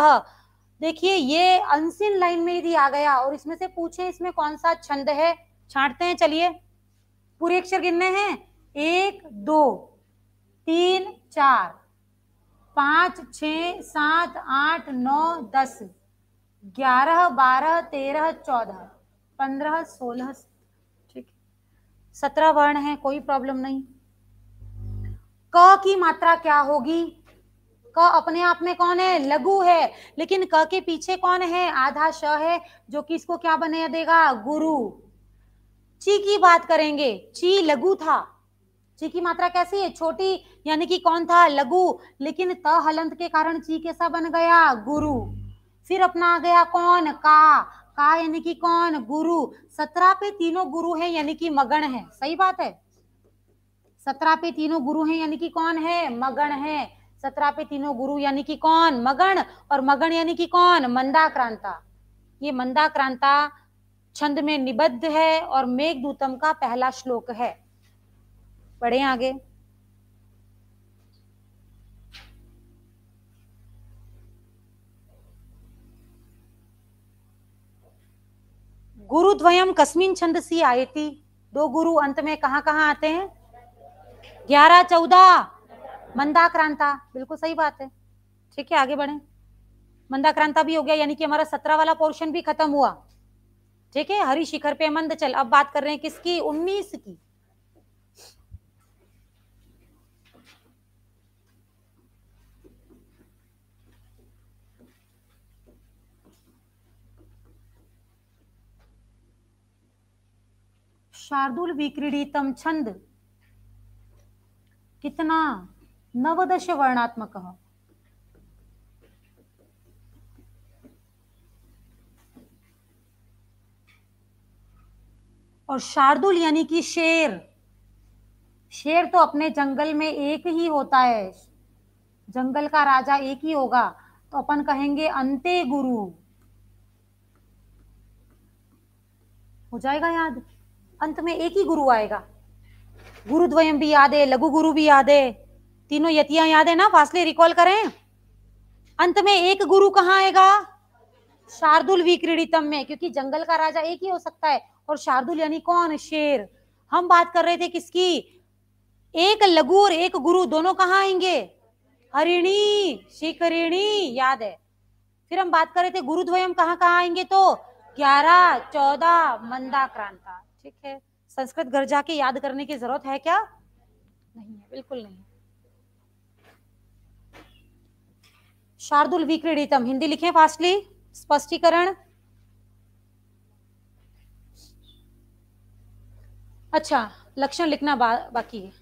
देखिए ये अनसिन लाइन में यदि आ गया और इसमें से पूछे इसमें कौन सा छंद है छांटते हैं चलिए पूरे अक्षर गिनने हैं एक दो तीन चार पांच छ सात आठ नौ दस ग्यारह बारह तेरह चौदह पंद्रह सोलह ठीक सत्रह वर्ण है कोई प्रॉब्लम नहीं क की मात्रा क्या होगी क अपने आप में कौन है लघु है लेकिन क के पीछे कौन है आधा श है जो कि इसको क्या बने देगा गुरु ची की बात करेंगे ची लघु था ची की मात्रा कैसी है छोटी यानी कि कौन था लघु लेकिन त हलंत के कारण ची कैसा बन गया गुरु फिर अपना आ गया कौन का का यानी कि कौन गुरु सत्रह पे तीनों गुरु है यानी कि मगण है सही बात है सत्रह पे तीनों गुरु हैं यानी कि कौन है मगण है सत्रह पे तीनों गुरु यानी कि कौन मगण और मगण यानी कि कौन मंदाक्रांता ये मंदाक्रांता छंद में निबद्ध है और मेघदूतम का पहला श्लोक है पढ़े आगे गुरुद्वयम कस्मिन छंद सी आयती दो गुरु अंत में कहा आते हैं ग्यारह चौदह मंदाक्रांता बिल्कुल सही बात है ठीक है आगे बढ़े मंदाक्रांता भी हो गया यानी कि हमारा सत्रह वाला पोर्शन भी खत्म हुआ ठीक है हरी शिखर पे मंद चल अब बात कर रहे हैं किसकी उन्नीस की शार्दुल विक्रीडितम छंद कितना नवदश वर्णात्मक और शार्दुल यानी कि शेर शेर तो अपने जंगल में एक ही होता है जंगल का राजा एक ही होगा तो अपन कहेंगे अंते गुरु हो जाएगा याद अंत में एक ही गुरु आएगा गुरुद्वयम भी याद है लघु गुरु भी याद है तीनों यतियां याद है ना फासले रिकॉल करें अंत में एक गुरु कहाँ आएगा शार्दुल विक्रीडितम में क्योंकि जंगल का राजा एक ही हो सकता है और शार्दुल यानी कौन शेर हम बात कर रहे थे किसकी एक लघु और एक गुरु दोनों कहाँ आएंगे हरिणी शिखरिणी याद है फिर हम बात कर रहे थे गुरुद्वयम कहाँ कहाँ आएंगे तो ग्यारह चौदह मंदा क्रांता ठीक है संस्कृत घर जाके याद करने की जरूरत है क्या नहीं है बिल्कुल नहीं शार्दुल विक्रीडितम हिंदी लिखें फास्टली स्पष्टीकरण अच्छा लक्षण लिखना बा, बाकी है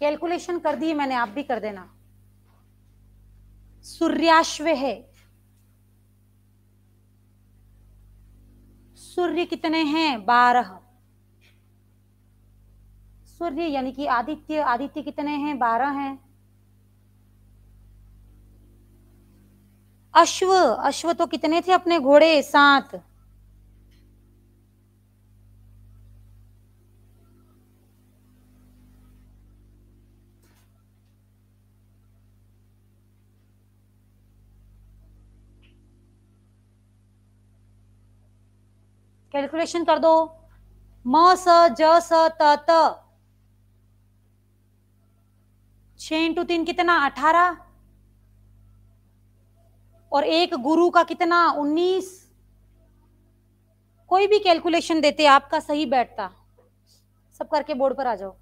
कैलकुलेशन कर दी मैंने आप भी कर देना सूर्याश्व है सूर्य कितने हैं बारह सूर्य यानी कि आदित्य आदित्य कितने हैं बारह हैं अश्व अश्व तो कितने थे अपने घोड़े सात कैलकुलेशन कर दो म स ज स त त छ इंटू तीन कितना अठारह और एक गुरु का कितना उन्नीस कोई भी कैलकुलेशन देते आपका सही बैठता सब करके बोर्ड पर आ जाओ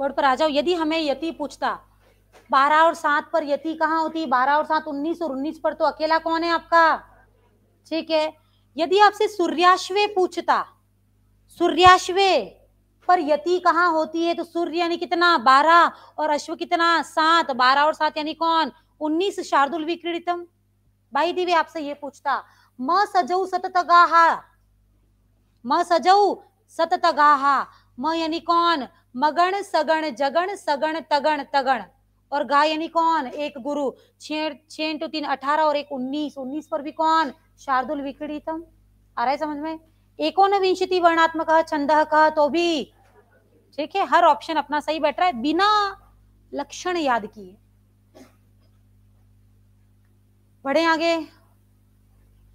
बोर्ड पर आ जाओ यदि हमें यति पूछता बारह और सात पर यति कहाँ होती है बारह और सात उन्नीस और उन्नीस पर तो अकेला कौन है आपका ठीक है यदि आपसे सूर्याश्वे पूछता सूर्याश्वे पर यति कहाँ होती है तो सूर्य यानी कितना बारह और अश्व कितना सात बारह और सात यानी कौन उन्नीस शार्दुल विक्रीडितम भाई देवी आपसे ये पूछता म सजऊ गाहा म सजऊ गाहा म यानी कौन मगण सगण जगण सगण तगण तगण और गा यानी कौन एक गुरु छे इंटू तीन अठारह और एक उन्नीस उन्नीस पर भी कौन शार्दुल विक्रीतम आ रहा है समझ में एकोन विंशति वर्णात्मक छंद कह तो भी ठीक है हर ऑप्शन अपना सही बैठ रहा है बिना लक्षण याद किए बढ़े आगे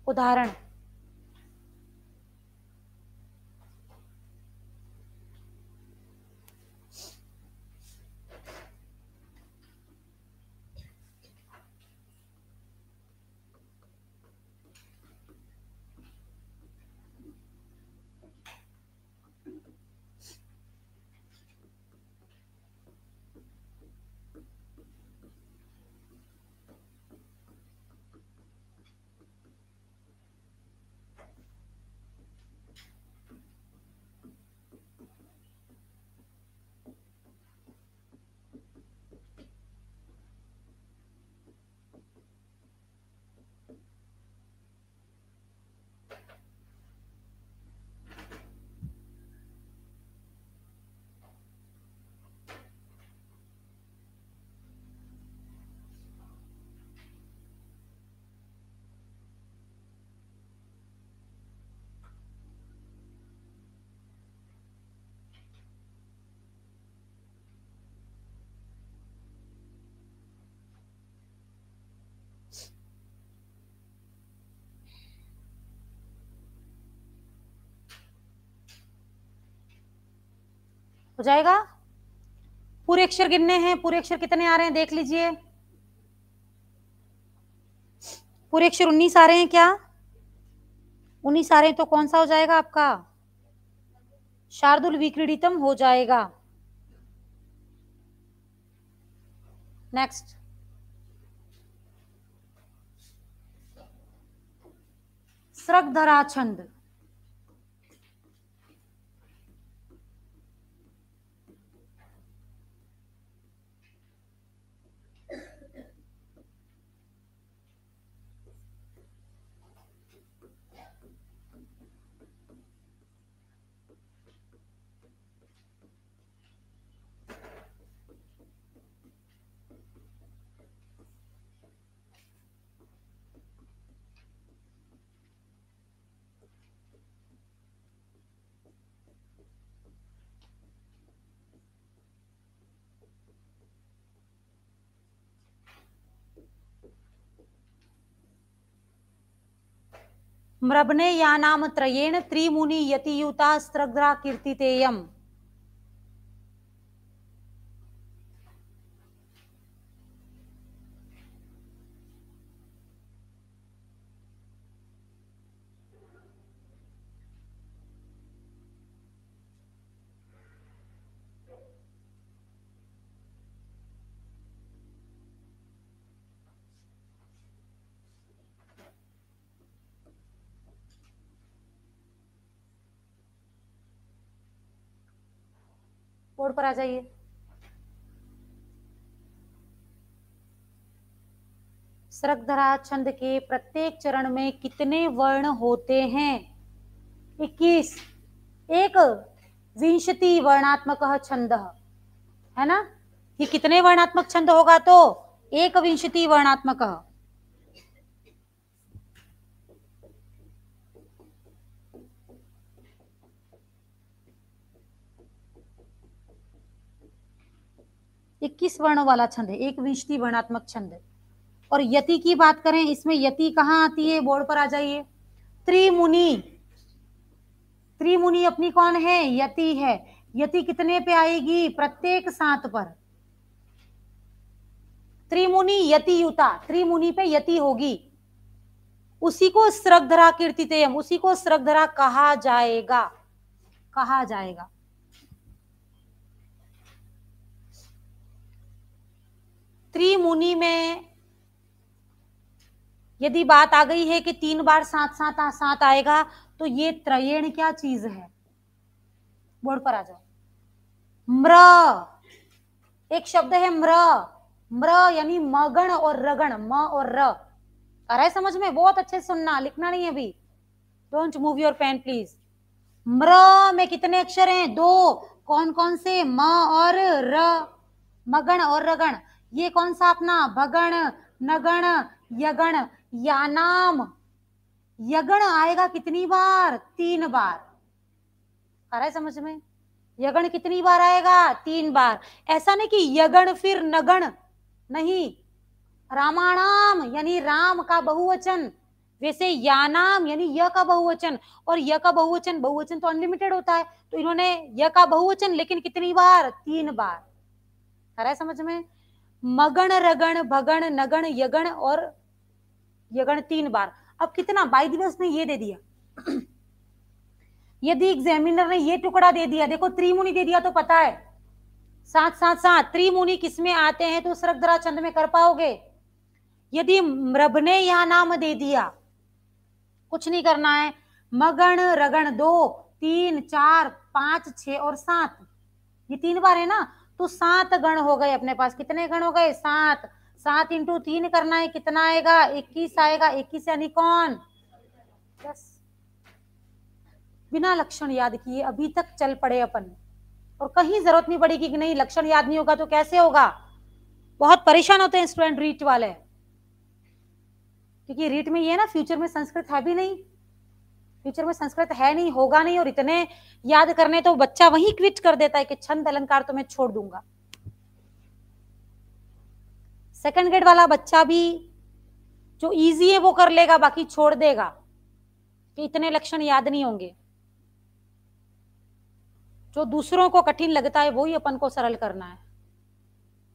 उदाहरण हो जाएगा पूरे अक्षर गिनने हैं पूरे अक्षर कितने आ रहे हैं देख लीजिए पूरे अक्षर उन्नीस आ रहे हैं क्या उन्नीस आ रहे हैं तो कौन सा हो जाएगा आपका शार्दुल विक्रीडितम हो जाएगा नेक्स्ट धरा छंद मृभने या नाम त्रिमुनि यतियुता स्त्रग्रा कीर्तितेयम् पर आ जाइए सरकधरा छंद के प्रत्येक चरण में कितने वर्ण होते हैं 21 एक विंशति वर्णात्मक छंद है ना ये कितने वर्णात्मक छंद होगा तो एक विंशति वर्णात्मक इक्कीस वर्णों वाला छंद है एक विंशति वर्णात्मक छंद है और यति की बात करें इसमें यति कहाँ आती है बोर्ड पर आ जाइए त्रिमुनि त्रिमुनि अपनी कौन है यति है यति कितने पे आएगी प्रत्येक सात पर त्रिमुनि यति युता त्रिमुनि पे यति होगी उसी को स्रगधरा कीर्तितेयम उसी को स्रगधरा कहा जाएगा कहा जाएगा त्रिमुनि में यदि बात आ गई है कि तीन बार साथ साथ आ, साथ आएगा तो ये त्रयेण क्या चीज है बोर्ड पर आ जाओ म्र एक शब्द है म्र म्र यानी मगण और रगण म और र आ रहा है समझ में बहुत अच्छे सुनना लिखना नहीं है अभी don't move your pen please म्र में कितने अक्षर हैं दो कौन कौन से म और र मगण और रगण ये कौन सा अपना भगण नगण यगण यानाम यगण आएगा कितनी बार तीन बार आ रहा है समझ में यगण कितनी बार आएगा तीन बार ऐसा नहीं कि यगण फिर नगण नहीं रामायणाम यानी राम का बहुवचन वैसे यानाम यानी य का बहुवचन और य का बहुवचन बहुवचन तो अनलिमिटेड होता है तो इन्होंने य का बहुवचन लेकिन कितनी बार तीन बार आ रहा है समझ में मगण रगण भगण नगण यगण और यगण तीन बार अब कितना बाई दिवस ने ये दे दिया यदि एग्जामिनर ने ये टुकड़ा दे दिया देखो त्रिमुनि दे दिया तो पता है साथ साथ साथ त्रिमुनि किसमें आते हैं तो सरकधरा चंद में कर पाओगे यदि रब ने यह नाम दे दिया कुछ नहीं करना है मगण रगण दो तीन चार पांच छ और सात ये तीन बार है ना तो सात गण हो गए अपने पास कितने गण हो गए सात सात इंटू तीन करना है कितना आएगा इक्कीस आएगा इक्कीस यानी कौन यस बिना लक्षण याद किए अभी तक चल पड़े अपन और कहीं जरूरत नहीं पड़ेगी कि नहीं लक्षण याद नहीं होगा तो कैसे होगा बहुत परेशान होते हैं स्टूडेंट रीट वाले क्योंकि रीट में ये ना फ्यूचर में संस्कृत है भी नहीं फ्यूचर में संस्कृत है नहीं होगा नहीं और इतने याद करने तो बच्चा वही क्विट कर देता है कि छंद अलंकार तो मैं छोड़ दूंगा सेकंड ग्रेड वाला बच्चा भी जो इजी है वो कर लेगा बाकी छोड़ देगा कि इतने लक्षण याद नहीं होंगे जो दूसरों को कठिन लगता है वही अपन को सरल करना है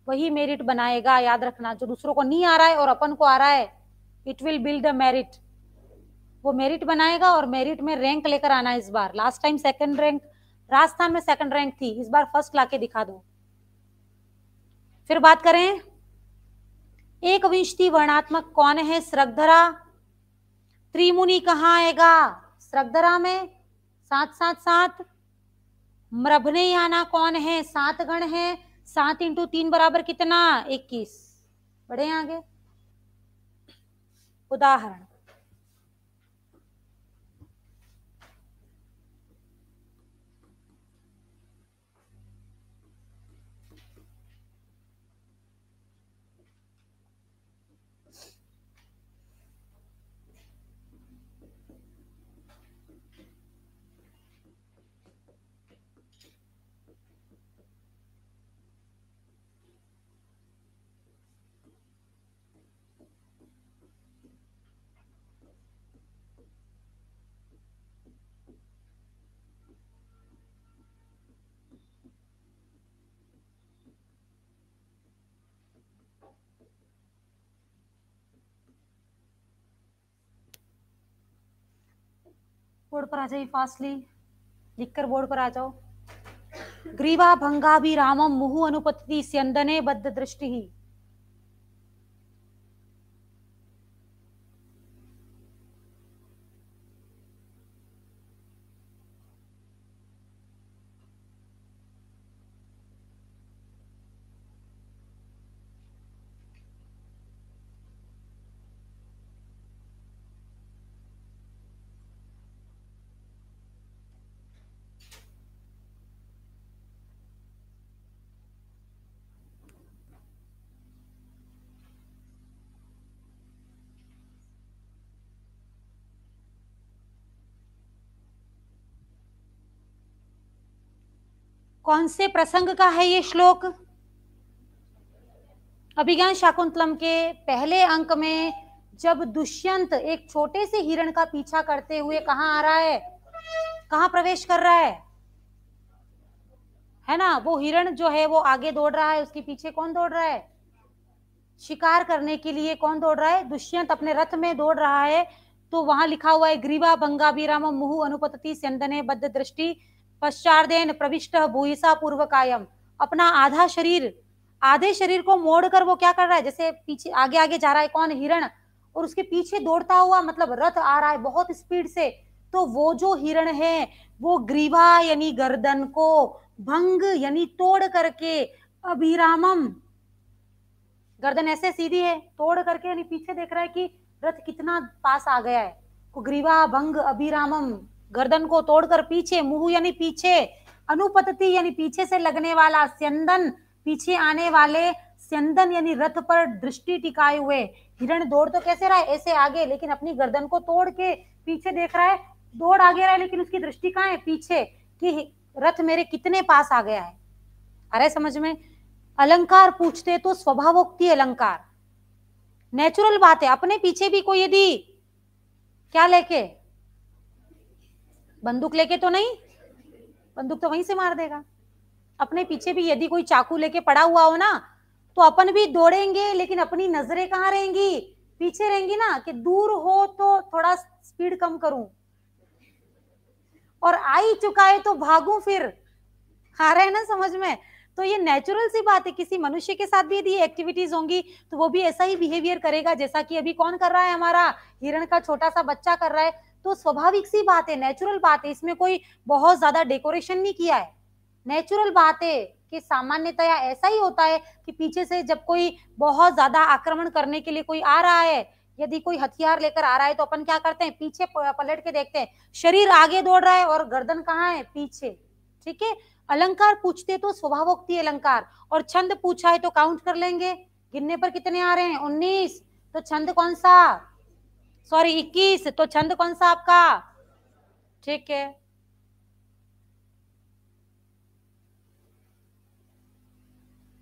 वही मेरिट बनाएगा याद रखना जो दूसरों को नहीं आ रहा है और अपन को आ रहा है it will build a merit वो मेरिट बनाएगा और मेरिट में रैंक लेकर आना इस बार last time second rank Rajasthan में सेकंड रैंक थी इस बार फर्स्ट लाके दिखा दो फिर बात करें एक विंशति वर्णात्मक कौन है श्रगधरा त्रिमुनि कहाँ आएगा श्रगधरा में साथ साथ साथ मृभने आना कौन है सात गण है सात इंटू तीन बराबर कितना इक्कीस बढ़े आगे उदाहरण बोर्ड पर आ जाइए फास्टली लिखकर बोर्ड पर आ जाओ ग्रीवा भंगा भी रामम मुहु अनुपति स्यंदने बद्ध दृष्टि ही कौन से प्रसंग का है ये श्लोक अभिज्ञान शाकुंतलम के पहले अंक में जब दुष्यंत एक छोटे से हिरण का पीछा करते हुए कहा आ रहा है कहा प्रवेश कर रहा है है ना वो हिरण जो है वो आगे दौड़ रहा है उसके पीछे कौन दौड़ रहा है शिकार करने के लिए कौन दौड़ रहा है दुष्यंत अपने रथ में दौड़ रहा है तो वहां लिखा हुआ है ग्रीवा बंगा बीराम मुहु अनुपति सेंदने बद्ध दृष्टि पश्चार्देन प्रविष्ट भूसा पूर्व कायम अपना आधा शरीर आधे शरीर को मोड़कर वो क्या कर रहा है जैसे पीछे आगे आगे जा रहा है कौन हिरण और उसके पीछे दौड़ता हुआ मतलब रथ आ रहा है बहुत स्पीड से तो वो जो हिरण है वो ग्रीवा यानी गर्दन को भंग यानी तोड़ करके अभिरामम गर्दन ऐसे सीधी है तोड़ करके यानी पीछे देख रहा है कि रथ कितना पास आ गया है ग्रीवा भंग अभिरामम गर्दन को तोड़कर पीछे मुंह यानी पीछे अनुपतति यानी पीछे से लगने वाला स्यंदन पीछे आने वाले स्यंदन यानी रथ पर दृष्टि टिकाए हुए हिरण दौड़ तो कैसे रहा है ऐसे आगे लेकिन अपनी गर्दन को तोड़ के पीछे देख रहा है दौड़ आगे रहा है लेकिन उसकी दृष्टि कहाँ है पीछे कि रथ मेरे कितने पास आ गया है अरे समझ में अलंकार पूछते तो स्वभावोक्ति अलंकार नेचुरल बात है अपने पीछे भी कोई यदि क्या लेके बंदूक लेके तो नहीं बंदूक तो वहीं से मार देगा अपने पीछे भी यदि कोई चाकू लेके पड़ा हुआ हो ना तो अपन भी दौड़ेंगे लेकिन अपनी नजरें कहाँ रहेंगी पीछे रहेंगी ना कि दूर हो तो थोड़ा स्पीड कम करूं और आई चुका है तो भागू फिर आ रहा है ना समझ में तो ये नेचुरल सी बात है किसी मनुष्य के साथ भी यदि एक्टिविटीज होंगी तो वो भी ऐसा ही बिहेवियर करेगा जैसा कि अभी कौन कर रहा है हमारा हिरण का छोटा सा बच्चा कर रहा है तो स्वाभाविक सी बात है नेचुरल बात है इसमें कोई बहुत ज्यादा डेकोरेशन नहीं किया है नेचुरल बात है कि सामान्यतया ऐसा ही होता है कि पीछे से जब कोई बहुत ज्यादा आक्रमण करने के लिए कोई आ रहा है यदि कोई हथियार लेकर आ रहा है तो अपन क्या करते हैं पीछे पलट के देखते हैं शरीर आगे दौड़ रहा है और गर्दन कहाँ है पीछे ठीक है अलंकार पूछते तो स्वभावोक्ति अलंकार और छंद पूछा है तो काउंट कर लेंगे गिनने पर कितने आ रहे हैं उन्नीस तो छंद कौन सा सॉरी इक्कीस तो छंद कौन सा आपका ठीक है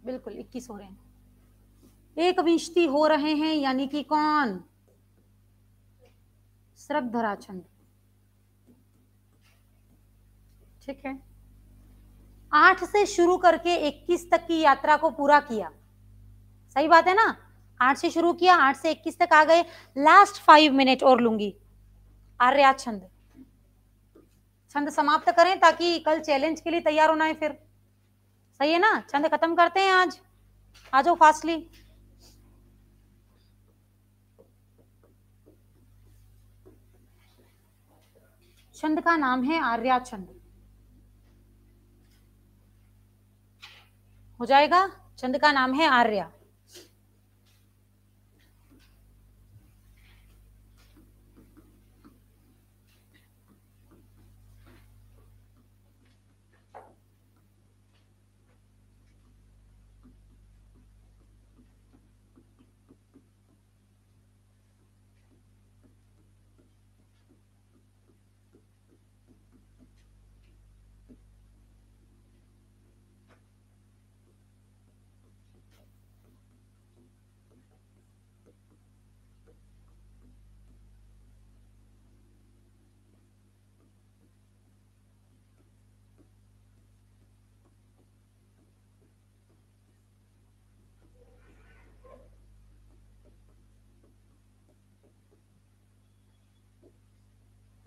बिल्कुल इक्कीस हो रहे हैं एक विंशति हो रहे हैं यानी कि कौन श्रद्धरा छंद ठीक है आठ से शुरू करके इक्कीस तक की यात्रा को पूरा किया सही बात है ना आठ से शुरू किया आठ से इक्कीस तक आ गए लास्ट फाइव मिनट और लूंगी आर्या छंद छंद समाप्त करें ताकि कल चैलेंज के लिए तैयार होना है फिर सही है ना छंद खत्म करते हैं आज आ जाओ फास्टली छंद का नाम है आर्या छंद हो जाएगा छंद का नाम है आर्या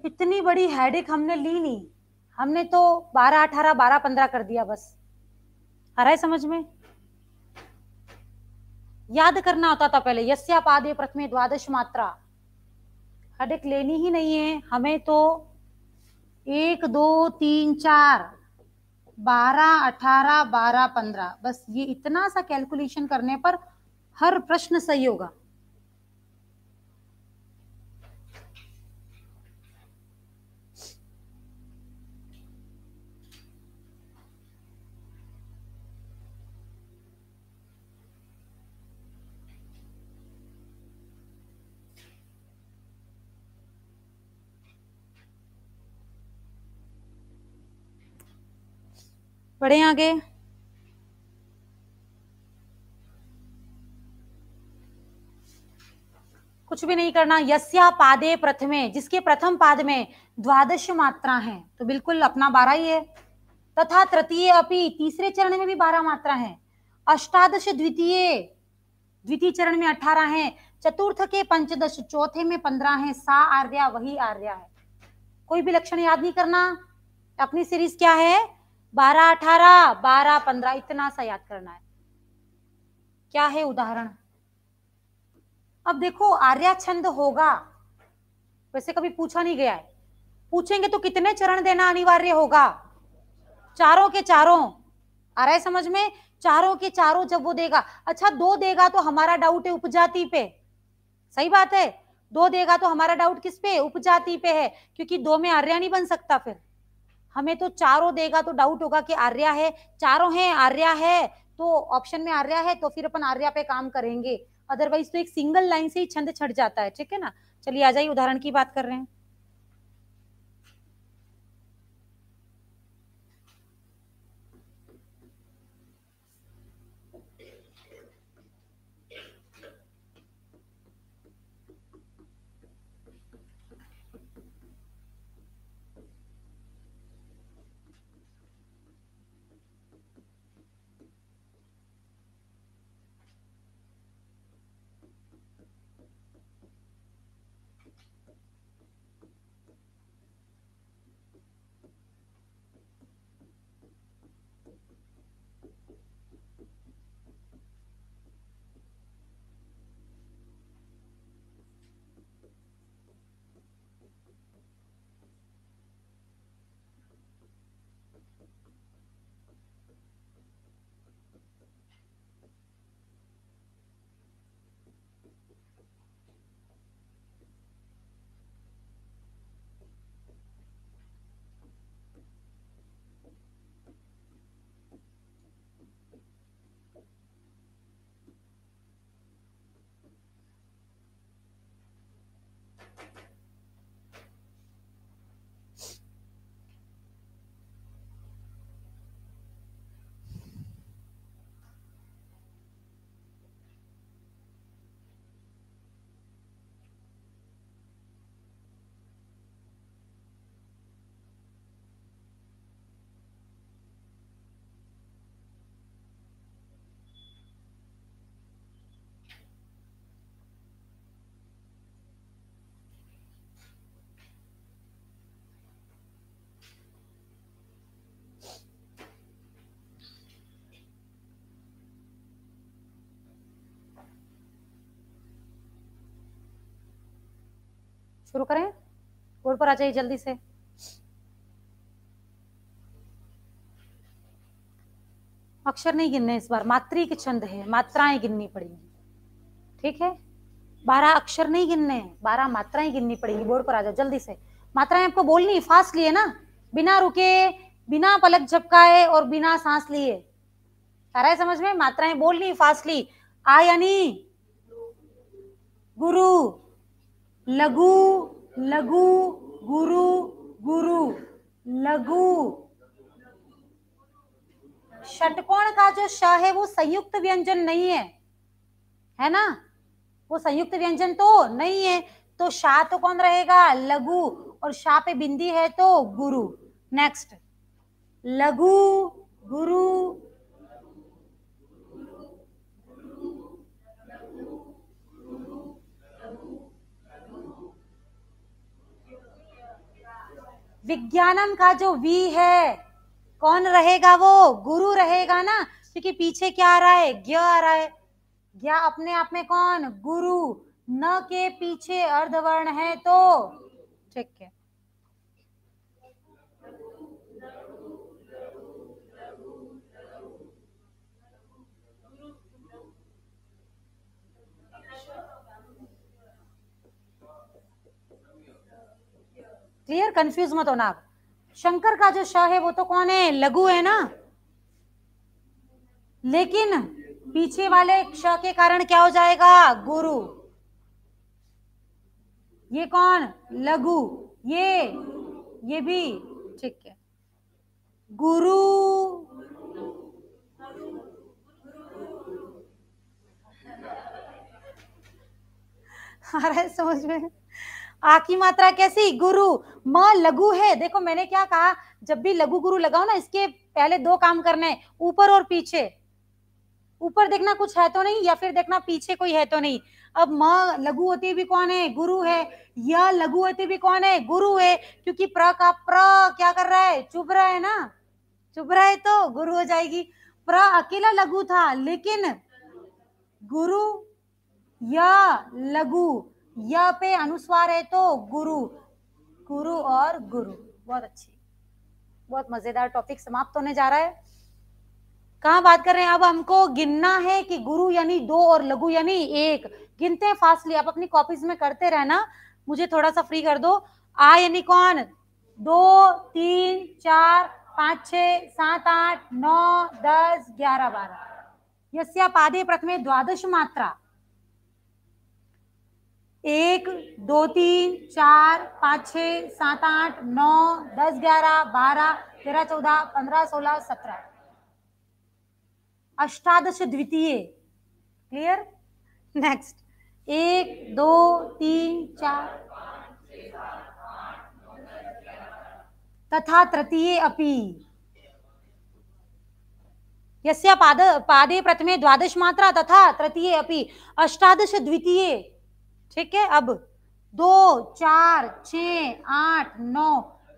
इतनी बड़ी हेडेक हमने ली नहीं हमने तो बारह अठारह बारह पंद्रह कर दिया बस आ रहा है समझ में याद करना होता था पहले यस्या पादे प्रथमे द्वादश मात्रा हेडेक लेनी ही नहीं है हमें तो एक दो तीन चार बारह अठारह बारह पंद्रह बस ये इतना सा कैलकुलेशन करने पर हर प्रश्न सही होगा पढ़े आगे कुछ भी नहीं करना यस्या पादे प्रथमे जिसके प्रथम पाद में द्वादश मात्रा है तो बिल्कुल अपना बारह ही है तथा तृतीय अपि तीसरे चरण में भी बारह मात्रा है अष्टादश द्वितीय द्वितीय चरण में अठारह है चतुर्थ के पंचदश चौथे में पंद्रह है सा आर्या वही आर्या है कोई भी लक्षण याद नहीं करना अपनी सीरीज क्या है बारह अठारह बारह पंद्रह इतना सा याद करना है क्या है उदाहरण अब देखो आर्या छंद होगा वैसे कभी पूछा नहीं गया है पूछेंगे तो कितने चरण देना अनिवार्य होगा चारों के चारों आ रहा है समझ में चारों के चारों जब वो देगा अच्छा दो देगा तो हमारा डाउट है उपजाति पे सही बात है दो देगा तो हमारा डाउट किस पे उपजाति पे है क्योंकि दो में आर्या नहीं बन सकता फिर हमें तो चारों देगा तो डाउट होगा कि आर्या है चारों हैं आर्या है तो ऑप्शन में आर्या है तो फिर अपन आर्या पे काम करेंगे अदरवाइज तो एक सिंगल लाइन से ही छंद छट जाता है ठीक है ना चलिए आ जाइए उदाहरण की बात कर रहे हैं शुरू करें बोर्ड पर आ जाइए जल्दी से अक्षर नहीं गिनने इस बार मातृ के छंद है मात्राएं गिननी पड़ेंगी ठीक है बारह अक्षर नहीं गिनने बारह मात्राएं गिननी पड़ेगी बोर्ड पर आ जाओ जल्दी से मात्राएं आपको बोलनी फास्ट लिए ना बिना रुके बिना पलक झपकाए और बिना सांस लिए आ रहा है समझ में मात्राएं बोलनी फास्टली आ यानी गुरु लघु लघु गुरु गुरु लघु षटकोण का जो श है वो संयुक्त व्यंजन नहीं है है ना वो संयुक्त व्यंजन तो नहीं है तो शाह तो कौन रहेगा लघु और शाह पे बिंदी है तो गुरु नेक्स्ट लघु गुरु विज्ञानम का जो वी है कौन रहेगा वो गुरु रहेगा ना क्योंकि पीछे क्या आ रहा है ज्ञ आ रहा है ज्ञा अपने आप में कौन गुरु न के पीछे अर्धवर्ण है तो ठीक है क्लियर कंफ्यूज मत होना आप शंकर का जो शाह है वो तो कौन है लघु है ना लेकिन पीछे वाले क्ष के कारण क्या हो जाएगा गुरु ये कौन लघु ये ये भी ठीक है गुरु आ रहा है समझ में आ की मात्रा कैसी गुरु म लघु है देखो मैंने क्या कहा जब भी लघु गुरु लगाओ ना इसके पहले दो काम करने ऊपर और पीछे ऊपर देखना कुछ है तो नहीं या फिर देखना पीछे कोई है तो नहीं अब म लघु होते भी कौन है गुरु है यह लघु होते भी कौन है गुरु है क्योंकि प्र का प्र क्या कर रहा है चुभ रहा है ना चुभ रहा है तो गुरु हो जाएगी प्र अकेला लघु था लेकिन गुरु या लघु य पे अनुस्वार है तो गुरु गुरु और गुरु बहुत अच्छी बहुत मजेदार टॉपिक समाप्त होने जा रहा है कहा बात कर रहे हैं अब हमको गिनना है कि गुरु यानी दो और लघु यानी एक गिनते हैं फास्टली आप अपनी कॉपीज में करते रहना मुझे थोड़ा सा फ्री कर दो आ यानी कौन दो तीन चार पाँच छ सात आठ नौ दस ग्यारह बारह यस्या पादे प्रथमे द्वादश मात्रा एक दो तीन चार पाँच छ सात आठ नौ दस ग्यारह बारह तेरह चौदह पंद्रह सोलह सत्रह अष्टादश द्वितीय क्लियर नेक्स्ट एक दो तीन चार तथा तृतीय अपि यस्य पाद पादे प्रथमे द्वादश मात्रा तथा तृतीय अपि अष्टादश द्वितीय ठीक है अब दो चार छ आठ नौ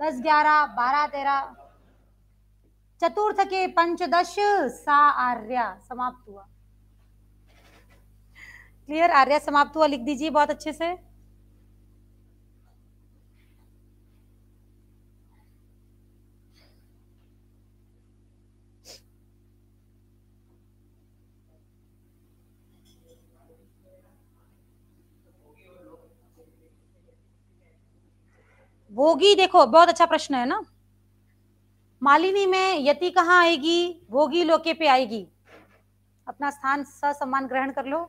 दस ग्यारह बारह तेरह चतुर्थ के पंचदश सा आर्या समाप्त हुआ क्लियर आर्या समाप्त हुआ लिख दीजिए बहुत अच्छे से भोगी देखो बहुत अच्छा प्रश्न है ना मालिनी में यति कहाँ आएगी भोगी लोके पे आएगी अपना स्थान सम्मान ग्रहण कर लो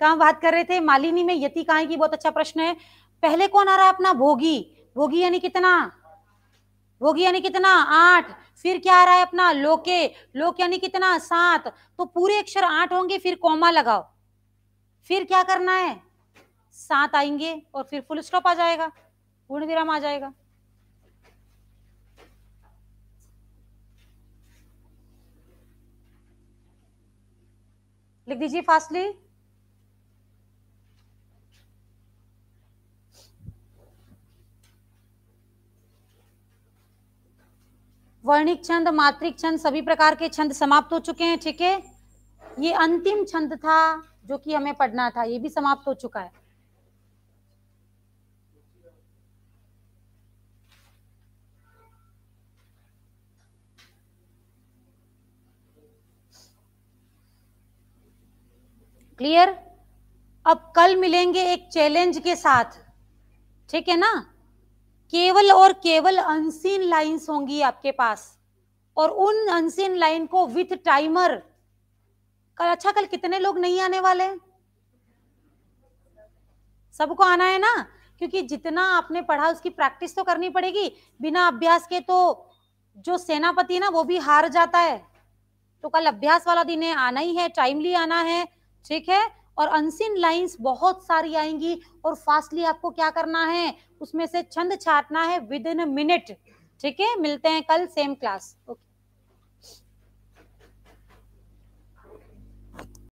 कहा बात कर रहे थे मालिनी में यति कहा आएगी बहुत अच्छा प्रश्न है पहले कौन आ रहा है अपना भोगी भोगी यानी कितना भोगी यानी कितना आठ फिर क्या आ रहा है अपना लोके लोक यानी कितना सात तो पूरे अक्षर आठ होंगे फिर कोमा लगाओ फिर क्या करना है सात आएंगे और फिर फुल स्टॉप आ जाएगा पूर्ण विराम आ जाएगा लिख दीजिए फास्टली वर्णिक छंद मात्रिक छंद सभी प्रकार के छंद समाप्त हो चुके हैं ठीक है ये अंतिम छंद था जो कि हमें पढ़ना था ये भी समाप्त हो चुका है क्लियर अब कल मिलेंगे एक चैलेंज के साथ ठीक है ना केवल और केवल अनसीन लाइंस होंगी आपके पास और उन अनसीन लाइन को विथ टाइमर कल अच्छा कल कितने लोग नहीं आने वाले सबको आना है ना क्योंकि जितना आपने पढ़ा उसकी प्रैक्टिस तो करनी पड़ेगी बिना अभ्यास के तो जो सेनापति ना वो भी हार जाता है तो कल अभ्यास वाला दिन है आना ही है टाइमली आना है ठीक है और अनसिन लाइंस बहुत सारी आएंगी और फास्टली आपको क्या करना है उसमें से छंद छाटना है विद इन मिनट ठीक है मिलते हैं कल सेम क्लास ओके